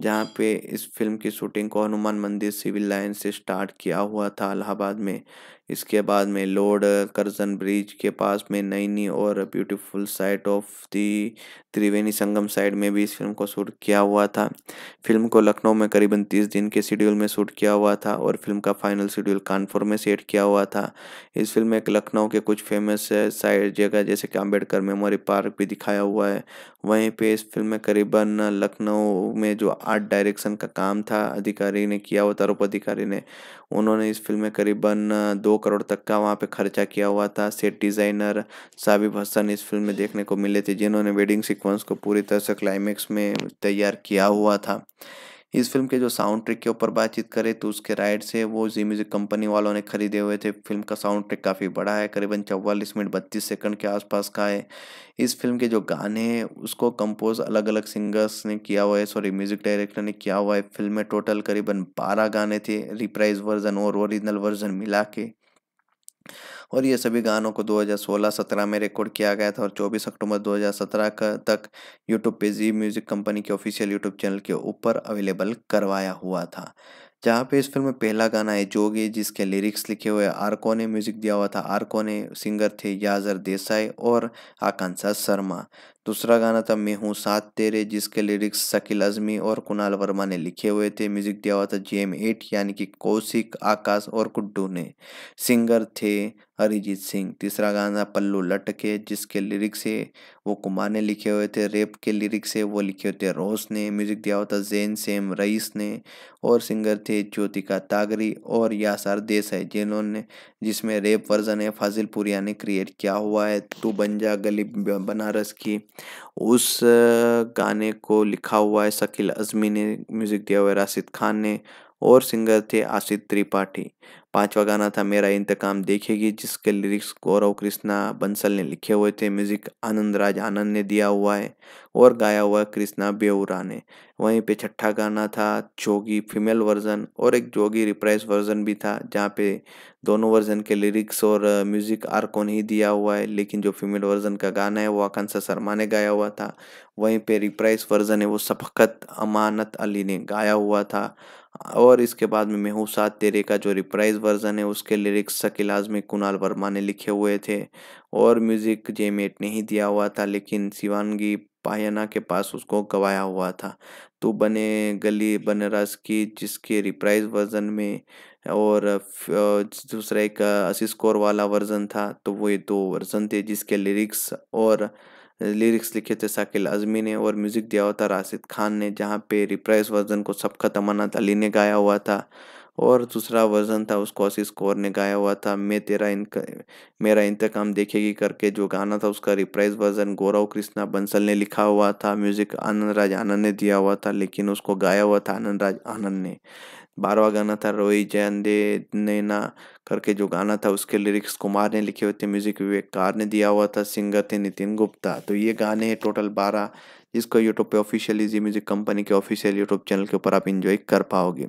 जहाँ पे इस फिल्म की शूटिंग को हनुमान मंदिर सिविल लाइन से स्टार्ट किया हुआ था अलाहाबाद में इसके बाद में लॉर्ड करजन ब्रिज के पास में नई नई और beautiful sight of the Triveni Sangam side में भी इस फिल्म को शूट किया हुआ था फिल्म को लखनऊ में करीबन तीस दिन के शेड्यूल में शूट किया हुआ था और फिल्म का फाइनल शेड्यूल कानपुर में सेट किया हुआ था इस फिल्म में लखनऊ के कुछ फेमस साइड जगह जैसे कि अम्बेडकर मेमोरी पार्क भी दिखाया हुआ है वहीं पे इस फिल्म में करीबन लखनऊ में जो आर्ट डायरेक्शन का काम था अधिकारी ने किया हुआ था अधिकारी ने उन्होंने इस फिल्म में करीबन दो करोड़ तक का वहाँ पे खर्चा किया हुआ था सेट डिज़ाइनर साबिब हसन इस फिल्म में देखने को मिले थे जिन्होंने वेडिंग सीक्वेंस को पूरी तरह से क्लाइमैक्स में तैयार किया हुआ था इस फिल्म के जो साउंड ट्रिक के ऊपर बातचीत करें तो उसके राइट्स है वो जी म्यूज़िक कंपनी वालों ने खरीदे हुए थे फिल्म का साउंड ट्रिक काफ़ी बड़ा है करीबन चौवालीस मिनट बत्तीस सेकंड के आसपास का है इस फिल्म के जो गाने हैं उसको कंपोज अलग अलग सिंगर्स ने किया हुआ है सॉरी म्यूज़िक डायरेक्टर ने किया हुआ है फिल्म में टोटल करीबन बारह गाने थे रिप्राइज वर्जन और ओरिजिनल वर्जन मिला के और ये सभी गानों को 2016-17 में रिकॉर्ड किया गया था और 24 अक्टूबर 2017 तक यूट्यूब पे जी म्यूज़िक कंपनी के ऑफिशियल यूट्यूब चैनल के ऊपर अवेलेबल करवाया हुआ था जहाँ पे इस फिल्म में पहला गाना है जोगी जिसके लिरिक्स लिखे हुए आरको ने म्यूजिक दिया हुआ था आरको ने सिंगर थे याजर देसाई और आकांक्षा शर्मा दूसरा गाना था मैं हूँ साथ तेरे जिसके लिरिक्स शकील अजमी और कुणाल वर्मा ने लिखे हुए थे म्यूजिक दिया हुआ था जे एम एट यानी कि कौशिक आकाश और गुड्डू ने सिंगर थे अरिजीत सिंह तीसरा गाना पल्लू लटके जिसके लिरिक्स है वो कुमार ने लिखे हुए थे रेप के लिरिक्स है वो लिखे हुए थे रोस ने म्यूजिक दिया हुआ था जैन सेम रईस ने और सिंगर थे ज्योतिका तागरी और यासार देसाई जिन्होंने जिसमें रेप वर्जन है फाजिल पुरिया ने क्रिएट किया हुआ है तू बन जा गली बनारस की उस गाने को लिखा हुआ है शकील अजमी ने म्यूजिक दिया हुआ है राशिद खान ने और सिंगर थे आशित त्रिपाठी पांचवा गाना था मेरा इंतकाम देखेगी जिसके लिरिक्स गौरव कृष्णा बंसल ने लिखे हुए थे म्यूजिक आनंद राज आनंद ने दिया हुआ है और गाया हुआ कृष्णा बेउरा ने वहीं पे छठा गाना था जोगी फीमेल वर्जन और एक जोगी रिप्राइज वर्जन भी था जहाँ पे दोनों वर्जन के लिरिक्स और म्यूजिक आर को नहीं दिया हुआ है लेकिन जो फीमेल वर्जन का गाना है वो आकांक्षा शर्मा ने गाया हुआ था वहीं पे रिप्राइज वर्जन है वो सफकत अमानत अली ने गाया हुआ था और इसके बाद में मेहू सात तेरे का जो रिप्राइज वर्जन है उसके लिरिक्स शकील आजमी कुणाल वर्मा ने लिखे हुए थे और म्यूज़िक जेमेट ने ही दिया हुआ था लेकिन शिवानगी पायना के पास उसको गवाया हुआ था तो बने गली बनरस की जिसके रिप्राइज वर्जन में और दूसरा एक असिस्कोर कौर वाला वर्जन था तो वो ये दो वर्जन थे जिसके लिरिक्स और लिरिक्स लिखे थे शाकिल अजमी ने और म्यूज़िक दिया हुआ था राशिद खान ने जहाँ पे रिप्राइज वर्जन को सबका तमन्नात अली ने गाया हुआ था और दूसरा वर्जन था उसको आशीष कौर ने गाया हुआ था मैं तेरा इनक मेरा इंतकाम देखेगी करके जो गाना था उसका रिप्राइज वर्जन गौरव कृष्णा बंसल ने लिखा हुआ था म्यूज़िक आनंद राज आनंद ने दिया हुआ था लेकिन उसको गाया हुआ था आनंद राज आनंद ने बारहवा गाना था रोई जैन दे नैना करके जो गाना था उसके लिरिक्स कुमार ने लिखे हुए थे म्यूजिक विवेक कार ने दिया हुआ था सिंगर थे नितिन गुप्ता तो ये गाने हैं टोटल बारह जिसको यूट्यूब पे ऑफिशियली जी म्यूजिक कंपनी के ऑफिशियल यूट्यूब चैनल के ऊपर आप इन्जॉय कर पाओगे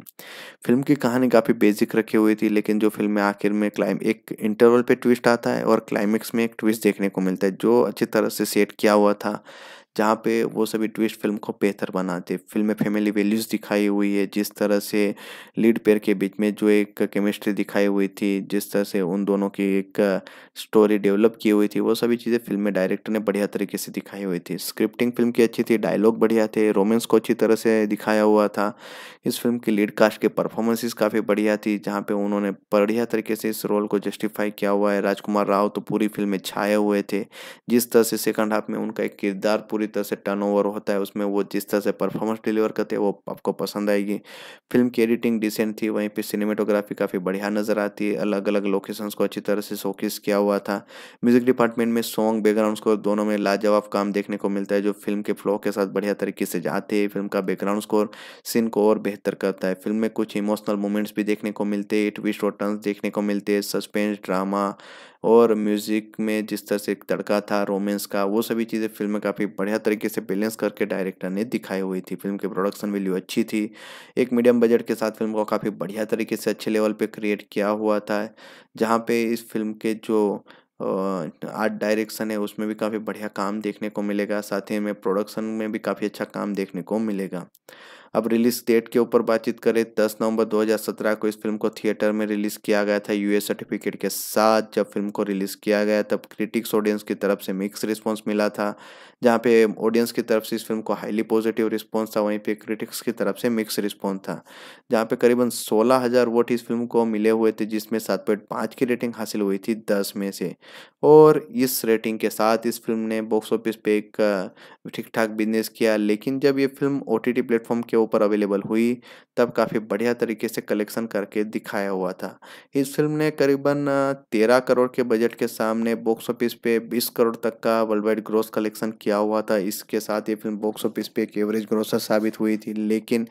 फिल्म की कहानी काफ़ी बेसिक रखी हुई थी लेकिन जो फिल्म में आखिर में क्लाइम एक इंटरवल पे ट्विस्ट आता है और क्लाइमेक्स में एक ट्विस्ट देखने को मिलता है जो अच्छी तरह से सेट किया हुआ था जहाँ पे वो सभी ट्विस्ट फिल्म को बेहतर बनाते फिल्म में फैमिली वैल्यूज़ दिखाई हुई है जिस तरह से लीड पेयर के बीच में जो एक केमिस्ट्री दिखाई हुई थी जिस तरह से उन दोनों की एक स्टोरी डेवलप की हुई थी वो सभी चीज़ें फिल्म में डायरेक्टर ने बढ़िया तरीके से दिखाई हुई थी स्क्रिप्टिंग फिल्म की अच्छी थी डायलॉग बढ़िया थे रोमेंस को अच्छी तरह से दिखाया हुआ था इस फिल्म की लीड कास्ट के परफॉर्मेंसेस काफ़ी बढ़िया थी जहाँ पे उन्होंने बढ़िया तरीके से इस रोल को जस्टिफाई किया हुआ है राजकुमार राव तो पूरी फिल्म में छाए हुए थे जिस तरह से सेकंड हाफ में उनका एक किरदार पूरी पूरी तरह से टर्नओवर होता है उसमें वो जिस तरह से परफॉर्मेंस डिलीवर करते हैं वो आपको पसंद आएगी फिल्म की एडिटिंग डिसेंट थी वहीं पर सिनेमेटोग्राफी काफ़ी बढ़िया नज़र आती है अलग अलग लोकेशंस को अच्छी तरह से शोकेस किया हुआ था म्यूजिक डिपार्टमेंट में सॉन्ग बैकग्राउंड स्कोर दोनों में लाजवाब काम देखने को मिलता है जो फिल्म के फ्लो के साथ बढ़िया तरीके से जाते हैं फिल्म का बैकग्राउंड स्कोर सीन को और बेहतर करता है फिल्म में कुछ इमोशनल मोमेंट्स भी देखने को मिलते हैं ट्विस्ट और टर्न्स देखने को मिलते हैं सस्पेंस ड्रामा और म्यूज़िक में जिस तरह से एक तड़का था रोमेंस का वो सभी चीज़ें फिल्म में काफ़ी बढ़िया तरीके से बैलेंस करके डायरेक्टर ने दिखाई हुई थी फिल्म की प्रोडक्शन वैल्यू अच्छी थी एक मीडियम बजट के साथ फिल्म को काफ़ी बढ़िया तरीके से अच्छे लेवल पर क्रिएट किया हुआ था जहाँ पे इस फिल्म के जो आर्ट डायरेक्शन है उसमें भी काफ़ी बढ़िया काम देखने को मिलेगा साथ ही में प्रोडक्शन में भी काफ़ी अच्छा काम देखने को मिलेगा अब रिलीज डेट के ऊपर बातचीत करें 10 नवंबर 2017 को इस फिल्म को थिएटर में रिलीज किया गया था यूएस सर्टिफिकेट के साथ जब फिल्म को रिलीज किया गया तब क्रिटिक्स ऑडियंस की तरफ से मिक्स रिस्पॉन्स मिला था जहाँ पे ऑडियंस की तरफ से इस फिल्म को हाईली पॉजिटिव रिस्पॉन्स था वहीं पे क्रिटिक्स की तरफ से मिक्स रिस्पॉन्स था जहाँ पे करीबन सोलह हज़ार वोट इस फिल्म को मिले हुए थे जिसमें सात पॉइंट पाँच की रेटिंग हासिल हुई थी दस में से और इस रेटिंग के साथ इस फिल्म ने बॉक्स ऑफिस पे एक ठीक ठाक बिजनेस किया लेकिन जब ये film O T T platform के ऊपर अवेलेबल हुई तब काफ़ी बढ़िया तरीके से कलेक्शन करके दिखाया हुआ था इस फिल्म ने करीबन तेरह करोड़ के बजट के सामने बॉक्स ऑफिस पे बीस करोड़ तक का वर्ल्ड वाइड ग्रोस कलेक्शन किया हुआ था इसके साथ ये फिल्म बॉक्स ऑफिस पे एक एवरेज ग्रोसर साबित हुई थी लेकिन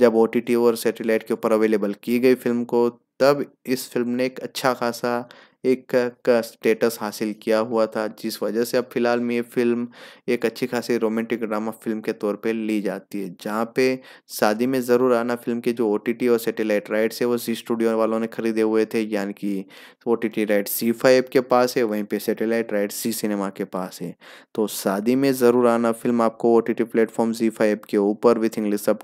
जब ओ और सेटेलाइट के ऊपर अवेलेबल की गई फिल्म को तब इस फिल्म ने एक अच्छा खासा एक का, स्टेटस हासिल किया हुआ था जिस वजह से अब फिलहाल में ये फिल्म एक अच्छी खासी रोमांटिक ड्रामा फिल्म के तौर पे ली जाती है जहाँ पे शादी में ज़रूर आना फिल्म के जो ओ और सेटेलाइट राइट्स है वो जी स्टूडियो वालों ने खरीदे हुए थे यानी कि O T T right Zee five के पास है वहीं पर सेटेलाइट राइट सी सिनेमा के पास है तो शादी में ज़रूर आना फिल्म आपको O T T platform Zee five के ऊपर with English sub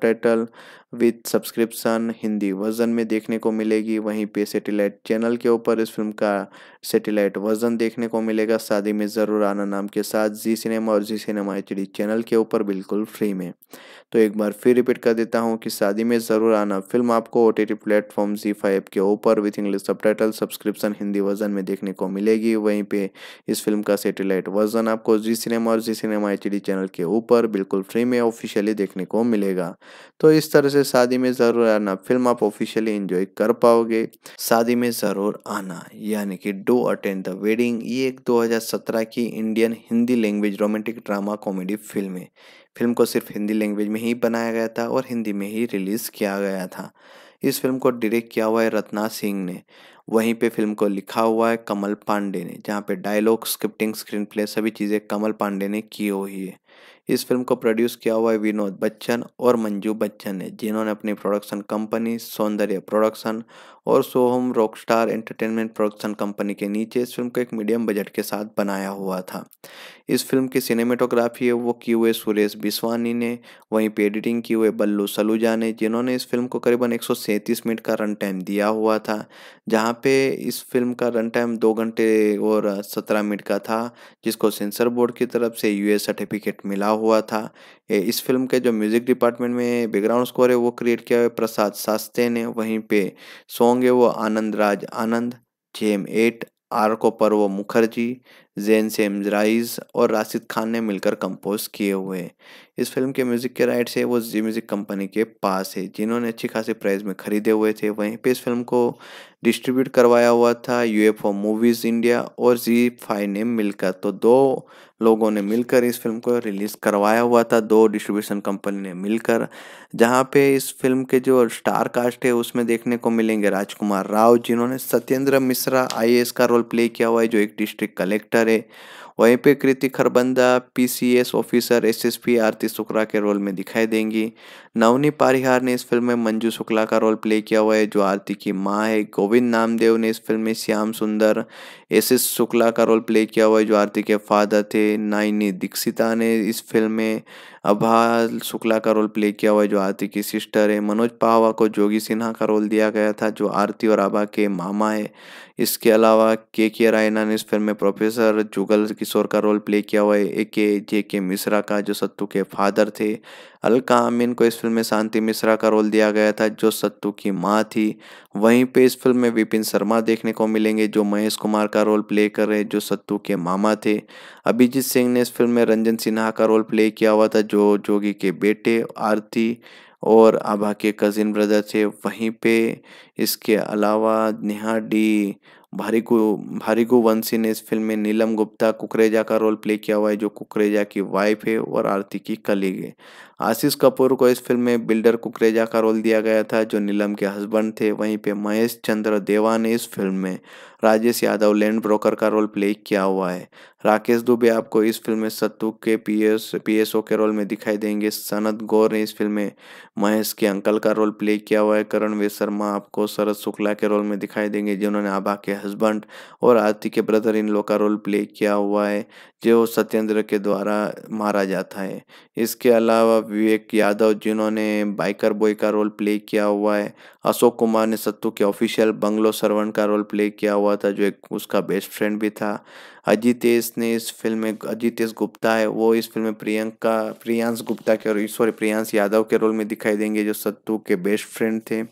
with subscription Hindi version में देखने को मिलेगी वहीं पे सेटेलाइट चैनल के ऊपर इस फिल्म का सेटेलाइट वर्जन देखने को मिलेगा शादी में ज़रूर आना नाम के साथ जी सिनेमा और जी सिनेमा एच चैनल के ऊपर बिल्कुल फ्री में तो एक बार फिर रिपीट कर देता हूँ कि शादी में ज़रूर आना फिल्म आपको O T platform Zee five के ऊपर with English sub subscription Hindi version में देखने को मिलेगी वहीं पे इस फिल्म का सेटेलाइट वर्जन आपको जी सिनेमा और जी सिनेमा एच चैनल के ऊपर बिल्कुल फ्री में ऑफिशियली देखने को मिलेगा तो इस तरह से से शादी में ज़रूर आना फिल्म आप ऑफिशियली इन्जॉय कर पाओगे शादी में ज़रूर आना यानी कि डो अटेंड द वेडिंग ये एक 2017 की Indian Hindi language romantic drama comedy film है फिल्म को सिर्फ हिंदी लैंग्वेज में ही बनाया गया था और हिंदी में ही रिलीज़ किया गया था इस फिल्म को डायरेक्ट किया हुआ है रत्ना सिंह ने वहीं पे फिल्म को लिखा हुआ है कमल पांडे ने जहाँ पे डायलॉग स्क्रिप्टिंग स्क्रीन प्ले सभी चीज़ें कमल पांडे ने की हुई है इस फिल्म को प्रोड्यूस किया हुआ है विनोद बच्चन और मंजू बच्चन ने जिन्होंने अपनी प्रोडक्शन कंपनी सौंदर्य प्रोडक्शन और Soham Rockstar entertainment production company के नीचे इस फिल्म को एक मीडियम बजट के साथ बनाया हुआ था इस फिल्म की सिनेमेटोग्राफी है वो की हुए सुरेश बिस्वानी ने वहीं पे एडिटिंग की हुए बल्लू सलूजा ने जिन्होंने इस फिल्म को करीबन एक मिनट का रन टाइम दिया हुआ था जहाँ पे इस फिल्म का रन टाइम दो घंटे और सत्रह मिनट का था जिसको सेंसर बोर्ड की तरफ से यू सर्टिफिकेट मिला हुआ था इस फिल्म के जो म्यूज़िक डिपार्टमेंट में बैकग्राउंड स्कोर है वो क्रिएट किया हुआ प्रसाद सास्ते ने वहीं पे सॉन्ग है वो Anand Raj Anand J M eight आरको पर्वो मुखर्जी जैन से एमजराइज़ और राशिद खान ने मिलकर कंपोज किए हुए हैं इस फिल्म के म्यूज़िक के राइट्स है वो जी म्यूज़िक कंपनी के पास है जिन्होंने अच्छी खासी प्राइस में खरीदे हुए थे वहीं पे इस फिल्म को डिस्ट्रीब्यूट करवाया हुआ था यूएफओ मूवीज़ इंडिया और जी फाइव ने मिलकर तो दो लोगों ने मिलकर इस फिल्म को रिलीज़ करवाया हुआ था दो डिस्ट्रीब्यूशन कंपनी ने मिलकर जहाँ पे इस फिल्म के जो स्टार कास्ट है उसमें देखने को मिलेंगे राजकुमार राव जिन्होंने सत्येंद्र मिश्रा आई का रोल प्ले किया हुआ है जो एक डिस्ट्रिक्ट कलेक्टर है वहीं पे Kriti Kharbanda PCS officer SSP Aarti Shukla के रोल में दिखाई देंगी नवनी पारिहार ने इस फिल्म में मंजू शुक्ला का रोल प्ले किया हुआ है जो आरती की माँ है गोविंद नामदेव ने इस फिल्म में श्याम सुंदर एस एस शुक्ला का रोल प्ले किया हुआ है जो आरती के फादर थे नाइनी दीक्षिता ने इस फिल्म में अभा शुक्ला का रोल प्ले किया हुआ है जो आरती की सिस्टर है मनोज पाहवा को जोगी सिन्हा का रोल दिया गया था जो आरती और आभा के मामा है इसके अलावा के के रायना ने इस फिल्म में प्रोफेसर जुगल किशोर का रोल प्ले किया हुआ है ए के जे के मिश्रा का जो सत्तू के फादर थे अलका अमीन को इस फिल्म में शांति मिश्रा का रोल दिया गया था जो सत्तू की माँ थी वहीं पे इस फिल्म में विपिन शर्मा देखने को मिलेंगे जो महेश कुमार का रोल प्ले कर रहे जो सत्तू के मामा थे अभिजीत सिंह ने इस फिल्म में रंजन सिन्हा का रोल प्ले किया हुआ था जो जोगी के बेटे आरती और आभा के कज़िन ब्रदर थे वहीं पे इसके अलावा नेहा डी भारी को को वंशी ने इस फिल्म में नीलम गुप्ता कुकरेजा का रोल प्ले किया हुआ है जो कुकरेजा की वाइफ है और आरती की कलीग है आशीष कपूर को इस फिल्म में बिल्डर कुकरेजा का रोल दिया गया था जो नीलम के हस्बैंड थे वहीं पे महेश चंद्र देवा ने इस फिल्म में राजेश यादव लैंड ब्रोकर का रोल प्ले किया हुआ है राकेश दुबे आपको इस फिल्म में सत्तू के पीएस पीएसओ के रोल में दिखाई देंगे सनत गौर ने इस फिल्म में महेश के अंकल का रोल प्ले किया हुआ है करण वे शर्मा आपको शरद शुक्ला के रोल में दिखाई देंगे जिन्होंने आभा के हस्बैंड और आरती के ब्रदर इन लोग का रोल प्ले किया हुआ है जो सत्येंद्र के द्वारा मारा जाता है इसके अलावा विवेक यादव जिन्होंने बाइकर बॉय का रोल प्ले किया हुआ है अशोक कुमार ने सत्तू के ऑफिशियल बंगलो सर्वन का रोल प्ले किया हुआ हुआ था जो एक उसका बेस्ट फ्रेंड भी था अजितेश ने इस फिल्म में अजितेश गुप्ता है वो इस फिल्म में प्रियंका प्रियांश गुप्ता के और सॉरी प्रियांश यादव के रोल में दिखाई देंगे जो सत्तू के बेस्ट फ्रेंड थे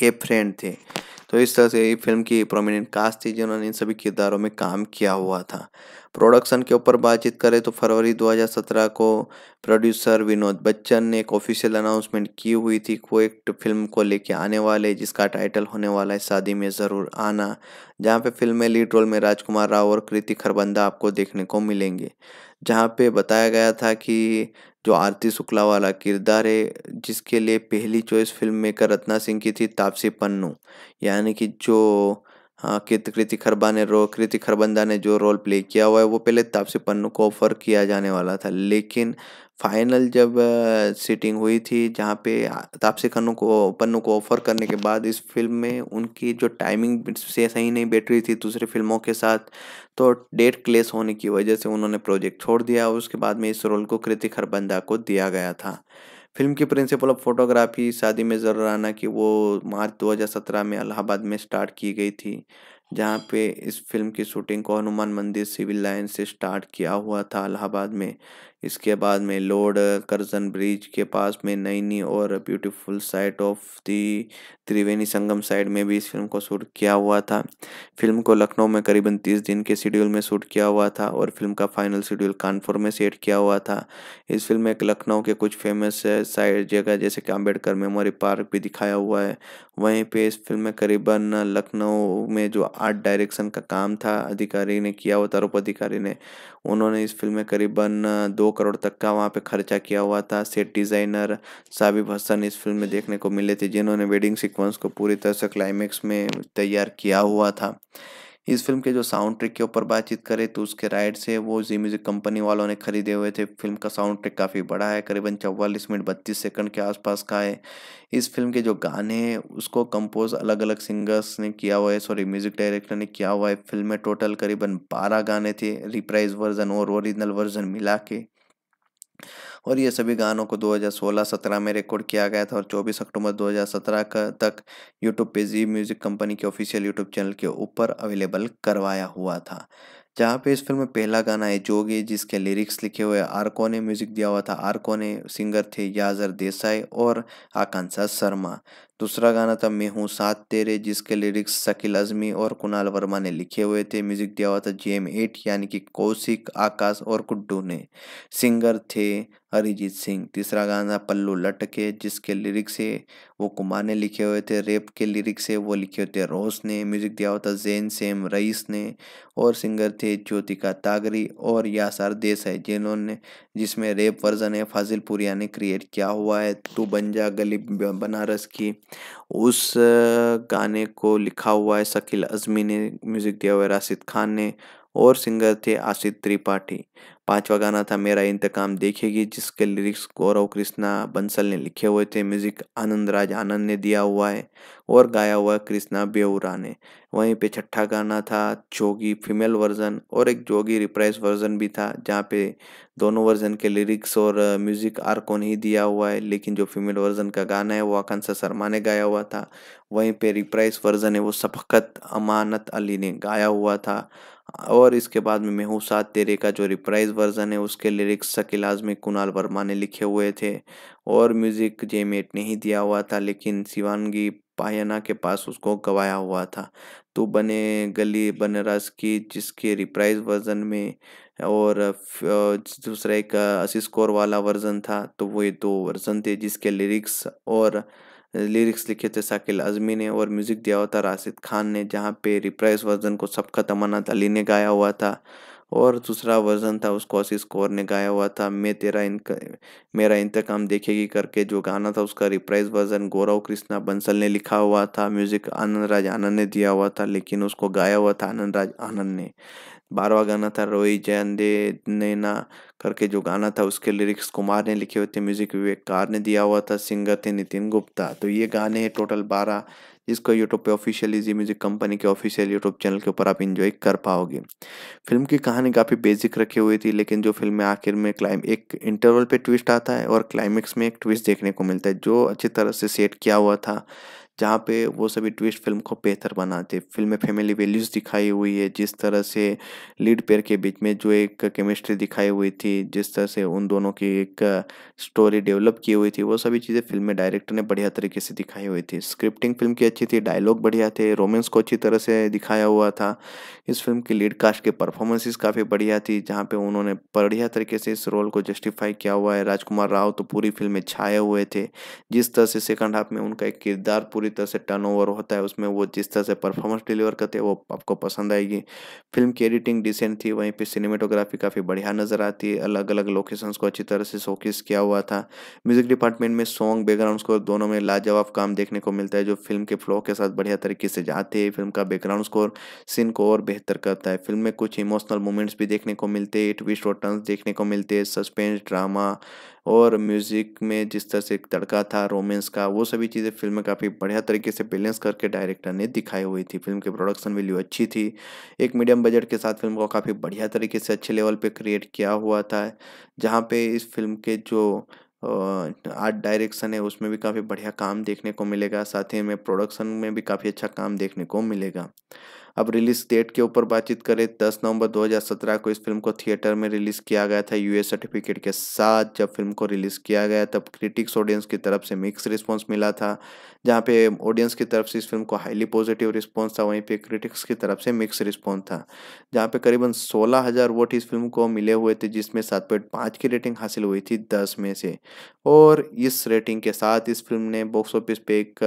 के फ्रेंड थे तो इस तरह से ये फिल्म की प्रोमिनेंट कास्ट थी जिन्होंने इन सभी किरदारों में काम किया हुआ था प्रोडक्शन के ऊपर बातचीत करें तो फरवरी 2017 को प्रोड्यूसर विनोद बच्चन ने एक ऑफिशियल अनाउंसमेंट की हुई थी वो एक फिल्म को लेके आने वाले जिसका टाइटल होने वाला है शादी में ज़रूर आना जहाँ पे फिल्म में लीड रोल में राजकुमार राव और कृति खरबंदा आपको देखने को मिलेंगे जहाँ पे बताया गया था कि जो आरती शुक्ला वाला किरदार है जिसके लिए पहली choice film maker Ratna Singh की थी तापसी पन्नू यानी कि जो हाँ कृति खरबा ने रो कृति खरबंदा ने जो रोल प्ले किया हुआ है वो पहले तापसी पन्नू को ऑफर किया जाने वाला था लेकिन फाइनल जब सीटिंग हुई थी जहाँ पे तापसी खन्नू को पन्नू को ऑफर करने के बाद इस फिल्म में उनकी जो टाइमिंग से सही नहीं बैठ रही थी दूसरी फिल्मों के साथ तो डेट क्लेस होने की वजह से उन्होंने प्रोजेक्ट छोड़ दिया उसके बाद में इस रोल को कृति खरबंदा को दिया गया था फिल्म की प्रिंसिपल ऑफ फोटोग्राफी शादी में जरूर आना कि वो मार्च 2017 में अलाहाबाद में स्टार्ट की गई थी जहाँ पे इस फिल्म की शूटिंग को हनुमान मंदिर सिविल लाइन से स्टार्ट किया हुआ था अलाहाबाद में इसके बाद में लॉर्ड कर्जन ब्रिज के पास में नई नई और beautiful sight of the Triveni Sangam side में भी इस फिल्म को शूट किया हुआ था फिल्म को लखनऊ में करीबन तीस दिन के शेड्यूल में शूट किया हुआ था और फिल्म का फाइनल शेड्यूल कानपुर में सेट किया हुआ था इस फिल्म में लखनऊ के कुछ फेमस साइड जगह जैसे कि अम्बेडकर मेमोरी पार्क भी दिखाया हुआ है वहीं पे इस फिल्म में करीबन लखनऊ में जो आर्ट डायरेक्शन का काम था अधिकारी ने किया हुआ था अधिकारी ने उन्होंने इस फिल्म में करीबन दो दो करोड़ तक का वहाँ पे खर्चा किया हुआ था सेट डिज़ाइनर साबिब हसन इस फिल्म में देखने को मिले थे जिन्होंने वेडिंग सीक्वेंस को पूरी तरह से क्लाइमैक्स में तैयार किया हुआ था इस फिल्म के जो साउंड ट्रिक के ऊपर बातचीत करें तो उसके राइट से वो जी म्यूज़िक कंपनी वालों ने खरीदे हुए थे फिल्म का साउंड ट्रिक काफ़ी बड़ा है करीबन चौवालीस मिनट बत्तीस सेकंड के आसपास का है इस फिल्म के जो गाने हैं उसको कंपोज अलग अलग सिंगर्स ने किया हुआ है सॉरी म्यूज़िक डायरेक्टर ने किया हुआ है फिल्म में टोटल करीबन बारह गाने थे रिप्राइज वर्जन और ओरिजिनल वर्जन मिला के और ये सभी गानों को 2016-17 में रिकॉर्ड किया गया था और 24 अक्टूबर 2017 तक यूट्यूब पे जी म्यूज़िक कंपनी के ऑफिशियल यूट्यूब चैनल के ऊपर अवेलेबल करवाया हुआ था जहाँ पे इस फिल्म में पहला गाना है जोगी जिसके लिरिक्स लिखे हुए आरको ने म्यूज़िक दिया हुआ था आरको ने सिंगर थे याजर देसाई और आकांक्षा शर्मा दूसरा गाना था मैं हूँ साथ तेरे जिसके लिरिक्स शकील अजमी और कुणाल वर्मा ने लिखे हुए थे म्यूजिक दिया हुआ था जे एम एट यानी कि कौशिक आकाश और गुड्डू ने सिंगर थे अरिजीत सिंह तीसरा गाना था पल्लू लटके जिसके लिरिक्स है वो कुमार ने लिखे हुए थे रेप के लिरिक्स है वो लिखे हुए थे रोस ने म्यूजिक दिया हुआ था जैन सेम रईस ने और सिंगर थे ज्योतिका तागरी और यासार देसाई जिन्होंने जिसमें रेप वर्जन है फाजिल पुरिया ने क्रिएट किया हुआ है तू बन जा गली बनारस की उस गाने को लिखा हुआ है शकील अज़मी ने म्यूज़िक दिया हुआ है राशिद खान ने और सिंगर थे आशित त्रिपाठी पांचवा गाना था मेरा इंतकाम देखेगी जिसके लिरिक्स गौरव कृष्णा बंसल ने लिखे हुए थे म्यूजिक आनंद राज आनंद ने दिया हुआ है और गाया हुआ कृष्णा बेउरा ने वहीं पे छठा गाना था जोगी फीमेल वर्जन और एक जोगी रिप्राइज वर्जन भी था जहाँ पे दोनों वर्जन के लिरिक्स और म्यूजिक आर को नहीं दिया हुआ है लेकिन जो फीमेल वर्जन का गाना है वो आकांक्षा शर्मा ने गाया हुआ था वहीं पे रिप्राइज वर्जन है वो सफकत अमानत अली ने गाया हुआ था और इसके बाद में मेहू साथ सात तेरे का जो रिप्राइज वर्जन है उसके लिरिक्स शकील आजमी कुणाल वर्मा ने लिखे हुए थे और म्यूज़िक जेमेट ने ही दिया हुआ था लेकिन शिवानगी पायना के पास उसको गवाया हुआ था तो बने गली बनरस की जिसके रिप्राइज वर्जन में और दूसरा एक असिस्कोर वाला वर्जन था तो वो ये दो वर्जन थे जिसके लिरिक्स और लिरिक्स लिखे थे साकिल अजमी ने और म्यूज़िक दिया हुआ था राशिद खान ने जहाँ पे रिप्राइज वर्जन को सबका तमन्नात अली ने गाया हुआ था और दूसरा वर्जन था उसको आशीष कौर ने गाया हुआ था मैं तेरा इनका मेरा इंतकाम देखेगी करके जो गाना था उसका रिप्राइज वर्जन गौरव कृष्णा बंसल ने लिखा हुआ था म्यूज़िक आनंद राज आनंद ने दिया हुआ था लेकिन उसको गाया हुआ था आनंद राज आनंद ने बारवा गाना था रोई जैन दे नैना करके जो गाना था उसके लिरिक्स कुमार ने लिखे हुए थे म्यूजिक विवेक कार ने दिया हुआ था सिंगर थे नितिन गुप्ता तो ये गाने हैं टोटल बारह जिसको यूट्यूब पे ऑफिशियली जी म्यूजिक कंपनी के ऑफिशियल यूट्यूब चैनल के ऊपर आप इंजॉय कर पाओगे फिल्म की कहानी काफ़ी बेसिक रखी हुई थी लेकिन जो फिल्म में आखिर में क्लाइम एक इंटरवल पे ट्विस्ट आता है और क्लाइमेक्स में एक ट्विस्ट देखने को मिलता है जो अच्छी तरह से सेट किया हुआ था जहाँ पे वो सभी ट्विस्ट फिल्म को बेहतर बनाते फिल्म में फैमिली वैल्यूज़ दिखाई हुई है जिस तरह से लीड पेयर के बीच में जो एक केमिस्ट्री दिखाई हुई थी जिस तरह से उन दोनों की एक स्टोरी डेवलप की हुई थी वो सभी चीज़ें फिल्म में डायरेक्टर ने बढ़िया तरीके से दिखाई हुई थी स्क्रिप्टिंग फिल्म की अच्छी थी डायलॉग बढ़िया थे रोमेंस को अच्छी तरह से दिखाया हुआ था इस फिल्म की लीड कास्ट के परफॉर्मेंसेज काफ़ी बढ़िया थी जहाँ पे उन्होंने बढ़िया तरीके से इस रोल को जस्टिफाई किया हुआ है राजकुमार राव तो पूरी फिल्म में छाए हुए थे जिस तरह से सेकंड हाफ में उनका एक किरदार पूरी पूरी तरह से टर्न ओवर होता है उसमें वो जिस तरह से परफॉर्मेंस डिलीवर करते हैं वो आपको पसंद आएगी फिल्म की एडिटिंग डिसेंट थी वहीं पे सिनेमेटोग्राफी काफ़ी बढ़िया नज़र आती है अलग अलग लोकेशंस को अच्छी तरह से शोकेस किया हुआ था म्यूजिक डिपार्टमेंट में सॉन्ग बैकग्राउंड स्कोर दोनों में लाजवाब काम देखने को मिलता है जो फिल्म के फ्लो के साथ बढ़िया तरीके से जाते हैं फिल्म का बैकग्राउंड स्कोर सीन को और बेहतर करता है फिल्म में कुछ इमोशनल मोमेंट्स भी देखने को मिलते हैं ट्विस्ट और टर्न्स देखने को मिलते हैं सस्पेंस ड्रामा और म्यूज़िक में जिस तरह से एक तड़का था रोमेंस का वो सभी चीज़ें फिल्म में काफ़ी बढ़िया तरीके से बैलेंस करके डायरेक्टर ने दिखाई हुई थी फिल्म की प्रोडक्शन वैल्यू अच्छी थी एक मीडियम बजट के साथ फिल्म को काफ़ी बढ़िया तरीके से अच्छे लेवल पर क्रिएट किया हुआ था जहाँ पर इस फिल्म के जो आर्ट डायरेक्शन है उसमें भी काफ़ी बढ़िया काम देखने को मिलेगा साथ ही में प्रोडक्शन में भी काफ़ी अच्छा काम देखने को मिलेगा अब रिलीज डेट के ऊपर बातचीत करें दस नवंबर 2017 को इस फिल्म को थिएटर में रिलीज़ किया गया था यूएस सर्टिफिकेट के साथ जब फिल्म को रिलीज़ किया गया तब क्रिटिक्स ऑडियंस की तरफ से मिक्स रिस्पॉन्स मिला था जहाँ पे ऑडियंस की तरफ से इस फिल्म को हाईली पॉजिटिव रिस्पॉन्स था वहीं पर क्रिटिक्स की तरफ से मिक्स रिस्पॉन्स था जहाँ पे करीबन सोलह हज़ार वोट इस फिल्म को मिले हुए थे जिसमें सात पॉइंट पाँच की रेटिंग हासिल हुई थी दस में से और इस रेटिंग के साथ इस फिल्म ने बॉक्स ऑफिस पे एक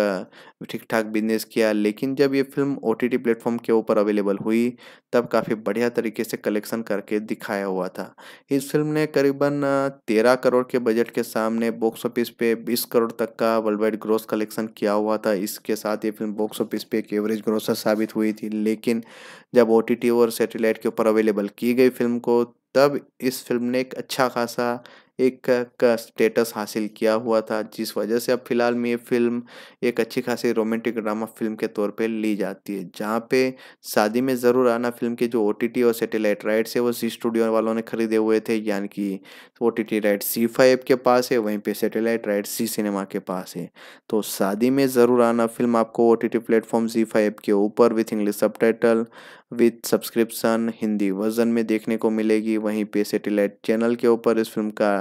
ठीक ठाक बिजनेस किया लेकिन जब ये फिल्म ओ टी प्लेटफॉर्म के शो पर अवेलेबल हुई तब काफ़ी बढ़िया तरीके से कलेक्शन करके दिखाया हुआ था इस फिल्म ने करीबन तेरह करोड़ के बजट के सामने बॉक्स ऑफिस पे बीस करोड़ तक का वर्ल्ड वाइड ग्रोथ कलेक्शन किया हुआ था इसके साथ ये फिल्म बॉक्स ऑफिस पे एक एवरेज ग्रोसर साबित हुई थी लेकिन जब ओ और सेटेलाइट के ऊपर अवेलेबल की गई फिल्म को तब इस फिल्म ने एक अच्छा खासा एक का, स्टेटस हासिल किया हुआ था जिस वजह से अब फिलहाल में ये फिल्म एक अच्छी खासी रोमांटिक ड्रामा फिल्म के तौर पे ली जाती है जहाँ पे शादी में ज़रूर आना फिल्म के जो ओ और सेटेलाइट राइट्स है वो सी स्टूडियो वालों ने खरीदे हुए थे यानी कि O T right Zee five के पास है वहीं पर सेटेलाइट राइट सी सिनेमा के पास है तो शादी में ज़रूर आना फिल्म आपको O T platform Zee five के ऊपर with English sub with subscription Hindi version में देखने को मिलेगी वहीं पे सेटेलाइट चैनल के ऊपर इस फिल्म का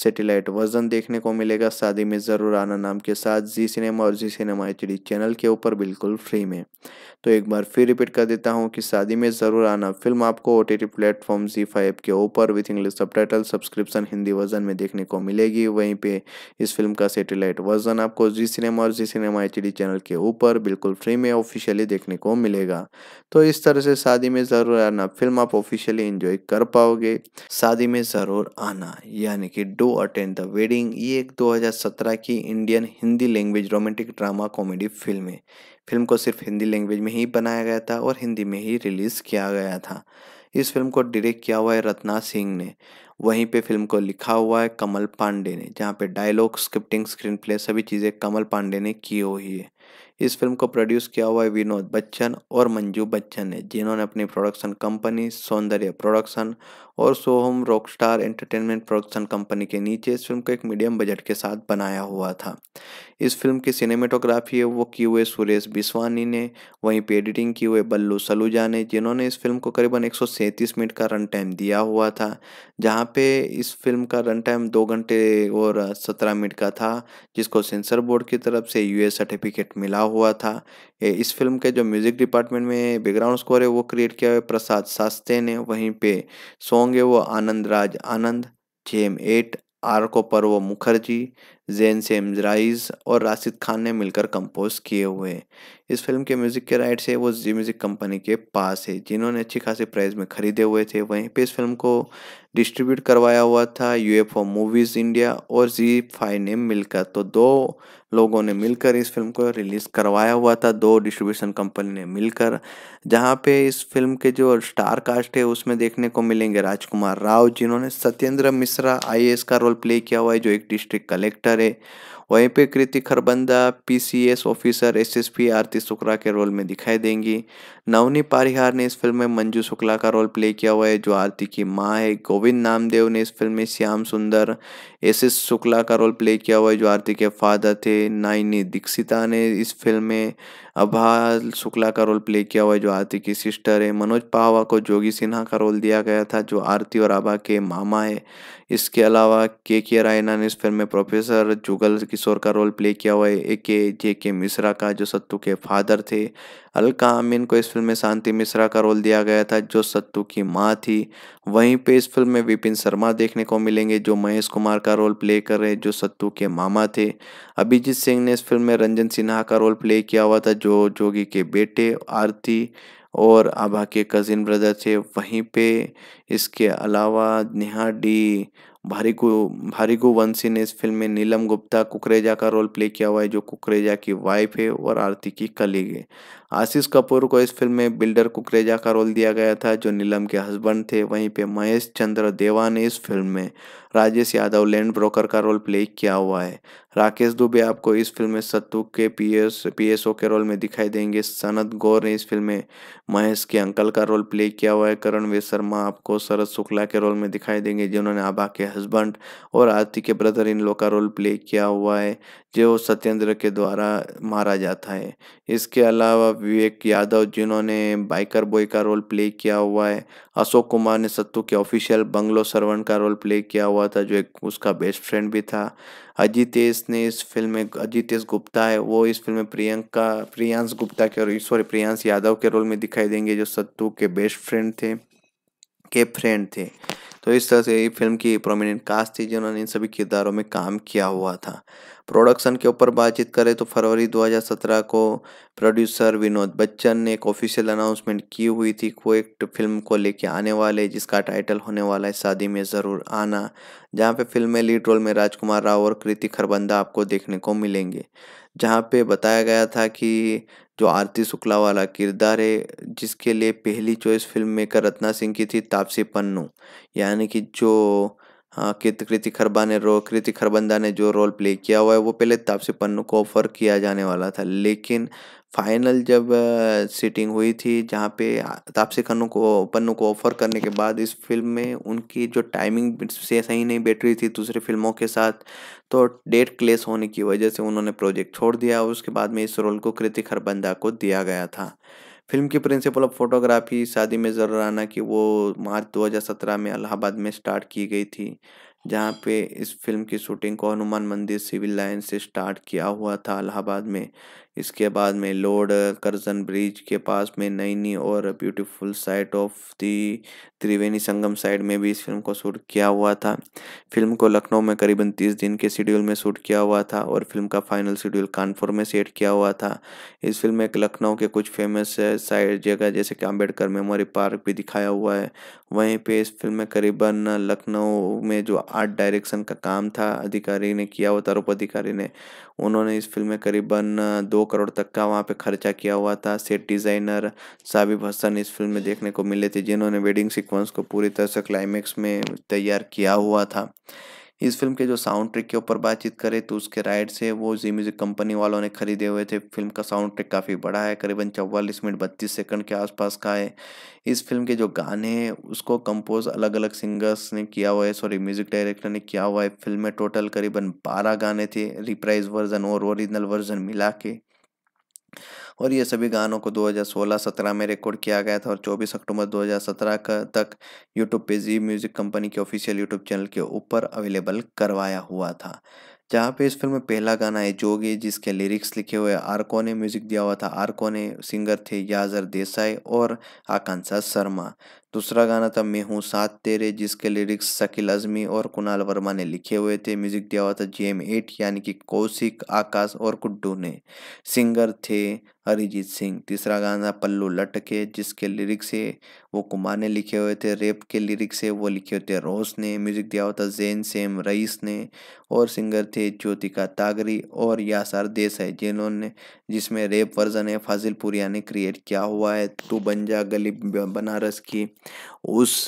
सेटेलाइट वर्जन देखने को मिलेगा शादी में ज़रूर आना नाम के साथ जी सिनेमा और जी सिनेमा एच चैनल के ऊपर बिल्कुल फ्री में तो एक बार फिर रिपीट कर देता हूँ कि शादी में ज़रूर आना फिल्म आपको O T T platform Zee five के ऊपर with English subtitle subscription Hindi version में देखने को मिलेगी वहीं पे इस फिल्म का सेटेलाइट वर्जन आपको जी सिनेमा और जी सिनेमा एच चैनल के ऊपर बिल्कुल फ्री में ऑफिशियली देखने को मिलेगा तो इस तरह से शादी में ज़रूर आना फिल्म आप ऑफिशियली इंजॉय कर पाओगे शादी में ज़रूर आना यानी कि डो अटेंड द वेडिंग ये एक 2017 की Indian Hindi language romantic drama comedy film है फिल्म को सिर्फ हिंदी लैंग्वेज में ही बनाया गया था और हिंदी में ही रिलीज़ किया गया था इस फिल्म को डायरेक्ट किया हुआ है रत्ना सिंह ने वहीं पे फिल्म को लिखा हुआ है कमल पांडे ने जहाँ पे डायलॉग स्क्रिप्टिंग स्क्रीन प्ले सभी चीज़ें कमल पांडे ने की हुई है इस फिल्म को प्रोड्यूस किया हुआ है विनोद बच्चन और मंजू बच्चन ने जिन्होंने अपनी प्रोडक्शन कंपनी सौंदर्य प्रोडक्शन और Soham Rockstar entertainment production company के नीचे इस फिल्म को एक मीडियम बजट के साथ बनाया हुआ था इस फिल्म की सिनेमेटोग्राफी है वो की हुए सुरेश बिस्वानी ने वहीं पे एडिटिंग की हुए बल्लू सलूजा ने जिन्होंने इस फिल्म को करीबन एक मिनट का रन टाइम दिया हुआ था जहाँ पे इस फिल्म का रन टाइम दो घंटे और सत्रह मिनट का था जिसको सेंसर बोर्ड की तरफ से यूएस सर्टिफिकेट मिला हुआ था इस फिल्म के जो म्यूज़िक डिपार्टमेंट में बैकग्राउंड स्कोर है वो क्रिएट किया है प्रसाद शास्त्री ने वहीं पे सॉन्ग है वो Anand Raj Anand J M eight are को पर्व मुखर्जी जैन सेम्स राइज और राशिद खान ने मिलकर कंपोज किए हुए हैं इस फिल्म के म्यूज़िक के राइट्स है वो जी म्यूज़िक कंपनी के पास है जिन्होंने अच्छी खासी प्राइस में खरीदे हुए थे वहीं पे इस फिल्म को डिस्ट्रीब्यूट करवाया हुआ था यूएफओ मूवीज़ इंडिया और जी फाइव ने मिलकर तो दो लोगों ने मिलकर इस फिल्म को रिलीज़ करवाया हुआ था दो डिस्ट्रीब्यूशन कंपनी ने मिलकर जहाँ पे इस फिल्म के जो स्टार कास्ट है उसमें देखने को मिलेंगे राजकुमार राव जिन्होंने सत्येंद्र मिश्रा आई का रोल प्ले किया हुआ है जो एक डिस्ट्रिक्ट कलेक्टर है वहीं पे Kriti Kharbanda PCS officer SSP Aarti Shukla के रोल में दिखाई देंगी नवनी पारिहार ने इस फिल्म में मंजू शुक्ला का रोल प्ले किया हुआ है जो आरती की माँ है गोविंद नामदेव ने इस फिल्म में श्याम सुंदर एस एस शुक्ला का रोल प्ले किया हुआ है जो आरती के फादर थे नाइनी दीक्षिता ने इस फिल्म में अभा हाँ, शुक्ला का रोल प्ले किया हुआ है जो आरती की सिस्टर है मनोज पाहवा को जोगी सिन्हा का रोल दिया गया था जो आरती और आभा के मामा है इसके अलावा के के रायना ने इस फिल्म में प्रोफेसर जुगल किशोर का रोल प्ले किया हुआ है ए के जे के मिश्रा का जो सत्तू के फादर थे अलका अमीन को इस फिल्म में शांति मिश्रा का रोल दिया गया था जो सत्तू की माँ थी वहीं पे इस फिल्म में विपिन शर्मा देखने को मिलेंगे जो महेश कुमार का रोल प्ले कर रहे जो सत्तू के मामा थे अभिजीत सिंह ने इस फिल्म में रंजन सिन्हा का रोल प्ले किया हुआ था जो जोगी के बेटे आरती और आभा के कज़िन ब्रदर थे वहीं पे इसके अलावा नेहा डी भारीगु भारीगु वंशी ने इस फिल्म में नीलम गुप्ता कुकरेजा का रोल प्ले किया हुआ है जो कुकरेजा की वाइफ है और आरती की कलीग है आशीष कपूर को इस फिल्म में बिल्डर कुकरेजा का रोल दिया गया था जो नीलम के हस्बैंड थे वहीं पे महेश चंद्र देवा ने इस फिल्म में राजेश यादव लैंड ब्रोकर का रोल प्ले किया हुआ है राकेश दुबे आपको इस फिल्म में सत्तू के पीएस पीएसओ के रोल में दिखाई देंगे सनत गौर ने इस फिल्म में महेश के अंकल का रोल प्ले किया हुआ है करण वे शर्मा आपको शरद शुक्ला के रोल में दिखाई देंगे जिन्होंने आभा के हस्बैंड और आरती के ब्रदर इन लोग का रोल प्ले किया हुआ है जो सत्येंद्र के द्वारा मारा जाता है इसके अलावा विवेक यादव जिन्होंने बाइकर बॉय का रोल प्ले किया हुआ है अशोक कुमार ने सत्तू के ऑफिशियल बंगलो सरवन का रोल प्ले किया हुआ था जो एक उसका बेस्ट फ्रेंड भी था अजितेश ने इस फिल्म में अजितेश गुप्ता है वो इस फिल्म में प्रियंका प्रियांश गुप्ता के और सॉरी प्रियांश यादव के रोल में दिखाई देंगे जो सत्तू के बेस्ट फ्रेंड थे के फ्रेंड थे तो इस तरह से ये फिल्म की प्रोमिनेंट कास्ट थी जिन्होंने इन सभी किरदारों में काम किया हुआ था प्रोडक्शन के ऊपर बातचीत करें तो फरवरी 2017 को प्रोड्यूसर विनोद बच्चन ने एक ऑफिशियल अनाउंसमेंट की हुई थी वो एक फिल्म को लेके आने वाले जिसका टाइटल होने वाला है शादी में ज़रूर आना जहाँ पे फिल्म में लीड रोल में राजकुमार राव और कृति खरबंदा आपको देखने को मिलेंगे जहाँ पे बताया गया था कि जो आरती शुक्ला वाला किरदार है जिसके लिए पहली choice film maker Ratna Singh की थी तापसी पन्नू यानी कि जो हाँ कित कृतिक खरबा ने रो कृतिक खरबंदा ने जो रोल प्ले किया हुआ है वो पहले तापसी पन्नू को ऑफर किया जाने वाला था लेकिन फाइनल जब सीटिंग हुई थी जहाँ पे तापसी खन्नू को पन्नू को ऑफर करने के बाद इस फिल्म में उनकी जो टाइमिंग से सही नहीं बैठ रही थी दूसरी फिल्मों के साथ तो डेट क्लेस होने की वजह से उन्होंने प्रोजेक्ट छोड़ दिया उसके बाद में इस रोल को कृति खरबंदा को दिया गया था फिल्म की प्रिंसिपल ऑफ फोटोग्राफी शादी में जरूर आना कि वो मार्च 2017 में अलाहाबाद में स्टार्ट की गई थी जहाँ पे इस फिल्म की शूटिंग को हनुमान मंदिर सिविल लाइन से स्टार्ट किया हुआ था अलाहाबाद में इसके बाद में लोड करजन ब्रिज के पास में नैनी और beautiful sight of the Triveni Sangam side में भी इस फिल्म को शूट किया हुआ था फिल्म को लखनऊ में करीबन तीस दिन के शेड्यूल में शूट किया हुआ था और फिल्म का फाइनल शेड्यूल कानपुर में सेट किया हुआ था इस फिल्म में लखनऊ के कुछ फेमस साइड जगह जैसे कि अम्बेडकर मेमोरी पार्क भी दिखाया हुआ है वहीं पे इस फिल्म में करीबन लखनऊ में जो आर्ट डायरेक्शन का काम था अधिकारी ने किया हुआ था आरोप अधिकारी ने उन्होंने इस फिल्म में करीबन दो करोड़ तक का वहाँ पे खर्चा किया हुआ था सेट डिज़ाइनर साबिब हसन इस फिल्म में देखने को मिले थे जिन्होंने वेडिंग सिक्वेंस सीक्वेंस को पूरी तरह से क्लाइमेक्स में तैयार किया हुआ था इस फिल्म के जो साउंड ट्रिक के ऊपर बातचीत करें तो उसके राइट्स है वो जी म्यूजिक कंपनी वालों ने खरीदे हुए थे फिल्म का साउंड ट्रिक काफ़ी बड़ा है करीबन चौवालीस मिनट बत्तीस सेकंड के आसपास का है इस फिल्म के जो गाने हैं उसको कंपोज अलग अलग सिंगर्स ने किया हुआ है सॉरी म्यूजिक डायरेक्टर ने किया हुआ है फिल्म में टोटल करीबन बारह गाने थे रिप्राइज वर्जन और ओरिजिनल वर्जन मिला के और ये सभी गानों को 2016-17 में रिकॉर्ड किया गया था और 24 अक्टूबर 2017 तक यूट्यूब पे जी म्यूज़िक कंपनी के ऑफिशियल यूट्यूब चैनल के ऊपर अवेलेबल करवाया हुआ था जहाँ पे इस फिल्म में पहला गाना है जोगी जिसके लिरिक्स लिखे हुए आरको ने म्यूज़िक दिया हुआ था आरको ने सिंगर थे याजर देसाई और आकांक्षा शर्मा दूसरा गाना था मैं हूँ साथ तेरे जिसके लिरिक्स शकील अजमी और कुणाल वर्मा ने लिखे हुए थे म्यूजिक दिया हुआ था जे एम एट यानी कि कौशिक आकाश और कुड्डू ने सिंगर थे अरिजीत सिंह तीसरा गाना था पल्लू लटके जिसके लिरिक्स है वो कुमार ने लिखे हुए थे रेप के लिरिक्स है वो लिखे हुए थे रोस ने म्यूजिक दिया हुआ था जैन सेम रईस ने और सिंगर थे ज्योतिका तागरी और यासार देसाई जिन्होंने जिसमें रेप वर्जन है फाजिलपुरिया ने क्रिएट किया हुआ है तू बन जा गली बनारस की उस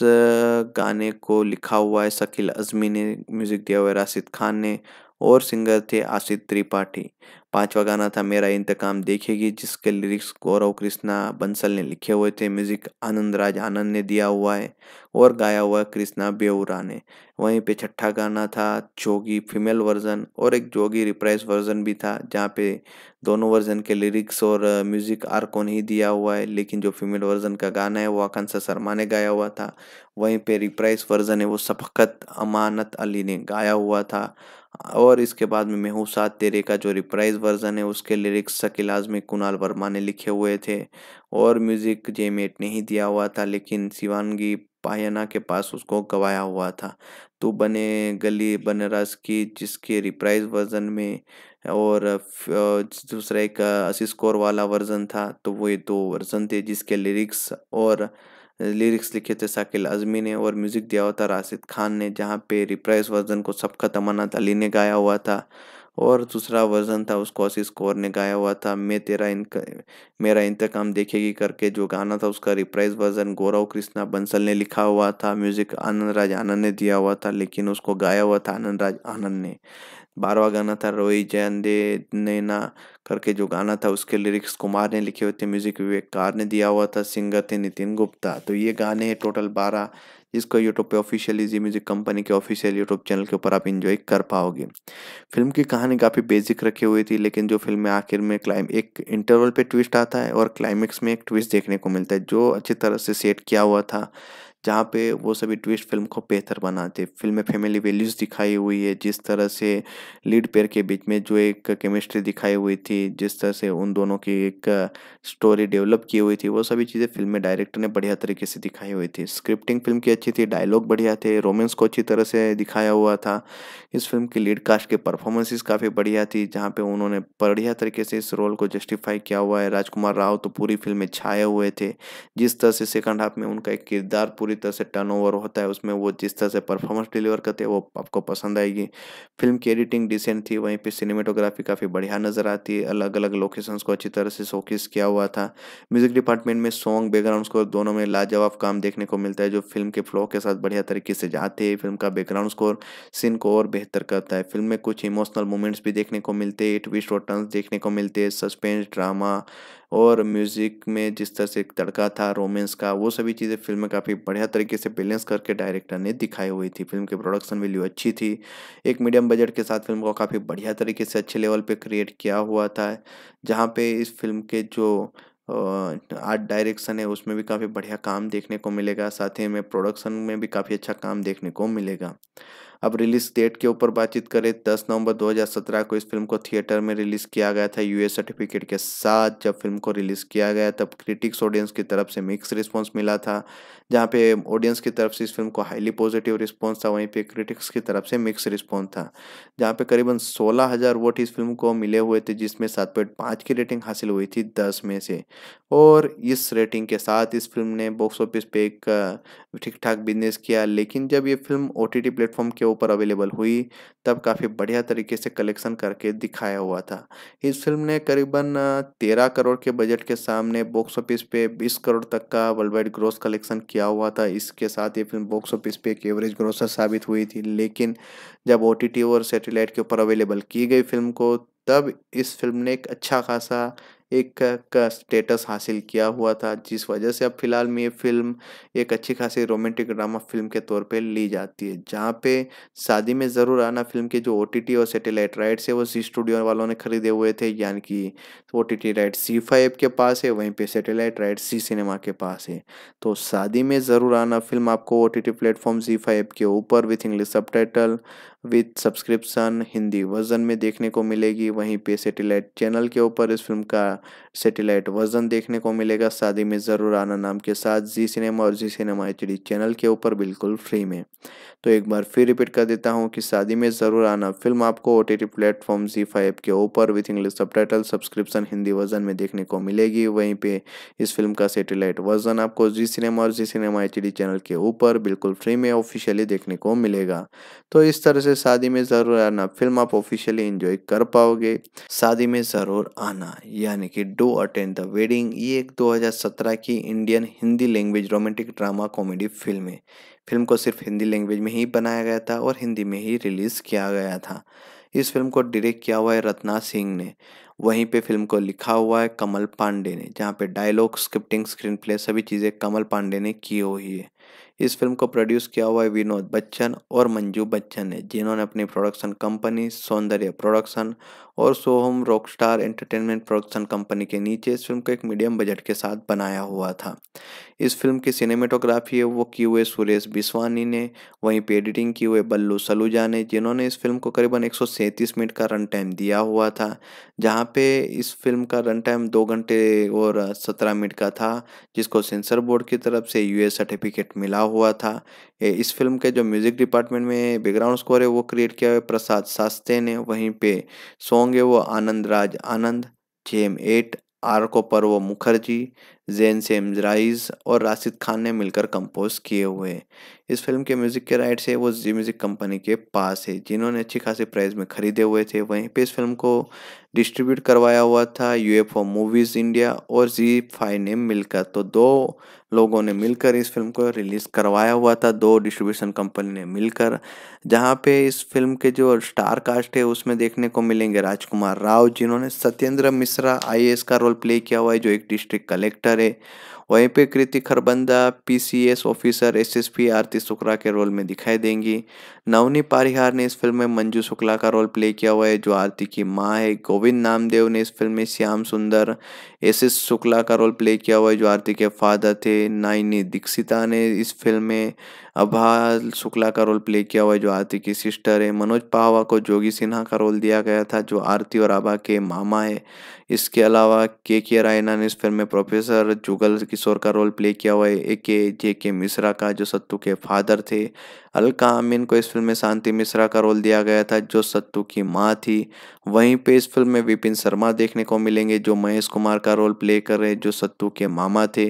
गाने को लिखा हुआ है शकील अज़मी ने म्यूज़िक दिया हुआ है राशिद खान ने और सिंगर थे आशित त्रिपाठी पांचवा गाना था मेरा इंतकाम देखेगी जिसके लिरिक्स गौरव कृष्णा बंसल ने लिखे हुए थे म्यूजिक आनंद राज आनंद ने दिया हुआ है और गाया हुआ कृष्णा बेउरा ने वहीं पे छठा गाना था जोगी फीमेल वर्जन और एक जोगी रिप्राइज वर्जन भी था जहाँ पे दोनों वर्जन के लिरिक्स और म्यूजिक को नहीं दिया हुआ है लेकिन जो फीमेल वर्जन का गाना है वो आकांक्षा शर्मा ने गाया हुआ था वहीं पे रिप्राइज वर्जन है वो सफकत अमानत अली ने गाया हुआ था और इसके बाद में मेहू सात तेरे का जो रिप्राइज वर्जन है उसके लिरिक्स शकील आजमी कुणाल वर्मा ने लिखे हुए थे और म्यूज़िक जे मेट ने ही दिया हुआ था लेकिन शिवानगी पायना के पास उसको गवाया हुआ था तो बने गली बनरस की जिसके रिप्राइज वर्जन में और दूसरा एक असिस्कोर वाला वर्जन था तो वो ये दो वर्जन थे जिसके लिरिक्स और लिरिक्स लिखे थे साकिल अजमी ने और म्यूज़िक दिया हुआ था राशिद खान ने जहाँ पे रिप्राइज वर्जन को सबका तमन्ना था ने गाया हुआ था और दूसरा वर्जन था उसको आशीष कौर ने गाया हुआ था मैं तेरा इनका मेरा इंतकाम देखेगी करके जो गाना था उसका रिप्राइज वर्जन गौरव कृष्णा बंसल ने लिखा हुआ था म्यूजिक आनंद राज आनंद ने दिया हुआ था लेकिन उसको गाया हुआ था आनंद राज आनंद ने बारवा गाना था रोई जयंदे नैना करके जो गाना था उसके लिरिक्स कुमार ने लिखे हुए थे म्यूजिक विवेक कार ने दिया हुआ था सिंगर थे नितिन गुप्ता तो ये गाने हैं टोटल बारह जिसको यूट्यूब पे ऑफिशियली जी म्यूज़िक कंपनी के ऑफिशियल यूट्यूब चैनल के ऊपर आप इन्जॉय कर पाओगे फिल्म की कहानी काफ़ी बेसिक रखी हुई थी लेकिन जो फिल्म में आखिर में क्लाइम एक इंटरवल पे ट्विस्ट आता है और क्लाइमेक्स में एक ट्विस्ट देखने को मिलता है जो अच्छी तरह से सेट किया हुआ था जहाँ पे वो सभी ट्विस्ट फिल्म को बेहतर बनाते फिल्म में फैमिली वैल्यूज़ दिखाई हुई है जिस तरह से लीड पेयर के बीच में जो एक केमिस्ट्री दिखाई हुई थी जिस तरह से उन दोनों की एक स्टोरी डेवलप की हुई थी वो सभी चीज़ें फिल्म में डायरेक्टर ने बढ़िया तरीके से दिखाई हुई थी स्क्रिप्टिंग फिल्म की अच्छी थी डायलॉग बढ़िया थे रोमेंस को अच्छी तरह से दिखाया हुआ था इस फिल्म की लीड कास्ट के परफॉर्मेंसेस काफ़ी बढ़िया थी जहाँ पे उन्होंने बढ़िया तरीके से इस रोल को जस्टिफाई किया हुआ है राजकुमार राव तो पूरी फिल्म में छाए हुए थे जिस तरह से सेकंड हाफ में उनका एक किरदार पूरी पूरी तरह से टर्न ओवर होता है उसमें वो जिस तरह से परफॉर्मेंस डिलीवर करते हैं वो आपको पसंद आएगी फिल्म की एडिटिंग डिसेंट थी वहीं पे सिनेमेटोग्राफी काफ़ी बढ़िया नज़र आती है अलग अलग लोकेशंस को अच्छी तरह से शोकेस किया हुआ था म्यूजिक डिपार्टमेंट में सॉन्ग बैकग्राउंड स्कोर दोनों में लाजवाब काम देखने को मिलता है जो फिल्म के फ्लो के साथ बढ़िया तरीके से जाते हैं फिल्म का बैकग्राउंड स्कोर सीन को और बेहतर करता है फिल्म में कुछ इमोशनल मोमेंट्स भी देखने को मिलते हैं ट्विस्ट और टर्न्स देखने को मिलते हैं सस्पेंस ड्रामा और म्यूज़िक में जिस तरह से एक तड़का था रोमेंस का वो सभी चीज़ें फिल्म में काफ़ी बढ़िया तरीके से बैलेंस करके डायरेक्टर ने दिखाई हुई थी फिल्म की प्रोडक्शन वैल्यू अच्छी थी एक मीडियम बजट के साथ फिल्म को काफ़ी बढ़िया तरीके से अच्छे लेवल पर क्रिएट किया हुआ था जहाँ पे इस फिल्म के जो आर्ट डायरेक्शन है उसमें भी काफ़ी बढ़िया काम देखने को मिलेगा साथ ही में प्रोडक्शन में भी काफ़ी अच्छा काम देखने को मिलेगा अब रिलीज डेट के ऊपर बातचीत करें 10 नवंबर 2017 को इस फिल्म को थिएटर में रिलीज़ किया गया था यूएस सर्टिफिकेट के साथ जब फिल्म को रिलीज़ किया गया तब क्रिटिक्स ऑडियंस की तरफ से मिक्स रिस्पॉन्स मिला था जहाँ पे ऑडियंस की तरफ से इस फिल्म को हाईली पॉजिटिव रिस्पॉन्स था वहीं पे क्रिटिक्स की तरफ से मिक्स रिस्पॉन्स था जहाँ पे करीबन सोलह हज़ार वोट इस फिल्म को मिले हुए थे जिसमें सात पॉइंट पाँच की रेटिंग हासिल हुई थी दस में से और इस रेटिंग के साथ इस फिल्म ने बॉक्स ऑफिस पे एक ठीक ठाक बिजनेस किया लेकिन जब ये फिल्म ओ टी प्लेटफॉर्म के ऊपर अवेलेबल हुई तब काफ़ी बढ़िया तरीके से कलेक्शन करके दिखाया हुआ था इस फिल्म ने करीबन तेरह करोड़ के बजट के सामने बॉक्स ऑफिस पे बीस करोड़ तक का वर्ल्ड वाइड ग्रोस कलेक्शन किया हुआ था इसके साथ ये फिल्म बॉक्स ऑफिस पे एक एवरेज ग्रोसर साबित हुई थी लेकिन जब ओ और सेटेलाइट के ऊपर अवेलेबल की गई फिल्म को तब इस फिल्म ने एक अच्छा खासा एक का स्टेटस हासिल किया हुआ था जिस वजह से अब फिलहाल में ये फिल्म एक अच्छी खासी रोमांटिक ड्रामा फिल्म के तौर पे ली जाती है जहाँ पे शादी में ज़रूर आना फिल्म के जो ओ और सैटेलाइट राइट्स है वो जी स्टूडियो वालों ने खरीदे हुए थे यानी कि O T right Zee five के पास है वहीं पर सैटेलाइट राइट सी सिनेमा के पास है तो शादी में ज़रूर आना फिल्म आपको O T T platform Zee five के ऊपर with English subtitle with subscription Hindi version में देखने को मिलेगी वहीं पे सैटेलाइट चैनल के ऊपर इस फिल्म का का सेटेलाइट वर्जन देखने को मिलेगा शादी में ज़रूर आना नाम के साथ जी सिनेमा और जी सिनेमा एच चैनल के ऊपर बिल्कुल फ्री में तो एक बार फिर रिपीट कर देता हूँ कि शादी में ज़रूर आना फिल्म आपको O T T platform Zee five के ऊपर with English subtitle subscription Hindi version में देखने को मिलेगी वहीं पे इस फिल्म का सेटेलाइट वर्जन आपको जी सिनेमा और जी सिनेमा एच चैनल के ऊपर बिल्कुल फ्री में ऑफिशियली देखने को मिलेगा तो इस तरह से शादी में ज़रूर आना फिल्म आप ऑफिशियली इंजॉय कर पाओगे शादी में ज़रूर आना यानी यानी कि डो अटेंड द वेडिंग ये एक 2017 की Indian Hindi language romantic drama comedy film है फिल्म को सिर्फ हिंदी लैंग्वेज में ही बनाया गया था और हिंदी में ही रिलीज़ किया गया था इस फिल्म को डायरेक्ट किया हुआ है रत्ना सिंह ने वहीं पे फिल्म को लिखा हुआ है कमल पांडे ने जहाँ पे डायलॉग स्क्रिप्टिंग स्क्रीन प्ले सभी चीज़ें कमल पांडे ने की हुई है इस फिल्म को प्रोड्यूस किया हुआ है विनोद बच्चन और मंजू बच्चन ने जिन्होंने अपनी प्रोडक्शन कंपनी सौंदर्य प्रोडक्शन और Soham Rockstar entertainment production company के नीचे इस फिल्म को एक मीडियम बजट के साथ बनाया हुआ था इस फिल्म की सिनेमेटोग्राफी है वो की हुए सुरेश बिस्वानी ने वहीं पे एडिटिंग की हुए बल्लू सलूजा ने जिन्होंने इस फिल्म को करीबन एक मिनट का रन टाइम दिया हुआ था जहाँ पे इस फिल्म का रन टाइम दो घंटे और सत्रह मिनट का था जिसको सेंसर बोर्ड की तरफ से यू सर्टिफिकेट मिला हुआ था इस फिल्म के जो म्यूज़िक डिपार्टमेंट में बैकग्राउंड स्कोर है वो क्रिएट किया है प्रसाद सास्ते ने वहीं पे सॉन्ग है वो Anand Raj Anand J M eight are Arko वो मुखर्जी जैन सेम्स राइज और राशिद खान ने मिलकर कंपोज किए हुए हैं इस फिल्म के म्यूज़िक के राइट्स है वो जी म्यूज़िक कंपनी के पास है जिन्होंने अच्छी खासी प्राइस में खरीदे हुए थे वहीं पे इस फिल्म को डिस्ट्रीब्यूट करवाया हुआ था यू मूवीज़ इंडिया और जी फाइव ने मिलकर तो दो लोगों ने मिलकर इस फिल्म को रिलीज़ करवाया हुआ था दो डिस्ट्रीब्यूशन कंपनी ने मिलकर जहाँ पे इस फिल्म के जो स्टार कास्ट है उसमें देखने को मिलेंगे राजकुमार राव जिन्होंने सत्येंद्र मिश्रा आई का रोल प्ले किया हुआ है जो एक डिस्ट्रिक्ट कलेक्टर है वहीं पे Kriti Kharbanda PCS officer SSP Aarti Shukla के रोल में दिखाई देंगी नवनी पारिहार ने इस फिल्म में मंजू शुक्ला का रोल प्ले किया हुआ है जो आरती की माँ है गोविंद नामदेव ने इस फिल्म में श्याम सुंदर एस एस शुक्ला का रोल प्ले किया हुआ है जो आरती के फादर थे नाइनी दीक्षिता ने इस फिल्म में अभा शुक्ला का रोल प्ले किया हुआ है जो आरती की सिस्टर है मनोज पाहवा को जोगी सिन्हा का रोल दिया गया था जो आरती और आभा के मामा है इसके अलावा के के रायना ने इस फिल्म में प्रोफेसर जुगल किशोर का रोल प्ले किया हुआ है ए के जे के मिश्रा का जो सत्तू के फादर थे अलका आमीन को इस फिल्म में शांति मिश्रा का रोल दिया गया था जो सत्तू की माँ थी वहीं पे इस फिल्म में विपिन शर्मा देखने को मिलेंगे जो महेश कुमार का रोल प्ले कर रहे जो सत्तू के मामा थे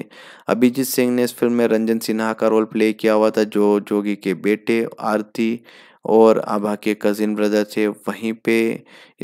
अभिजीत सिंह ने इस फिल्म में रंजन सिन्हा का रोल प्ले किया हुआ था जो जोगी के बेटे आरती और आभा के कज़िन ब्रदर थे वहीं पे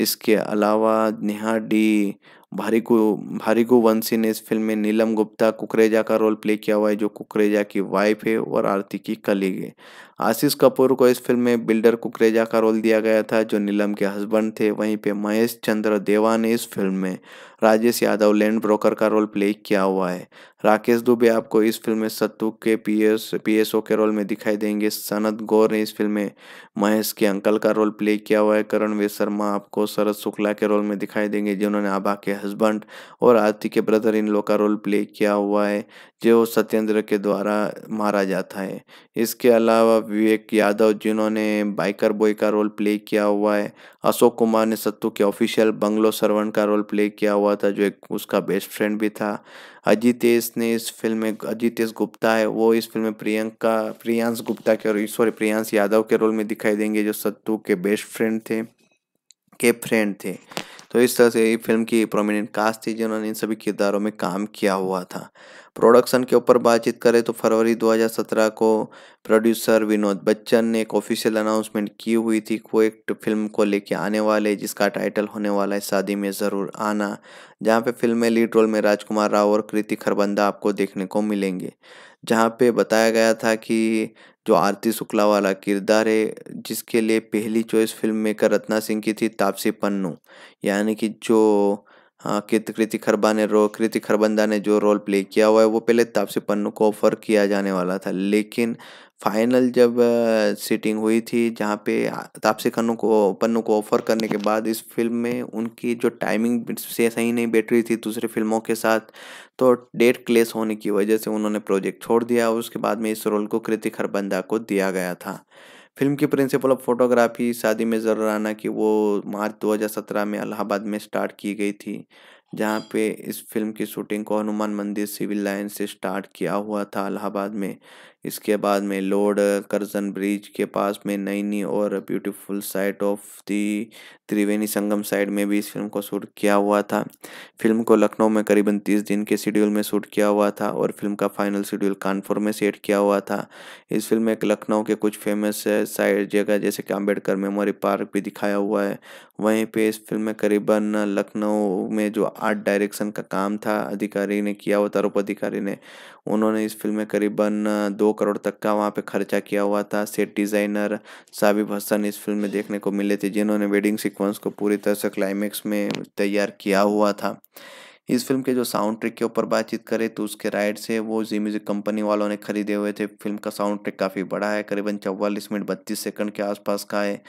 इसके अलावा नेहा डी भारीगु भारीगु वंशी ने इस फिल्म में नीलम गुप्ता कुकरेजा का रोल प्ले किया हुआ है जो कुकरेजा की वाइफ है और आरती की कलीग है आशीष कपूर को इस फिल्म में बिल्डर कुकरेजा का रोल दिया गया था जो नीलम के हस्बैंड थे वहीं पे महेश चंद्र देवा ने इस फिल्म में राजेश यादव लैंड ब्रोकर का रोल प्ले किया हुआ है राकेश दुबे आपको इस फिल्म में सत्तू के पीएस पीएसओ के रोल में दिखाई देंगे सनत गौर ने इस फिल्म में महेश के अंकल का रोल प्ले किया हुआ है करण वे शर्मा आपको शरद शुक्ला के रोल में दिखाई देंगे जिन्होंने आभा के हस्बैंड और आरती के ब्रदर इन लोग का रोल प्ले किया हुआ है जो सत्येंद्र के द्वारा मारा जाता है इसके अलावा विवेक यादव जिन्होंने बाइकर बॉय का रोल प्ले किया हुआ है अशोक कुमार ने सत्तू के ऑफिशियल बंगलो सरवन का रोल प्ले किया हुआ था जो एक उसका बेस्ट फ्रेंड भी था अजितेश ने इस फिल्म में अजितेश गुप्ता है वो इस फिल्म में प्रियंका प्रियांश गुप्ता के और सॉरी प्रियांश यादव के रोल में दिखाई देंगे जो सत्तू के बेस्ट फ्रेंड थे के फ्रेंड थे तो इस तरह से ये फिल्म की प्रोमिनेंट कास्ट थी जिन्होंने इन सभी किरदारों में काम किया हुआ था प्रोडक्शन के ऊपर बातचीत करें तो फरवरी 2017 को प्रोड्यूसर विनोद बच्चन ने एक ऑफिशियल अनाउंसमेंट की हुई थी वो एक फिल्म को लेके आने वाले जिसका टाइटल होने वाला है शादी में ज़रूर आना जहाँ पे फिल्म में लीड रोल में राजकुमार राव और कृति खरबंदा आपको देखने को मिलेंगे जहाँ पे बताया गया था कि जो आरती शुक्ला वाला किरदार है जिसके लिए पहली choice film maker Ratna Singh की थी तापसी पन्नू यानी कि जो हाँ, कित कृतिक खरबा ने रो कृतिक खरबंदा ने जो रोल प्ले किया हुआ है वो पहले तापसी पन्नू को ऑफर किया जाने वाला था लेकिन फाइनल जब सीटिंग हुई थी जहाँ पे तापसी खन्नू को पन्नू को ऑफर करने के बाद इस फिल्म में उनकी जो टाइमिंग से सही नहीं बैठ रही थी दूसरी फिल्मों के साथ तो डेट क्लेस होने की वजह से उन्होंने प्रोजेक्ट छोड़ दिया उसके बाद में इस रोल को कृतिक हरबंदा को दिया गया था फिल्म की प्रिंसिपल ऑफ फोटोग्राफी शादी में जरूर आना कि वो मार्च 2017 में अलाहाबाद में स्टार्ट की गई थी जहाँ पे इस फिल्म की शूटिंग को हनुमान मंदिर सिविल लाइन से स्टार्ट किया हुआ था अलाहाबाद में इसके बाद में लॉर्ड कर्जन ब्रिज के पास में नई नई और beautiful sight of the Triveni Sangam side में भी इस फिल्म को शूट किया हुआ था फिल्म को लखनऊ में करीबन तीस दिन के शेड्यूल में शूट किया हुआ था और फिल्म का फाइनल शेड्यूल कानपुर में सेट किया हुआ था इस फिल्म में लखनऊ के कुछ फेमस साइड जगह जैसे कि अम्बेडकर मेमोरी पार्क भी दिखाया हुआ है वहीं पर इस फिल्म में करीबन लखनऊ में जो आर्ट डायरेक्शन का काम था अधिकारी ने किया हुआ था अधिकारी ने उन्होंने इस फिल्म में करीबन दो करोड़ तक का वहाँ पे खर्चा किया हुआ था सेट डिज़ाइनर साबिब हसन इस फिल्म में देखने को मिले थे जिन्होंने वेडिंग सीक्वेंस को पूरी तरह से क्लाइमैक्स में तैयार किया हुआ था इस फिल्म के जो साउंड ट्रिक के ऊपर बातचीत करें तो उसके राइट से वो जी म्यूजिक कंपनी वालों ने खरीदे हुए थे फिल्म का साउंड ट्रिक काफ़ी बड़ा है करीबन चौवालीस मिनट बत्तीस सेकंड के आसपास का है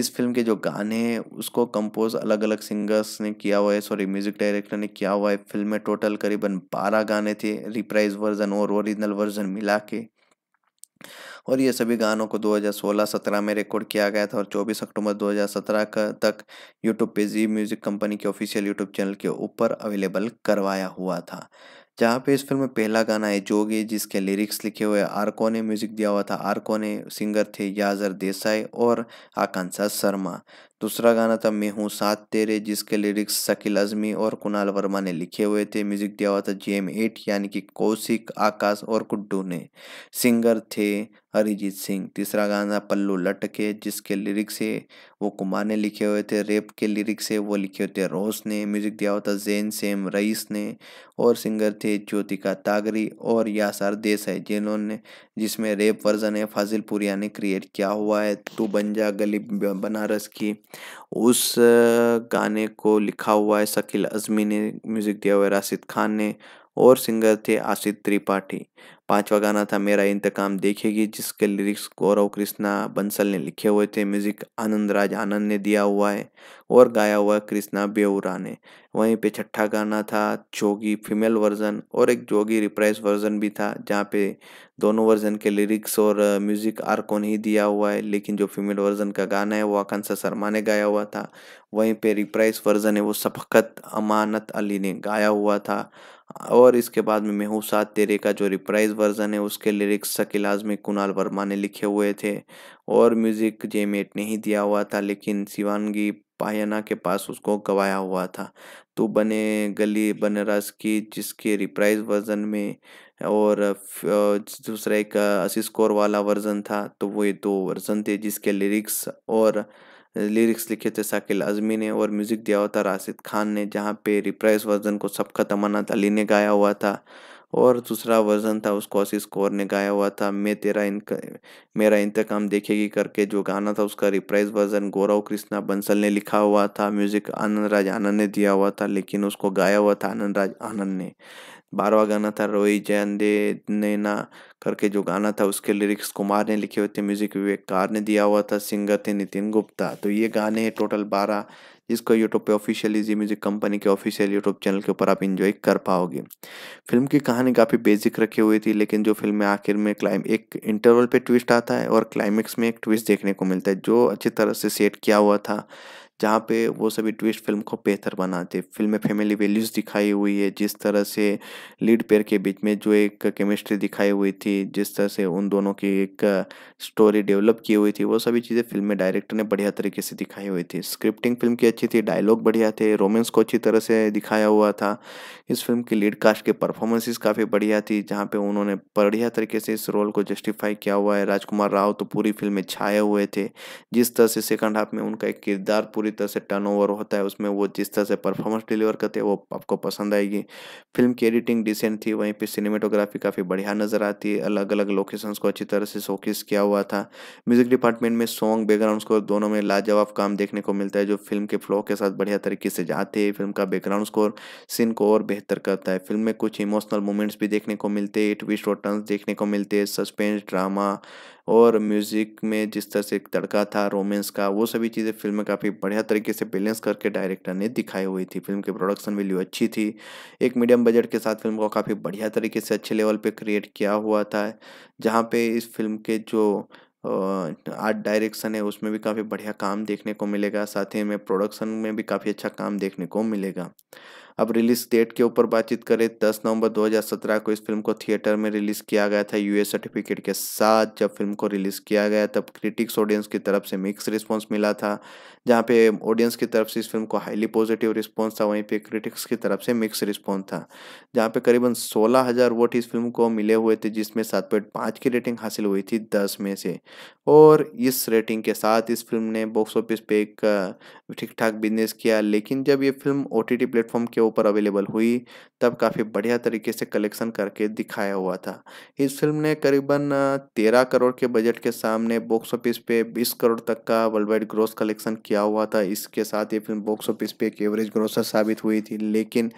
इस फिल्म के जो गाने हैं उसको कंपोज अलग अलग सिंगर्स ने किया हुआ है सॉरी म्यूजिक डायरेक्टर ने किया हुआ है फिल्म में टोटल करीबन बारह गाने थे रिप्राइज वर्जन और ओरिजिनल वर्जन मिला के और ये सभी गानों को 2016-17 में रिकॉर्ड किया गया था और 24 अक्टूबर 2017 तक यूट्यूब पे जी म्यूज़िक कंपनी के ऑफिशियल यूट्यूब चैनल के ऊपर अवेलेबल करवाया हुआ था जहाँ पे इस फिल्म में पहला गाना है जोगी जिसके लिरिक्स लिखे हुए आरको ने म्यूजिक दिया हुआ था आरको ने सिंगर थे याजर देसाई और आकांक्षा शर्मा दूसरा गाना था मैं हूँ सात तेरे जिसके लिरिक्स शकील अजमी और कुणाल वर्मा ने लिखे हुए थे म्यूजिक दिया हुआ था जे एम एट यानी कि कौशिक आकाश और गुड्डू ने सिंगर थे अरिजीत सिंह तीसरा गाना पल्लू लटके जिसके लिरिक्स है वो कुमार ने लिखे हुए थे रेप के लिरिक्स है वो लिखे हुए थे रोस ने म्यूज़िक दिया हुआ था जैन सेम रईस ने और सिंगर थे ज्योतिका तागरी और यासार देसाई जिन्होंने जिसमें रेप वर्जन है फाजिल पुरिया ने क्रिएट किया हुआ है तू बंजा गली बनारस की उस गाने को लिखा हुआ है शकील अजमी ने म्यूज़िक दिया हुआ है राशिद खान ने और सिंगर थे आशित त्रिपाठी पांचवा गाना था मेरा इंतकाम देखेगी जिसके लिरिक्स गौरव कृष्णा बंसल ने लिखे हुए थे म्यूजिक आनंद राज आनंद ने दिया हुआ है और गाया हुआ कृष्णा बेउरा ने वहीं पे छठा गाना था जोगी फीमेल वर्जन और एक जोगी रिप्राइज वर्जन भी था जहाँ पे दोनों वर्जन के लिरिक्स और म्यूजिक आरकोन ही दिया हुआ है लेकिन जो फीमेल वर्जन का गाना है वो आकांक्षा शर्मा ने गाया हुआ था वहीं पे रिप्राइज वर्जन है वो सफकत अमानत अली ने गाया हुआ था और इसके बाद में मेहू सात तेरे का जो रिप्राइज वर्जन है उसके लिरिक्स शकील आजमी कुणाल वर्मा ने लिखे हुए थे और म्यूज़िक जेमेट ने ही दिया हुआ था लेकिन शिवानगी पायना के पास उसको गवाया हुआ था तो बने गली बनरस की जिसके रिप्राइज वर्जन में और दूसरा एक असिस्कोर वाला वर्जन था तो वो ये दो वर्जन थे जिसके लिरिक्स और लिरिक्स लिखे थे शाकिल अजमी ने और म्यूज़िक दिया हुआ था राशिद खान ने जहाँ पे रिप्राइज वर्जन को सबका तमन्ना अली ने गाया हुआ था और दूसरा वर्जन था उसको आशीष कौर ने गाया हुआ था मैं तेरा इनका मेरा इंतकाम देखेगी करके जो गाना था उसका रिप्राइज वर्जन गौरव कृष्णा बंसल ने लिखा हुआ था म्यूज़िक आनंद राज आनंद ने दिया हुआ था लेकिन उसको गाया हुआ था आनंद राज आनंद ने बारहवा गाना था रोई जैन दे नैना करके जो गाना था उसके लिरिक्स कुमार ने लिखे हुए थे म्यूजिक विवेक कार ने दिया हुआ था सिंगर थे नितिन गुप्ता तो ये गाने हैं टोटल बारह जिसको यूट्यूब पे ऑफिशियली जी म्यूजिक कंपनी के ऑफिशियल यूट्यूब चैनल के ऊपर आप इन्जॉय कर पाओगे फिल्म की कहानी काफ़ी बेसिक रखी हुई थी लेकिन जो फिल्म में आखिर में क्लाइम एक इंटरवल पे ट्विस्ट आता है और क्लाइमेक्स में एक ट्विस्ट देखने को मिलता है जो अच्छी तरह से सेट किया हुआ था जहाँ पे वो सभी ट्विस्ट फिल्म को बेहतर बनाते फिल्म में फैमिली वैल्यूज़ दिखाई हुई है जिस तरह से लीड पेयर के बीच में जो एक केमिस्ट्री दिखाई हुई थी जिस तरह से उन दोनों की एक स्टोरी डेवलप की हुई थी वो सभी चीज़ें फिल्म में डायरेक्टर ने बढ़िया तरीके से दिखाई हुई थी स्क्रिप्टिंग फिल्म की अच्छी थी डायलॉग बढ़िया थे रोमेंस को अच्छी तरह से दिखाया हुआ था इस फिल्म की लीड कास्ट के परफॉर्मेंसेस काफ़ी बढ़िया थी जहाँ पे उन्होंने बढ़िया तरीके से इस रोल को जस्टिफाई किया हुआ है राजकुमार राव तो पूरी फिल्म में छाए हुए थे जिस तरह से सेकंड हाफ में उनका एक किरदार पूरी पूरी तरह से टर्नओवर होता है उसमें वो जिस तरह से परफॉर्मेंस डिलीवर करते हैं वो आपको पसंद आएगी फिल्म की एडिटिंग डिसेंट थी वहीं पर सिनेमेटोग्राफी काफ़ी बढ़िया नज़र आती है अलग अलग लोकेशंस को अच्छी तरह से शोकेस किया हुआ था म्यूजिक डिपार्टमेंट में सॉन्ग बैकग्राउंड स्कोर दोनों में लाजवाब काम देखने को मिलता है जो फिल्म के फ्लो के साथ बढ़िया तरीके से जाते हैं फिल्म का बैकग्राउंड स्कोर सीन को और बेहतर करता है फिल्म में कुछ इमोशनल मोमेंट्स भी देखने को मिलते हैं ट्विस्ट और टर्न्स देखने को मिलते हैं सस्पेंस ड्रामा और म्यूज़िक में जिस तरह से एक तड़का था रोमेंस का वो सभी चीज़ें फिल्म में काफ़ी बढ़िया तरीके से बैलेंस करके डायरेक्टर ने दिखाई हुई थी फिल्म की प्रोडक्शन वैल्यू अच्छी थी एक मीडियम बजट के साथ फिल्म को काफ़ी बढ़िया तरीके से अच्छे लेवल पर क्रिएट किया हुआ था जहाँ पे इस फिल्म के जो आर्ट डायरेक्शन है उसमें भी काफ़ी बढ़िया काम देखने को मिलेगा साथ ही में प्रोडक्शन में भी काफ़ी अच्छा काम देखने को मिलेगा अब रिलीज डेट के ऊपर बातचीत करें 10 नवंबर 2017 को इस फिल्म को थिएटर में रिलीज़ किया गया था यूएस सर्टिफिकेट के साथ जब फिल्म को रिलीज़ किया गया तब क्रिटिक्स ऑडियंस की तरफ से मिक्स रिस्पॉन्स मिला था जहाँ पे ऑडियंस की तरफ से इस फिल्म को हाईली पॉजिटिव रिस्पॉन्स था वहीं पर क्रिटिक्स की तरफ से मिक्स रिस्पॉन्स था जहाँ पे करीबन सोलह हज़ार वोट इस फिल्म को मिले हुए थे जिसमें सात पॉइंट पाँच की रेटिंग हासिल हुई थी दस में से और इस रेटिंग के साथ इस फिल्म ने बॉक्स ऑफिस पे एक ठीक ठाक बिजनेस किया लेकिन जब ये फिल्म ओ टी प्लेटफॉर्म के ऊपर अवेलेबल हुई तब काफ़ी बढ़िया तरीके से कलेक्शन करके दिखाया हुआ था इस फिल्म ने करीबन तेरह करोड़ के बजट के सामने बॉक्स ऑफिस पे बीस करोड़ तक का वर्ल्ड वाइड ग्रोस कलेक्शन किया हुआ था इसके साथ ये फिल्म बॉक्स ऑफिस पे एक एवरेज ग्रोसर साबित हुई थी लेकिन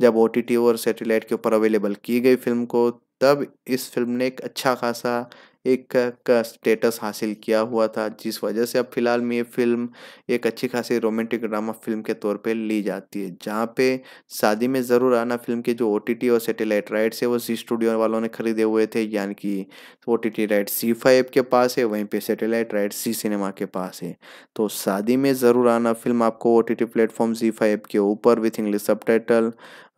जब ओ और सेटेलाइट के ऊपर अवेलेबल की गई फिल्म को तब इस फिल्म ने एक अच्छा खासा एक का स्टेटस हासिल किया हुआ था जिस वजह से अब फिलहाल में ये फिल्म एक अच्छी खासी रोमांटिक ड्रामा फिल्म के तौर पे ली जाती है जहाँ पे शादी में ज़रूर आना फिल्म के जो ओ और सैटेलाइट राइट्स है वो जी स्टूडियो वालों ने खरीदे हुए थे यानी कि O T T right Zee five के पास है वहीं पे सैटेलाइट राइट सी सिनेमा के पास है तो शादी में ज़रूर आना फिल्म आपको O T T platform Zee five के ऊपर with English subtitle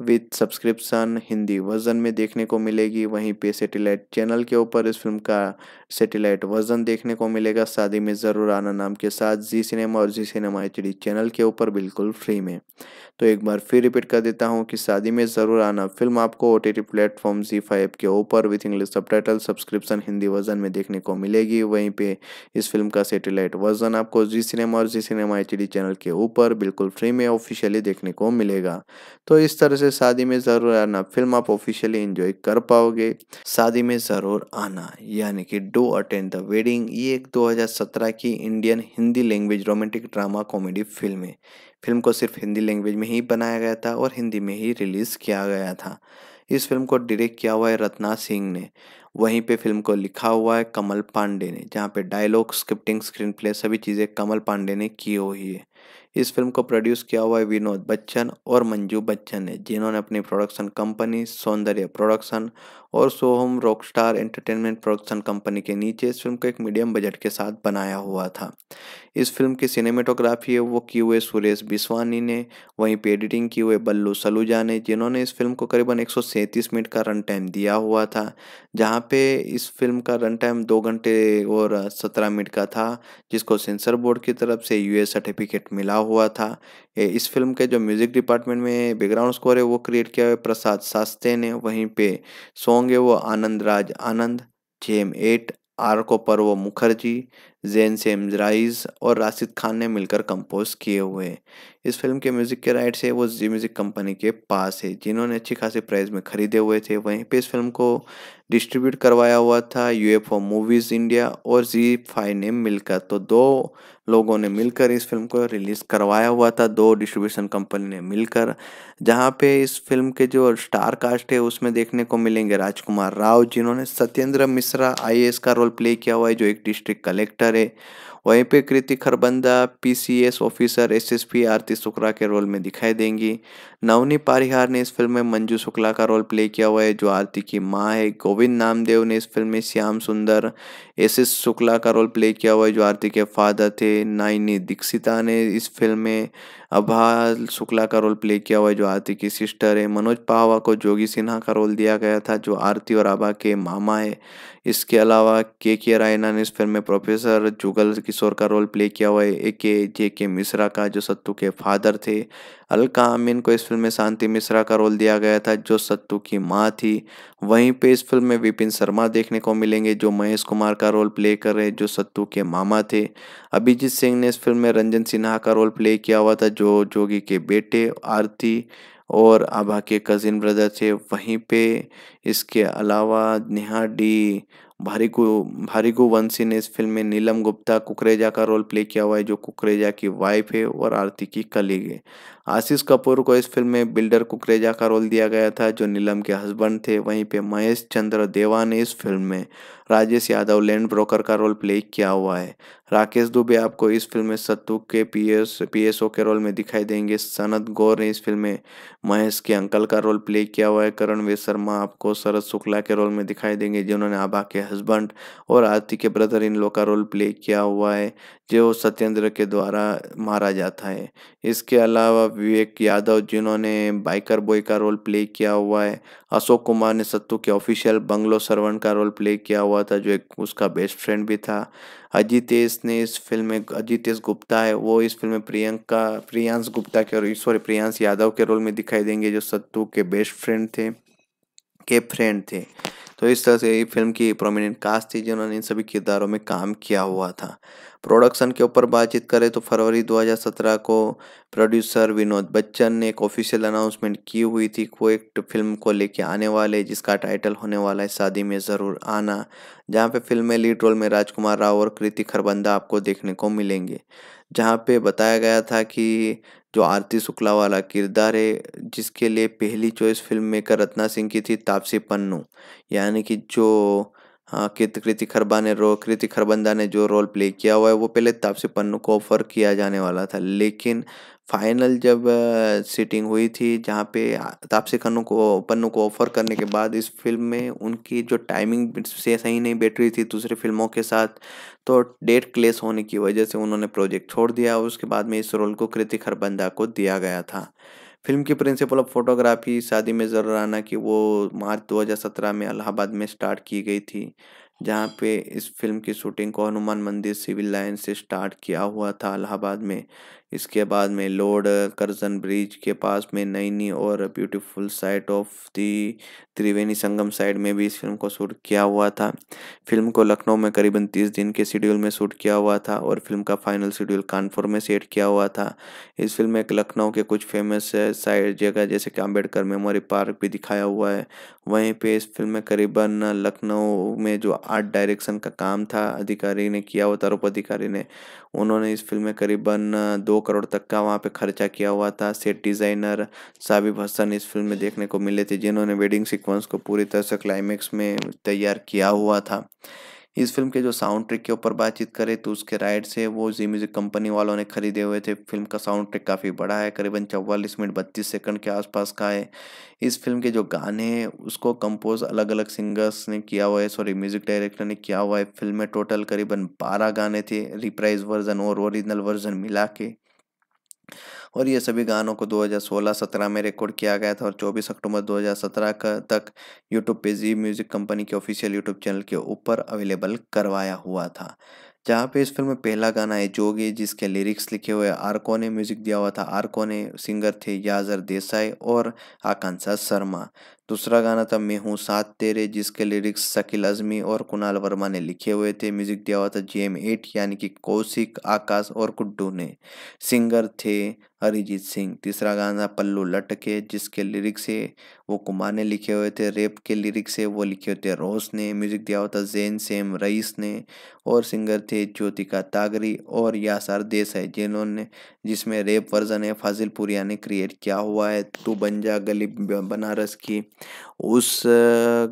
with subscription Hindi version में देखने को मिलेगी वहीं पे सैटेलाइट चैनल के ऊपर इस फिल्म का का सेटेलाइट वर्जन देखने को मिलेगा शादी में ज़रूर आना नाम के साथ जी सिनेमा और जी सिनेमा एच चैनल के ऊपर बिल्कुल फ्री में तो एक बार फिर रिपीट कर देता हूँ कि शादी में ज़रूर आना फिल्म आपको O T platform Zee five के ऊपर with English sub subscription Hindi version में देखने को मिलेगी वहीं पर इस फिल्म का सेटेलाइट वर्जन आपको जी सिनेमा और जी सिनेमा एच चैनल के ऊपर बिल्कुल फ्री में ऑफिशियली देखने को मिलेगा तो इस तरह से शादी में ज़रूर आना फिल्म आप ऑफिशियली इंजॉय कर पाओगे शादी में ज़रूर आना यानी यानी कि डो अटेंड द वेडिंग ये एक 2017 की Indian Hindi language romantic drama comedy film है फिल्म को सिर्फ हिंदी लैंग्वेज में ही बनाया गया था और हिंदी में ही रिलीज़ किया गया था इस फिल्म को डायरेक्ट किया हुआ है रत्ना सिंह ने वहीं पे फिल्म को लिखा हुआ है कमल पांडे ने जहाँ पे डायलॉग स्क्रिप्टिंग स्क्रीन प्ले सभी चीज़ें कमल पांडे ने की हुई है इस फिल्म को प्रोड्यूस किया हुआ है विनोद बच्चन और मंजू बच्चन ने जिन्होंने अपनी प्रोडक्शन कंपनी सौंदर्य प्रोडक्शन और Soham Rockstar entertainment production company के नीचे इस फिल्म को एक मीडियम बजट के साथ बनाया हुआ था इस फिल्म की सिनेमेटोग्राफी वो की हुए सुरेश बिस्वानी ने वहीं पे एडिटिंग की हुए बल्लू सलूजा ने जिन्होंने इस फिल्म को करीबन एक मिनट का रन टाइम दिया हुआ था जहाँ पे इस फिल्म का रन टाइम दो घंटे और सत्रह मिनट का था जिसको सेंसर बोर्ड की तरफ से यू सर्टिफिकेट मिला हुआ था इस फिल्म के जो म्यूज़िक डिपार्टमेंट में बैकग्राउंड स्कोर है वो क्रिएट किया हुआ प्रसाद शास्त्री ने वहीं पे सॉन्ग होंगे वो Anand Raj Anand jam eight are को पर्व मुखर्जी जैन सेम्स राइज और राशिद खान ने मिलकर कंपोज किए हुए इस फिल्म के म्यूज़िक के राइट्स है वो जी म्यूज़िक कंपनी के पास है जिन्होंने अच्छी खासी प्राइस में खरीदे हुए थे वहीं पे इस फिल्म को डिस्ट्रीब्यूट करवाया हुआ था यूएफओ मूवीज़ इंडिया और जी फाइव ने मिलकर तो दो लोगों ने मिलकर इस फिल्म को रिलीज़ करवाया हुआ था दो डिस्ट्रीब्यूशन कंपनी ने मिलकर जहाँ पे इस फिल्म के जो स्टार कास्ट है उसमें देखने को मिलेंगे राजकुमार राव जिन्होंने सत्येंद्र मिश्रा आई का रोल प्ले किया हुआ है जो एक डिस्ट्रिक्ट कलेक्टर है वहीं पे Kriti Kharbanda PCS officer SSP Aarti Shukla के रोल में दिखाई देंगी नवनी पारिहार ने इस फिल्म में मंजू शुक्ला का रोल प्ले किया हुआ है जो आरती की माँ है गोविंद नामदेव ने इस फिल्म में श्याम सुंदर एस एस शुक्ला का रोल प्ले किया हुआ है जो आरती के फादर थे नाइनी दीक्षिता ने इस फिल्म में अभा शुक्ला का रोल प्ले किया हुआ है जो आरती की सिस्टर है मनोज पाहवा को जोगी सिन्हा का रोल दिया गया था जो आरती और आभा के मामा है इसके अलावा के के रायना ने इस फिल्म में प्रोफेसर जुगल किशोर का रोल प्ले किया हुआ है ए के जे के मिश्रा का जो सत्तू के फादर थे अलका अमीन को इस फिल्म में शांति मिश्रा का रोल दिया गया था जो सत्तू की माँ थी वहीं पे इस फिल्म में विपिन शर्मा देखने को मिलेंगे जो महेश कुमार का रोल प्ले कर रहे जो सत्तू के मामा थे अभिजीत सिंह ने इस फिल्म में रंजन सिन्हा का रोल प्ले किया हुआ था जो जोगी के बेटे आरती और आभा के कज़िन ब्रदर थे वहीं पे इसके अलावा नेहा डी भारिकू भारिकू वंशी ने इस फिल्म में नीलम गुप्ता कुकरेजा का रोल प्ले किया हुआ है जो कुकरेजा की वाइफ है और आरती की कलीग है आशीष कपूर को इस फिल्म में बिल्डर कुकरेजा का रोल दिया गया था जो नीलम के हस्बैंड थे वहीं पे महेश चंद्र देवा ने इस फिल्म में राजेश यादव लैंड ब्रोकर का रोल प्ले किया हुआ है राकेश दुबे आपको इस फिल्म में सत्तू के पीएस पीएसओ के रोल में दिखाई देंगे सनत गौर ने इस फिल्म में महेश के अंकल का रोल प्ले किया हुआ है करण वे शर्मा आपको शरद शुक्ला के रोल में दिखाई देंगे जिन्होंने आभा के हस्बैंड और आरती के ब्रदर इन लोग का रोल प्ले किया हुआ है जो सत्येंद्र के द्वारा मारा जाता है इसके अलावा विवेक यादव जिन्होंने बाइकर बॉय का रोल प्ले किया हुआ है अशोक कुमार ने सत्तू के ऑफिशियल बंगलो सर्वन का रोल प्ले किया हुआ था जो एक उसका बेस्ट फ्रेंड भी था अजितेश ने इस फिल्म में अजितेश गुप्ता है वो इस फिल्म में प्रियंका प्रियांश गुप्ता के और सॉरी प्रियांश यादव के रोल में दिखाई देंगे जो सत्तू के बेस्ट फ्रेंड थे के फ्रेंड थे तो इस तरह से ये फिल्म की प्रोमिनेंट कास्ट थी जिन्होंने इन सभी किरदारों में काम किया हुआ था प्रोडक्शन के ऊपर बातचीत करें तो फरवरी 2017 को प्रोड्यूसर विनोद बच्चन ने एक ऑफिशियल अनाउंसमेंट की हुई थी को एक फिल्म को लेके आने वाले जिसका टाइटल होने वाला है शादी में ज़रूर आना जहाँ पे फिल्म में लीड रोल में राजकुमार राव और कृति खरबंदा आपको देखने को मिलेंगे जहाँ पे बताया गया था कि जो आरती शुक्ला वाला किरदार है जिसके लिए पहली choice film maker Ratna Singh की थी तापसी पन्नू यानी कि जो हाँ, कृतिक खरबा ने रो कृतिक खरबंदा ने जो रोल प्ले किया हुआ है वो पहले तापसी पन्नू को ऑफर किया जाने वाला था लेकिन फाइनल जब सीटिंग हुई थी जहाँ पे तापसी खन्नू को पन्नू को ऑफर करने के बाद इस फिल्म में उनकी जो टाइमिंग से सही नहीं बैठ रही थी दूसरी फिल्मों के साथ तो डेट क्लेस होने की वजह से उन्होंने प्रोजेक्ट छोड़ दिया उसके बाद में इस रोल को कृतिक खरबंदा को दिया गया था फिल्म की प्रिंसिपल ऑफ फोटोग्राफी शादी में जरूर आना कि वो मार्च 2017 में अलाहाबाद में स्टार्ट की गई थी जहाँ पे इस फिल्म की शूटिंग को हनुमान मंदिर सिविल लाइन से स्टार्ट किया हुआ था अलाहाबाद में इसके बाद में लोड करजन ब्रिज के पास में नई नई और beautiful sight of the Triveni Sangam side में भी इस फिल्म को शूट किया हुआ था फिल्म को लखनऊ में करीबन तीस दिन के शेड्यूल में शूट किया हुआ था और फिल्म का फाइनल शेड्यूल कानपुर में सेट किया हुआ था इस फिल्म में लखनऊ के कुछ फेमस साइड जगह जैसे कि अम्बेडकर मेमोरी पार्क भी दिखाया हुआ है वहीं पे इस फिल्म में करीबन लखनऊ में जो आर्ट डायरेक्शन का काम था अधिकारी ने किया हुआ था अधिकारी ने उन्होंने इस फिल्म में करीबन दो करोड़ तक का वहाँ पे खर्चा किया हुआ था सेट डिज़ाइनर साबिब हसन इस फिल्म में देखने को मिले थे जिन्होंने वेडिंग सीक्वेंस को पूरी तरह से क्लाइमेक्स में तैयार किया हुआ था इस फिल्म के जो साउंड ट्रिक के ऊपर बातचीत करें तो उसके राइट से वो जी म्यूजिक कंपनी वालों ने खरीदे हुए थे फिल्म का साउंड ट्रिक काफ़ी बड़ा है करीबन चौवालीस मिनट बत्तीस सेकंड के आसपास का है इस फिल्म के जो गाने हैं उसको कंपोज अलग अलग सिंगर्स ने किया हुआ है सॉरी म्यूजिक डायरेक्टर ने किया हुआ है फिल्म में टोटल करीबन बारह गाने थे रिप्राइज वर्जन और ओरिजिनल वर्जन मिला के और ये सभी गानों को 2016-17 में रिकॉर्ड किया गया था और 24 अक्टूबर 2017 तक यूट्यूब पे जी म्यूज़िक कंपनी के ऑफिशियल यूट्यूब चैनल के ऊपर अवेलेबल करवाया हुआ था जहाँ पे इस फिल्म में पहला गाना है जोगी जिसके लिरिक्स लिखे हुए आरको ने म्यूजिक दिया हुआ था आरको ने सिंगर थे याजर देसाई और आकांक्षा शर्मा दूसरा गाना था मैं हूँ साथ तेरे जिसके लिरिक्स शकील अजमी और कुणाल वर्मा ने लिखे हुए थे म्यूजिक दिया हुआ था जे एम एट यानी कि कौशिक आकाश और कुड्डू ने सिंगर थे अरिजीत सिंह तीसरा गाना था पल्लू लटके जिसके लिरिक्स है वो कुमार ने लिखे हुए थे रेप के लिरिक्स है वो लिखे हुए थे रोस ने म्यूजिक दिया हुआ था जैन सेम रईस ने और सिंगर थे ज्योतिका तागरी और यासार देसाई जिन्होंने जिसमें रेप वर्जन है फाजिल पुरिया ने क्रिएट किया हुआ है तू बन जा गली बनारस की उस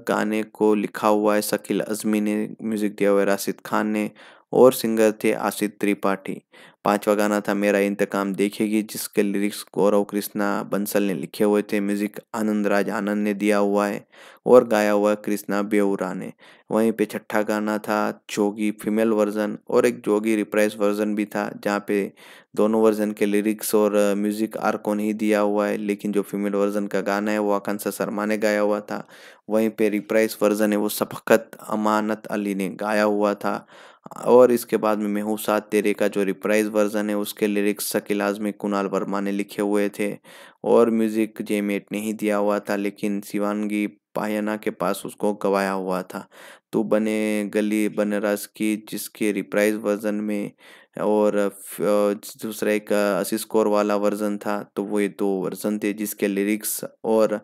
गाने को लिखा हुआ है शकील अजमी ने म्यूज़िक दिया हुआ है राशिद खान ने और सिंगर थे आशित त्रिपाठी पांचवा गाना था मेरा इंतकाम देखेगी जिसके लिरिक्स गौरव कृष्णा बंसल ने लिखे हुए थे म्यूजिक आनंद राज आनंद ने दिया हुआ है और गाया हुआ कृष्णा बेउरा ने वहीं पे छठा गाना था जोगी फीमेल वर्जन और एक जोगी रिप्राइज वर्जन भी था जहाँ पे दोनों वर्जन के लिरिक्स और म्यूजिक आर को नहीं दिया हुआ है लेकिन जो फीमेल वर्जन का गाना है वो आकांक्षा शर्मा ने गाया हुआ था वहीं पे रिप्राइज वर्जन है वो सफकत अमानत अली ने गाया हुआ था और इसके बाद में मेहू साथ तेरे का जो रिप्राइज वर्जन है उसके लिरिक्स शकील आजमी कुणाल वर्मा ने लिखे हुए थे और म्यूज़िक जे मेट ने ही दिया हुआ था लेकिन शिवानगी पायना के पास उसको गवाया हुआ था तो बने गली बनरस की जिसके रिप्राइज वर्जन में और दूसरा एक असिस्कोर वाला वर्जन था तो वो ये दो वर्जन थे जिसके लिरिक्स और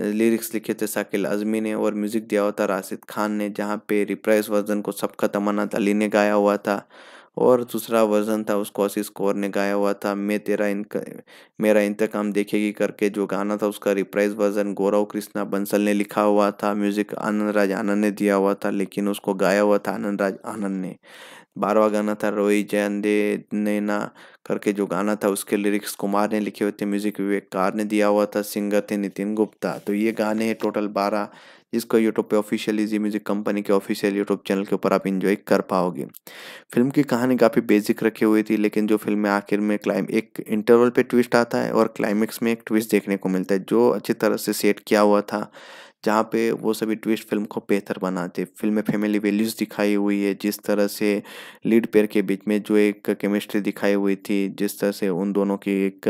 लिरिक्स लिखे थे शाकिल अजमी ने और म्यूज़िक दिया हुआ था राशिद खान ने जहाँ पे रिप्राइज वर्जन को सबका तमन्नात अली ने गाया हुआ था और दूसरा वर्जन था उसको आशीष कौर ने गाया हुआ था मैं तेरा इन मेरा इंतकाम देखेगी करके जो गाना था उसका रिप्राइज वर्जन गौरव कृष्णा बंसल ने लिखा हुआ था म्यूज़िक आनंद राज आनंद ने दिया हुआ था लेकिन उसको गाया हुआ था आनंद राज आनंद ने बारहवा गाना था रोई जैन दे नैना करके जो गाना था उसके लिरिक्स कुमार ने लिखे हुए थे म्यूजिक विवेक कार ने दिया हुआ था सिंगर थे नितिन गुप्ता तो ये गाने हैं टोटल बारह जिसको यूट्यूब पे ऑफिशियली जी म्यूजिक कंपनी के ऑफिशियल यूट्यूब चैनल के ऊपर आप इन्जॉय कर पाओगे फिल्म की कहानी काफ़ी बेसिक रखी हुई थी लेकिन जो फिल्म में आखिर में क्लाइम एक इंटरवल पे ट्विस्ट आता है और क्लाइमेक्स में एक ट्विस्ट देखने को मिलता है जो अच्छी तरह से सेट किया हुआ था जहाँ पे वो सभी ट्विस्ट फिल्म को बेहतर बनाते फिल्म में फैमिली वैल्यूज़ दिखाई हुई है जिस तरह से लीड पेयर के बीच में जो एक केमिस्ट्री दिखाई हुई थी जिस तरह से उन दोनों की एक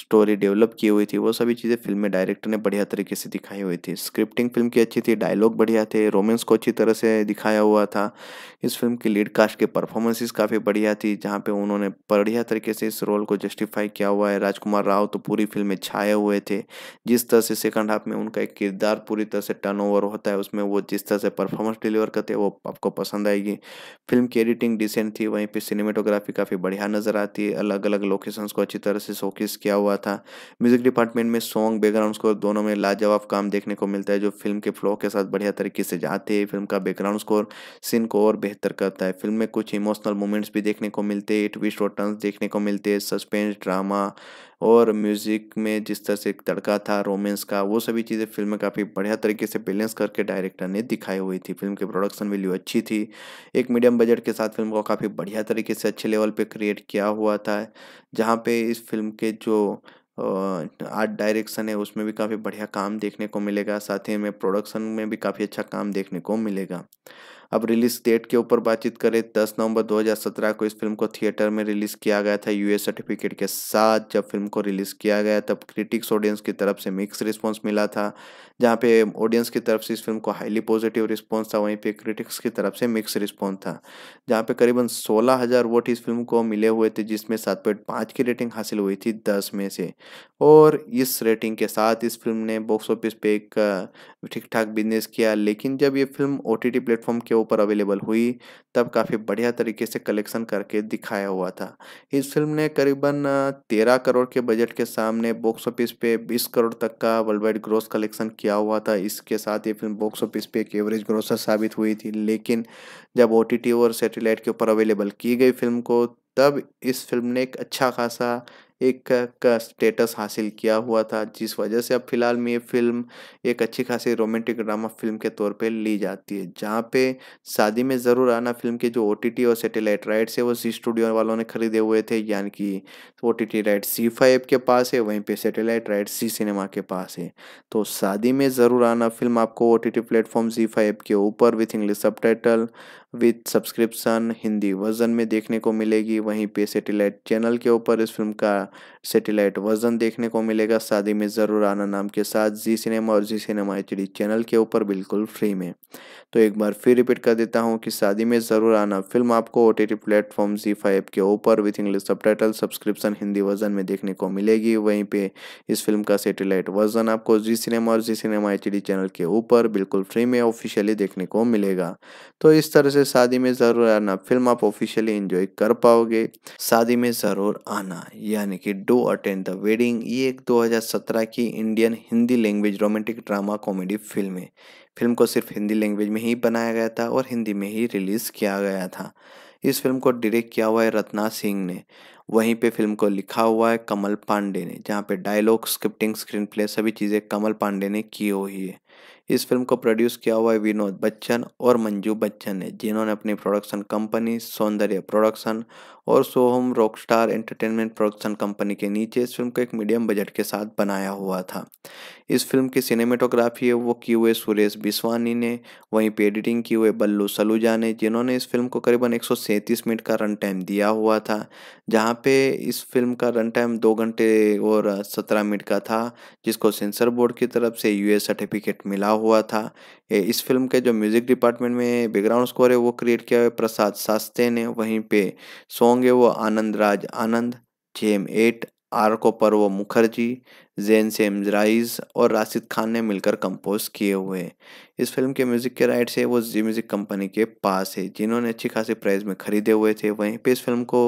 स्टोरी डेवलप की हुई थी वो सभी चीज़ें फिल्म में डायरेक्टर ने बढ़िया तरीके से दिखाई हुई थी स्क्रिप्टिंग फिल्म की अच्छी थी डायलॉग बढ़िया थे रोमेंस को अच्छी तरह से दिखाया हुआ था इस फिल्म की लीड कास्ट के परफॉर्मेंसेस काफ़ी बढ़िया थी जहाँ पे उन्होंने बढ़िया तरीके से इस रोल को जस्टिफाई किया हुआ है राजकुमार राव तो पूरी फिल्म में छाए हुए थे जिस तरह से सेकंड हाफ में उनका एक किरदार पूरी पूरी तरह से टर्नओवर होता है उसमें वो जिस तरह से परफॉर्मेंस डिलीवर करते हैं वो आपको पसंद आएगी फिल्म की एडिटिंग डिसेंट थी वहीं पर सिनेमेटोग्राफी काफ़ी बढ़िया नज़र आती है अलग अलग लोकेशंस को अच्छी तरह से शोकेस किया हुआ था म्यूजिक डिपार्टमेंट में सॉन्ग बैकग्राउंड स्कोर दोनों में लाजवाब काम देखने को मिलता है जो फिल्म के फ्लो के साथ बढ़िया तरीके से जाते हैं फिल्म का बैकग्राउंड स्कोर सीन को और बेहतर करता है फिल्म में कुछ इमोशनल मोमेंट्स भी देखने को मिलते हैं ट्विस्ट और टर्न्स देखने को मिलते हैं सस्पेंस ड्रामा और म्यूज़िक में जिस तरह से एक तड़का था रोमेंस का वो सभी चीज़ें फिल्म में काफ़ी बढ़िया तरीके से बैलेंस करके डायरेक्टर ने दिखाई हुई थी फिल्म की प्रोडक्शन वैल्यू अच्छी थी एक मीडियम बजट के साथ फिल्म को काफ़ी बढ़िया तरीके से अच्छे लेवल पर क्रिएट किया हुआ था जहाँ पे इस फिल्म के जो आर्ट डायरेक्शन है उसमें भी काफ़ी बढ़िया काम देखने को मिलेगा साथ ही में प्रोडक्शन में भी काफ़ी अच्छा काम देखने को मिलेगा अब रिलीज डेट के ऊपर बातचीत करें दस नवंबर 2017 को इस फिल्म को थिएटर में रिलीज़ किया गया था यूएस सर्टिफिकेट के साथ जब फिल्म को रिलीज़ किया गया तब क्रिटिक्स ऑडियंस की तरफ से मिक्स रिस्पॉन्स मिला था जहाँ पे ऑडियंस की तरफ से इस फिल्म को हाईली पॉजिटिव रिस्पॉन्स था वहीं पे क्रिटिक्स की तरफ से मिक्स रिस्पॉन्स था जहाँ पे करीबन सोलह हज़ार वोट इस फिल्म को मिले हुए थे जिसमें सात पॉइंट पाँच की रेटिंग हासिल हुई थी दस में से और इस रेटिंग के साथ इस फिल्म ने बॉक्स ऑफिस पे एक ठीक ठाक बिजनेस किया लेकिन जब ये फिल्म ओ टी प्लेटफॉर्म के ऊपर अवेलेबल हुई तब काफ़ी बढ़िया तरीके से कलेक्शन करके दिखाया हुआ था इस फिल्म ने करीबन तेरह करोड़ के बजट के सामने बॉक्स ऑफिस पे बीस करोड़ तक का वर्ल्ड वाइड ग्रोस कलेक्शन किया हुआ था इसके साथ ये फिल्म बॉक्स ऑफिस पे एक एवरेज ग्रोसर साबित हुई थी लेकिन जब ओ और सेटेलाइट के ऊपर अवेलेबल की गई फिल्म को तब इस फिल्म ने एक अच्छा खासा एक का स्टेटस हासिल किया हुआ था जिस वजह से अब फिलहाल में ये फिल्म एक अच्छी खासी रोमांटिक ड्रामा फिल्म के तौर पे ली जाती है जहाँ पे शादी में ज़रूर आना फिल्म के जो ओ और सेटेलाइट राइट्स है वो सी स्टूडियो वालों ने खरीदे हुए थे यानी कि O T T right Zee five के पास है वहीं पर सेटेलाइट राइट सी सिनेमा के पास है तो शादी में ज़रूर आना फिल्म आपको O T T platform Zee five के ऊपर with English sub with subscription Hindi version में देखने को मिलेगी वहीं पे सेटेलाइट चैनल के ऊपर इस फिल्म का सेटेलाइट वर्जन देखने को मिलेगा शादी में ज़रूर आना नाम के साथ जी सिनेमा और जी सिनेमा एच चैनल के ऊपर बिल्कुल फ्री में तो एक बार फिर रिपीट कर देता हूँ कि शादी में ज़रूर आना फिल्म आपको O T platform Zee five के ऊपर with English sub subscription Hindi version में देखने को मिलेगी वहीं पर इस फिल्म का सेटेलाइट वर्जन आपको जी सिनेमा और जी सिनेमा एच चैनल के ऊपर बिल्कुल फ्री में ऑफिशियली देखने को मिलेगा तो इस तरह से शादी में ज़रूर आना फिल्म आप ऑफिशियली इंजॉय कर पाओगे शादी में ज़रूर आना यानी कि डो अटेंड द वेडिंग ये एक 2017 की Indian Hindi language romantic drama comedy film है फिल्म को सिर्फ हिंदी लैंग्वेज में ही बनाया गया था और हिंदी में ही रिलीज़ किया गया था इस फिल्म को डायरेक्ट किया हुआ है रत्ना सिंह ने वहीं पे फिल्म को लिखा हुआ है कमल पांडे ने जहाँ पे डायलॉग स्क्रिप्टिंग स्क्रीन प्ले सभी चीज़ें कमल पांडे ने की हुई है इस फिल्म को प्रोड्यूस किया हुआ है विनोद बच्चन और मंजू बच्चन ने जिन्होंने अपनी प्रोडक्शन कंपनी सौंदर्य प्रोडक्शन और Soham Rockstar entertainment production company के नीचे इस फिल्म को एक मीडियम बजट के साथ बनाया हुआ था इस फिल्म की सिनेमेटोग्राफी है वो की हुए सुरेश बिस्वानी ने वहीं पे एडिटिंग की हुए बल्लू सलूजा ने जिन्होंने इस फिल्म को करीबन एक मिनट का रन टाइम दिया हुआ था जहाँ पे इस फिल्म का रन टाइम दो घंटे और सत्रह मिनट का था जिसको सेंसर बोर्ड की तरफ से यूए सर्टिफिकेट मिला हुआ था इस फिल्म के जो म्यूज़िक डिपार्टमेंट में बैकग्राउंड स्कोर है वो क्रिएट किया हुआ है प्रसाद शास्त्रे ने वहीं पे सॉन्ग है वो Anand Raj Anand jam eight are को पर्व मुखर्जी जैन सेमराइज और राशिद खान ने मिलकर कंपोज किए हुए इस फिल्म के म्यूज़िक के राइट्स है वो जी म्यूज़िक कंपनी के पास है जिन्होंने अच्छी खासी प्राइस में खरीदे हुए थे वहीं पे इस फिल्म को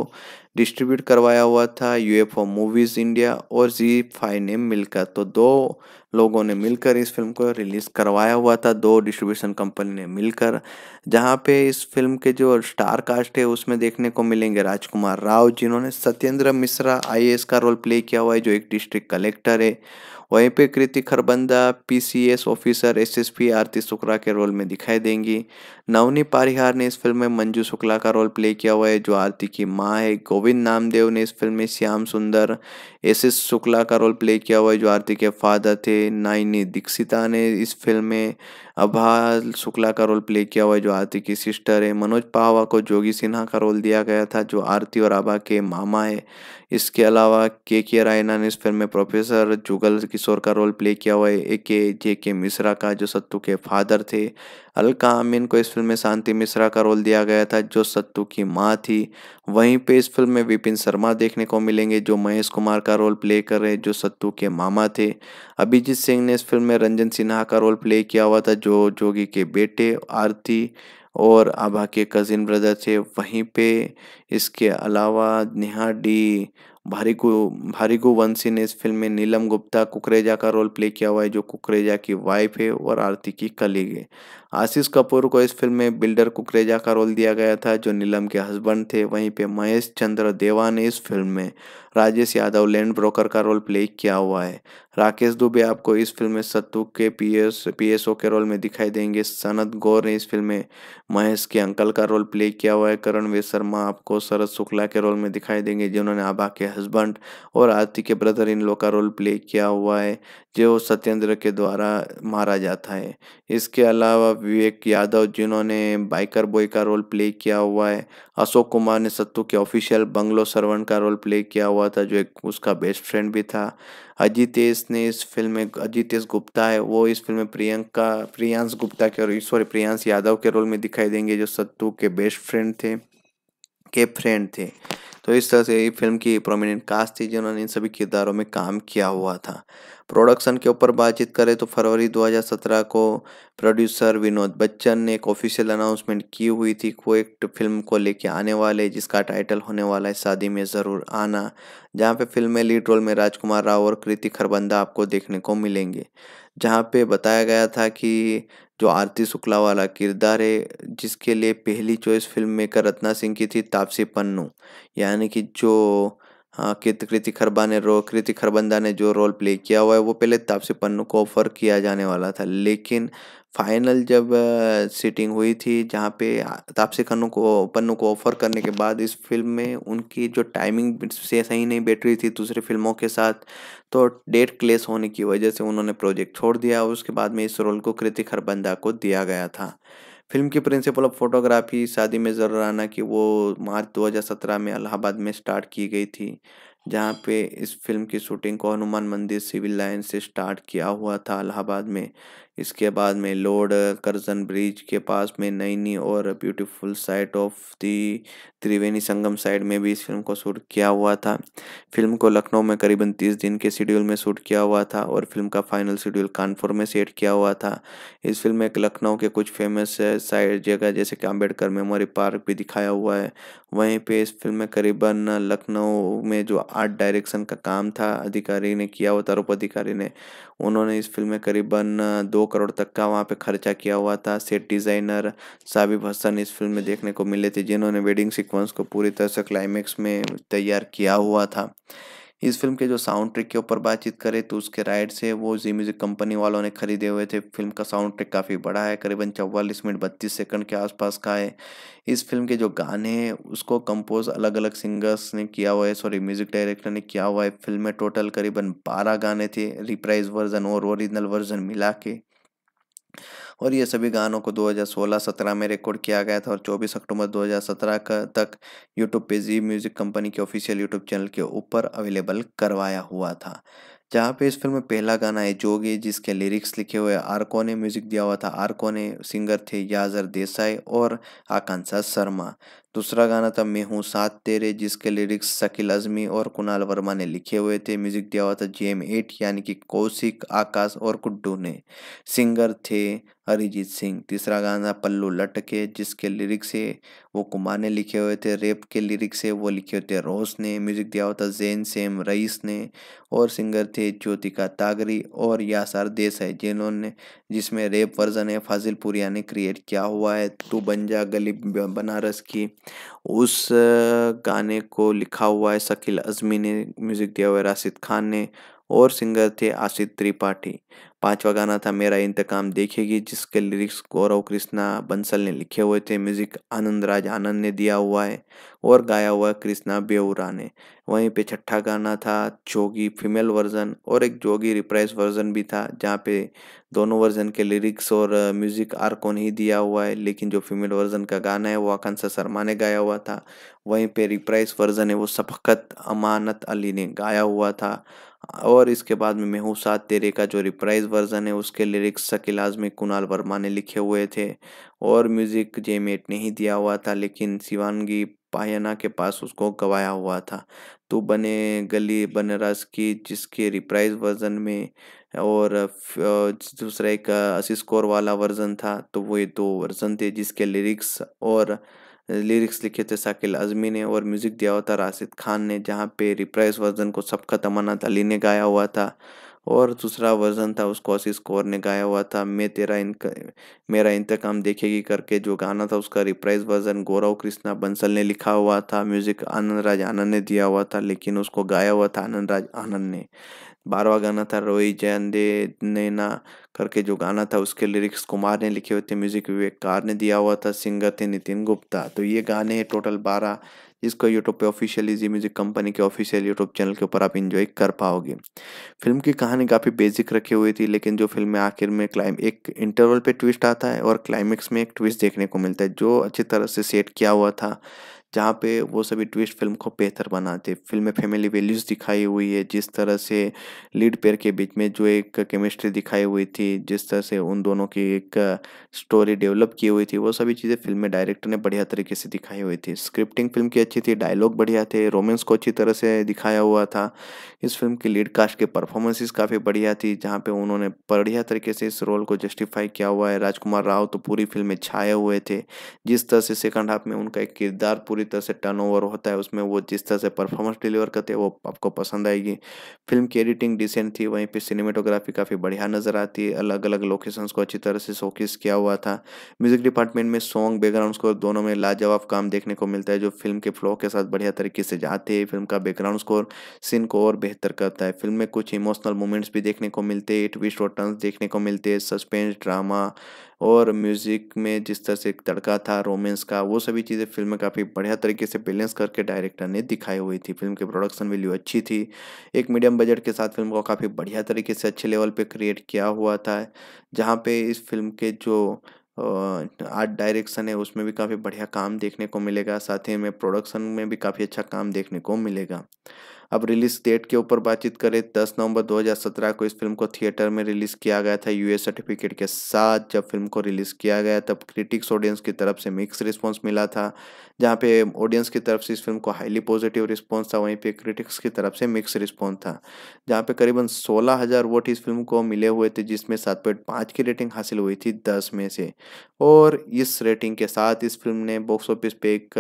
डिस्ट्रीब्यूट करवाया हुआ था यूएफओ मूवीज़ इंडिया और जी फाइव ने मिलकर तो दो लोगों ने मिलकर इस फिल्म को रिलीज़ करवाया हुआ था दो डिस्ट्रीब्यूशन कंपनी ने मिलकर जहाँ पे इस फिल्म के जो स्टार कास्ट है उसमें देखने को मिलेंगे राजकुमार राव जिन्होंने सत्येंद्र मिश्रा आई का रोल प्ले किया हुआ है जो एक डिस्ट्रिक्ट कलेक्टर है वहीं पे Kriti Kharbanda PCS officer SSP Aarti Shukla के रोल में दिखाई देंगी नवनी पारिहार ने इस फिल्म में मंजू शुक्ला का रोल प्ले किया हुआ है जो आरती की माँ है गोविंद नामदेव ने इस फिल्म में श्याम सुंदर एस एस शुक्ला का रोल प्ले किया हुआ है जो आरती के फादर थे नाइनी दीक्षिता ने इस फिल्म में अभा हाँ, शुक्ला का रोल प्ले किया हुआ है जो आरती की सिस्टर है मनोज पाहवा को जोगी सिन्हा का रोल दिया गया था जो आरती और आभा के मामा है इसके अलावा के के रायना ने इस फिल्म में प्रोफेसर जुगल किशोर का रोल प्ले किया हुआ है ए के जे के मिश्रा का जो सत्तू के फादर थे अलका अमीन को इस फिल्म में शांति मिश्रा का रोल दिया गया था जो सत्तू की माँ थी वहीं पे इस फिल्म में विपिन शर्मा देखने को मिलेंगे जो महेश कुमार का रोल प्ले कर रहे जो सत्तू के मामा थे अभिजीत सिंह ने इस फिल्म में रंजन सिन्हा का रोल प्ले किया हुआ था जो जोगी के बेटे आरती और आभा के कज़िन ब्रदर थे वहीं पे इसके अलावा नेहा डी भारीगु भारीगु वंशी ने इस फिल्म में नीलम गुप्ता कुकरेजा का रोल प्ले किया हुआ है जो कुकरेजा की वाइफ है और आरती की कलीग है आशीष कपूर को इस फिल्म में बिल्डर कुकरेजा का रोल दिया गया था जो नीलम के हस्बैंड थे वहीं पे महेश चंद्र देवा ने इस फिल्म में राजेश यादव लैंड ब्रोकर का रोल प्ले किया हुआ है राकेश दुबे आपको इस फिल्म में सत्तू के पीएस पीएसओ के रोल में दिखाई देंगे सनत गौर ने इस फिल्म में महेश के अंकल का रोल प्ले किया हुआ है करण वे शर्मा आपको शरद शुक्ला के रोल में दिखाई देंगे जिन्होंने आभा के हस्बैंड और आरती के ब्रदर इन लोग का रोल प्ले किया हुआ है जो सत्येंद्र के द्वारा मारा जाता है इसके अलावा विवेक यादव जिन्होंने बाइकर बॉय का रोल प्ले किया हुआ है अशोक कुमार ने सत्तू के ऑफिशियल बंगलो सर्वन का रोल प्ले किया हुआ था जो एक उसका बेस्ट फ्रेंड भी था अजितेश ने इस फिल्म में अजितेश गुप्ता है वो इस फिल्म में प्रियंका प्रियांश गुप्ता के और सॉरी प्रियांश यादव के रोल में दिखाई देंगे जो सत्तू के बेस्ट फ्रेंड थे के फ्रेंड थे तो इस तरह से ये फिल्म की प्रोमिनेंट कास्ट थी जिन्होंने इन सभी किरदारों में काम किया हुआ था प्रोडक्शन के ऊपर बातचीत करें तो फरवरी 2017 को प्रोड्यूसर विनोद बच्चन ने एक ऑफिशियल अनाउंसमेंट की हुई थी को एक फिल्म को लेके आने वाले जिसका टाइटल होने वाला है शादी में ज़रूर आना जहाँ पे फिल्म में लीड रोल में राजकुमार राव और कृति खरबंदा आपको देखने को मिलेंगे जहाँ पे बताया गया था कि जो आरती शुक्ला वाला किरदार है जिसके लिए पहली choice film maker Ratna Singh की थी तापसी पन्नू यानी कि जो हाँ कृति खरबा ने रो कृति खरबंदा ने जो रोल प्ले किया हुआ है वो पहले तापसी पन्नू को ऑफर किया जाने वाला था लेकिन फाइनल जब सीटिंग हुई थी जहाँ पे तापसी खन्नू को पन्नू को ऑफर करने के बाद इस फिल्म में उनकी जो टाइमिंग से सही नहीं बैठ रही थी दूसरी फिल्मों के साथ तो डेट क्लेस होने की वजह से उन्होंने प्रोजेक्ट छोड़ दिया और उसके बाद में इस रोल को कृतिक हरबंदा को दिया गया था फिल्म की प्रिंसिपल ऑफ फोटोग्राफी शादी में जर्राना की वो मार्च दो में अलाहाबाद में स्टार्ट की गई थी जहाँ पे इस फिल्म की शूटिंग को हनुमान मंदिर सिविल लाइन से स्टार्ट किया हुआ था अलाहाबाद में इसके बाद में लॉर्ड कर्जन ब्रिज के पास में नई नई और beautiful sight of the Triveni Sangam side में भी इस फिल्म को शूट किया हुआ था फिल्म को लखनऊ में करीबन तीस दिन के शेड्यूल में शूट किया हुआ था और फिल्म का फाइनल शेड्यूल कानपुर में सेट किया हुआ था इस फिल्म में लखनऊ के कुछ फेमस साइड जगह जैसे कि अम्बेडकर मेमोरी पार्क भी दिखाया हुआ है वहीं पे इस फिल्म में करीबन लखनऊ में जो आर्ट डायरेक्शन का काम था अधिकारी ने किया हुआ था अधिकारी ने उन्होंने इस फिल्म में करीबन दो करोड़ तक का वहाँ पे खर्चा किया हुआ था सेट डिज़ाइनर साबिब हसन इस फिल्म में देखने को मिले थे जिन्होंने वेडिंग सीक्वेंस को पूरी तरह से क्लाइमैक्स में तैयार किया हुआ था इस फिल्म के जो साउंड ट्रैक के ऊपर बातचीत करें तो उसके राइट से वो जी म्यूज़िक कंपनी वालों ने खरीदे हुए थे फिल्म का साउंड ट्रैक काफ़ी बड़ा है करीबन चौवालीस मिनट बत्तीस सेकंड के आसपास का है इस फिल्म के जो गाने हैं उसको कंपोज अलग अलग सिंगर्स ने किया हुआ है सॉरी म्यूज़िक डायरेक्टर ने किया हुआ है फिल्म में टोटल करीबन बारह गाने थे रिप्राइज वर्जन और ओरिजिनल वर्जन मिला के और ये सभी गानों को 2016-17 में रिकॉर्ड किया गया था और 24 अक्टूबर 2017 तक यूट्यूब पे जी म्यूज़िक कंपनी के ऑफिशियल यूट्यूब चैनल के ऊपर अवेलेबल करवाया हुआ था जहाँ पे इस फिल्म में पहला गाना है जोगी जिसके लिरिक्स लिखे हुए आरको ने म्यूज़िक दिया हुआ था आरको ने सिंगर थे याजर देसाई और आकांक्षा शर्मा दूसरा गाना था मैं हूँ साथ तेरे जिसके लिरिक्स शकील अजमी और कुणाल वर्मा ने लिखे हुए थे म्यूजिक दिया हुआ था जे एम एट यानी कि कौशिक आकाश और गुड्डू ने सिंगर थे अरिजीत सिंह तीसरा गाना पल्लू लटके जिसके लिरिक्स है वो कुमार ने लिखे हुए थे रेप के लिरिक्स है वो लिखे हुए थे रोस ने म्यूजिक दिया हुआ था जैन सेम रईस ने और सिंगर थे ज्योतिका तागरी और यासार देसाई जिन्होंने जिसमें रेप वर्जन है फाजिल पुरिया ने क्रिएट किया हुआ है तू बंजा गली बनारस की उस गाने को लिखा हुआ है शकील अजमी ने म्यूजिक दिया हुआ है राशिद खान ने और सिंगर थे आशित त्रिपाठी पांचवा गाना था मेरा इंतकाम देखेगी जिसके लिरिक्स गौरव कृष्णा बंसल ने लिखे हुए थे म्यूजिक आनंद राज आनंद ने दिया हुआ है और गाया हुआ कृष्णा बेउरा ने वहीं पे छठा गाना था जोगी फीमेल वर्जन और एक जोगी रिप्राइज वर्जन भी था जहाँ पे दोनों वर्जन के लिरिक्स और म्यूजिक को नहीं दिया हुआ है लेकिन जो फीमेल वर्जन का गाना है वो आकांक्षा शर्मा ने गाया हुआ था वहीं पे रिप्राइज वर्जन है वो सफकत अमानत अली ने गाया हुआ था और इसके बाद में मेहू साथ तेरे का जो रिप्राइज वर्जन है उसके लिरिक्स शकील आजमी कुणाल वर्मा ने लिखे हुए थे और म्यूज़िक जेमेट ने ही दिया हुआ था लेकिन शिवानगी पायना के पास उसको गवाया हुआ था तो बने गली बनरस की जिसके रिप्राइज वर्जन में और दूसरा एक असिस्कोर वाला वर्जन था तो वो ये दो वर्जन थे जिसके लिरिक्स और लिरिक्स लिखे थे साकिल अजमी ने और म्यूज़िक दिया हुआ था राशिद खान ने जहाँ पे रिप्राइज वर्जन को सबका तमन्ना अली ने गाया हुआ था और दूसरा वर्जन था उसको आशीष कौर ने गाया हुआ था मैं तेरा इनका मेरा इंतकाम देखेगी करके जो गाना था उसका रिप्राइज वर्जन गौरव कृष्णा बंसल ने लिखा हुआ था म्यूज़िक आनंद राज आनंद ने दिया हुआ था लेकिन उसको गाया हुआ था आनंद राज आनंद ने बारवा गाना था रोई जैन दे नैना करके जो गाना था उसके लिरिक्स कुमार ने लिखे हुए थे म्यूजिक विवेक कार ने दिया हुआ था सिंगर थे नितिन गुप्ता तो ये गाने हैं टोटल बारह जिसको यूट्यूब पे ऑफिशियली जी म्यूजिक कंपनी के ऑफिशियल यूट्यूब चैनल के ऊपर आप इन्जॉय कर पाओगे फिल्म की कहानी काफ़ी बेसिक रखी हुई थी लेकिन जो फिल्म में आखिर में क्लाइम एक इंटरवल पे ट्विस्ट आता है और क्लाइमेक्स में एक ट्विस्ट देखने को मिलता है जो अच्छी तरह से सेट किया हुआ था जहाँ पे वो सभी ट्विस्ट फिल्म को बेहतर बनाते फिल्म में फैमिली वैल्यूज़ दिखाई हुई है जिस तरह से लीड पेयर के बीच में जो एक केमिस्ट्री दिखाई हुई थी जिस तरह से उन दोनों की एक स्टोरी डेवलप की हुई थी वो सभी चीज़ें फिल्म में डायरेक्टर ने बढ़िया तरीके से दिखाई हुई थी स्क्रिप्टिंग फिल्म की अच्छी थी डायलॉग बढ़िया थे रोमेंस को अच्छी तरह से दिखाया हुआ था इस फिल्म की लीड कास्ट के परफॉर्मेंसेज काफ़ी बढ़िया थी जहाँ पे उन्होंने बढ़िया तरीके से इस रोल को जस्टिफाई किया हुआ है राजकुमार राव तो पूरी फिल्म में छाए हुए थे जिस तरह से सेकंड हाफ में उनका एक किरदार पूरी पूरी तरह से टर्न ओवर होता है उसमें वो जिस तरह से परफॉर्मेंस डिलीवर करते हैं वो आपको पसंद आएगी फिल्म की एडिटिंग डिसेंट थी वहीं पे सिनेमेटोग्राफी काफ़ी बढ़िया नज़र आती है अलग अलग लोकेशंस को अच्छी तरह से शोकेस किया हुआ था म्यूज़िक डिपार्टमेंट में सॉन्ग बैकग्राउंड स्कोर दोनों में लाजवाब काम देखने को मिलता है जो फिल्म के फ्लो के साथ बढ़िया तरीके से जाते हैं फिल्म का बैकग्राउंड स्कोर सीन को और बेहतर करता है फिल्म में कुछ इमोशनल मोमेंट्स भी देखने को मिलते हैं ट्विस्ट और टर्न्स देखने को मिलते हैं सस्पेंस ड्रामा और म्यूज़िक में जिस तरह से एक तड़का था रोमेंस का वो सभी चीज़ें फिल्म में काफ़ी बढ़िया तरीके से बैलेंस करके डायरेक्टर ने दिखाई हुई थी फिल्म की प्रोडक्शन वैल्यू अच्छी थी एक मीडियम बजट के साथ फिल्म को काफ़ी बढ़िया तरीके से अच्छे लेवल पर क्रिएट किया हुआ था जहाँ पर इस फिल्म के जो आर्ट डायरेक्शन है उसमें भी काफ़ी बढ़िया काम देखने को मिलेगा साथ ही में प्रोडक्शन में भी काफ़ी अच्छा काम देखने को मिलेगा अब रिलीज डेट के ऊपर बातचीत करें दस नवंबर 2017 को इस फिल्म को थिएटर में रिलीज किया गया था यूएस सर्टिफिकेट के साथ जब फिल्म को रिलीज किया गया तब क्रिटिक्स ऑडियंस की तरफ से मिक्स रिस्पॉन्स मिला था जहाँ पे ऑडियंस की तरफ से इस फिल्म को हाईली पॉजिटिव रिस्पॉन्स था वहीं पर क्रिटिक्स की तरफ से मिक्स रिस्पॉन्स था जहाँ पे करीबन सोलह हज़ार वोट इस फिल्म को मिले हुए थे जिसमें सात पॉइंट पाँच की रेटिंग हासिल हुई थी दस में से और इस रेटिंग के साथ इस फिल्म ने बॉक्स ऑफिस पे एक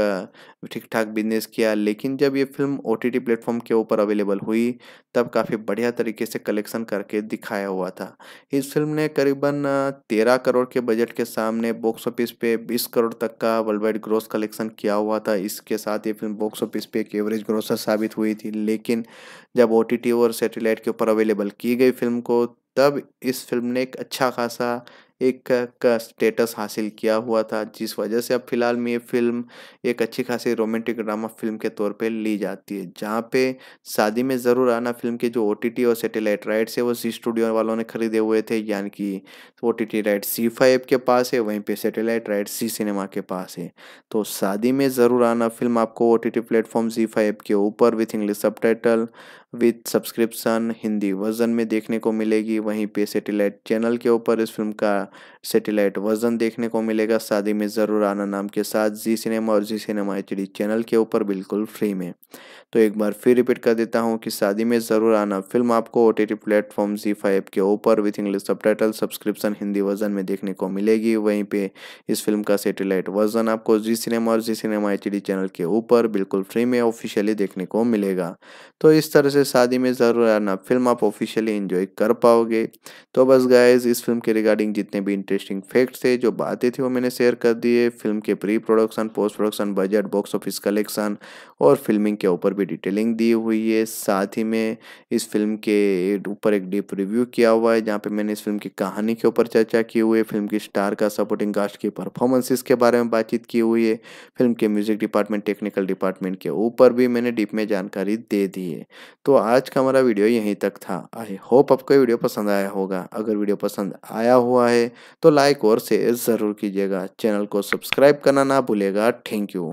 ठीक ठाक बिजनेस किया लेकिन जब ये फिल्म ओ टी प्लेटफॉर्म के ऊपर अवेलेबल हुई तब काफ़ी बढ़िया तरीके से कलेक्शन करके दिखाया हुआ था इस फिल्म ने करीबन तेरह करोड़ के बजट के सामने बॉक्स ऑफिस पे बीस करोड़ तक का वर्ल्ड वाइड ग्रोथ कलेक्शन किया हुआ था इसके साथ ये फिल्म बॉक्स ऑफिस पे एक एवरेज ग्रोसर साबित हुई थी लेकिन जब ओ और सेटेलाइट के ऊपर अवेलेबल की गई फिल्म को तब इस फिल्म ने एक अच्छा खासा एक का, स्टेटस हासिल किया हुआ था जिस वजह से अब फिलहाल में ये फिल्म एक अच्छी खासी रोमांटिक ड्रामा फिल्म के तौर पे ली जाती है जहाँ पे शादी में ज़रूर आना फिल्म के जो ओ और सेटेलाइट राइट्स है वो सी स्टूडियो वालों ने खरीदे हुए थे यानी कि O T right Zee five के पास है वहीं पर सेटेलाइट राइट सी सिनेमा के पास है तो शादी में ज़रूर आना फिल्म आपको O T platform Zee five के ऊपर with English sub with subscription Hindi version में देखने को मिलेगी वहीं पे सेटेलाइट चैनल के ऊपर इस फिल्म का सेटेलाइट वर्जन देखने को मिलेगा शादी में ज़रूर आना नाम के साथ जी सिनेमा और जी सिनेमा एच चैनल के ऊपर बिल्कुल फ्री में तो एक बार फिर रिपीट कर देता हूँ कि शादी में ज़रूर आना फिल्म आपको O T platform Zee five के ऊपर with English sub subscription Hindi version में देखने को मिलेगी वहीं पे इस फिल्म का सेटेलाइट वर्जन आपको जी सिनेमा और जी सिनेमा एच चैनल के ऊपर बिल्कुल फ्री में ऑफिशियली देखने को मिलेगा तो इस तरह से से शादी में ज़रूर आना फिल्म आप ऑफिशियली इन्जॉय कर पाओगे तो बस गाइज इस फिल्म के रिगार्डिंग जितने भी इंटरेस्टिंग फैक्ट्स थे जो बातें थी वो मैंने शेयर कर दिए फिल्म के pre production post production budget box office collection और फिल्मिंग के ऊपर भी डिटेलिंग दी हुई है साथ ही में इस फिल्म के ऊपर एक डीप रिव्यू किया हुआ है जहाँ पे मैंने इस फिल्म की कहानी के ऊपर चर्चा की हुई है फिल्म की स्टार का सपोर्टिंग कास्ट की परफॉर्मेंसेस के बारे में बातचीत की हुई है फिल्म के म्यूजिक डिपार्टमेंट टेक्निकल डिपार्टमेंट के ऊपर भी मैंने डीप में जानकारी दे दी है तो तो आज का हमारा वीडियो यहीं तक था आई होप आपको वीडियो पसंद आया होगा अगर वीडियो पसंद आया हुआ है तो लाइक और शेयर ज़रूर कीजिएगा चैनल को सब्सक्राइब करना ना भूलेगा थैंक यू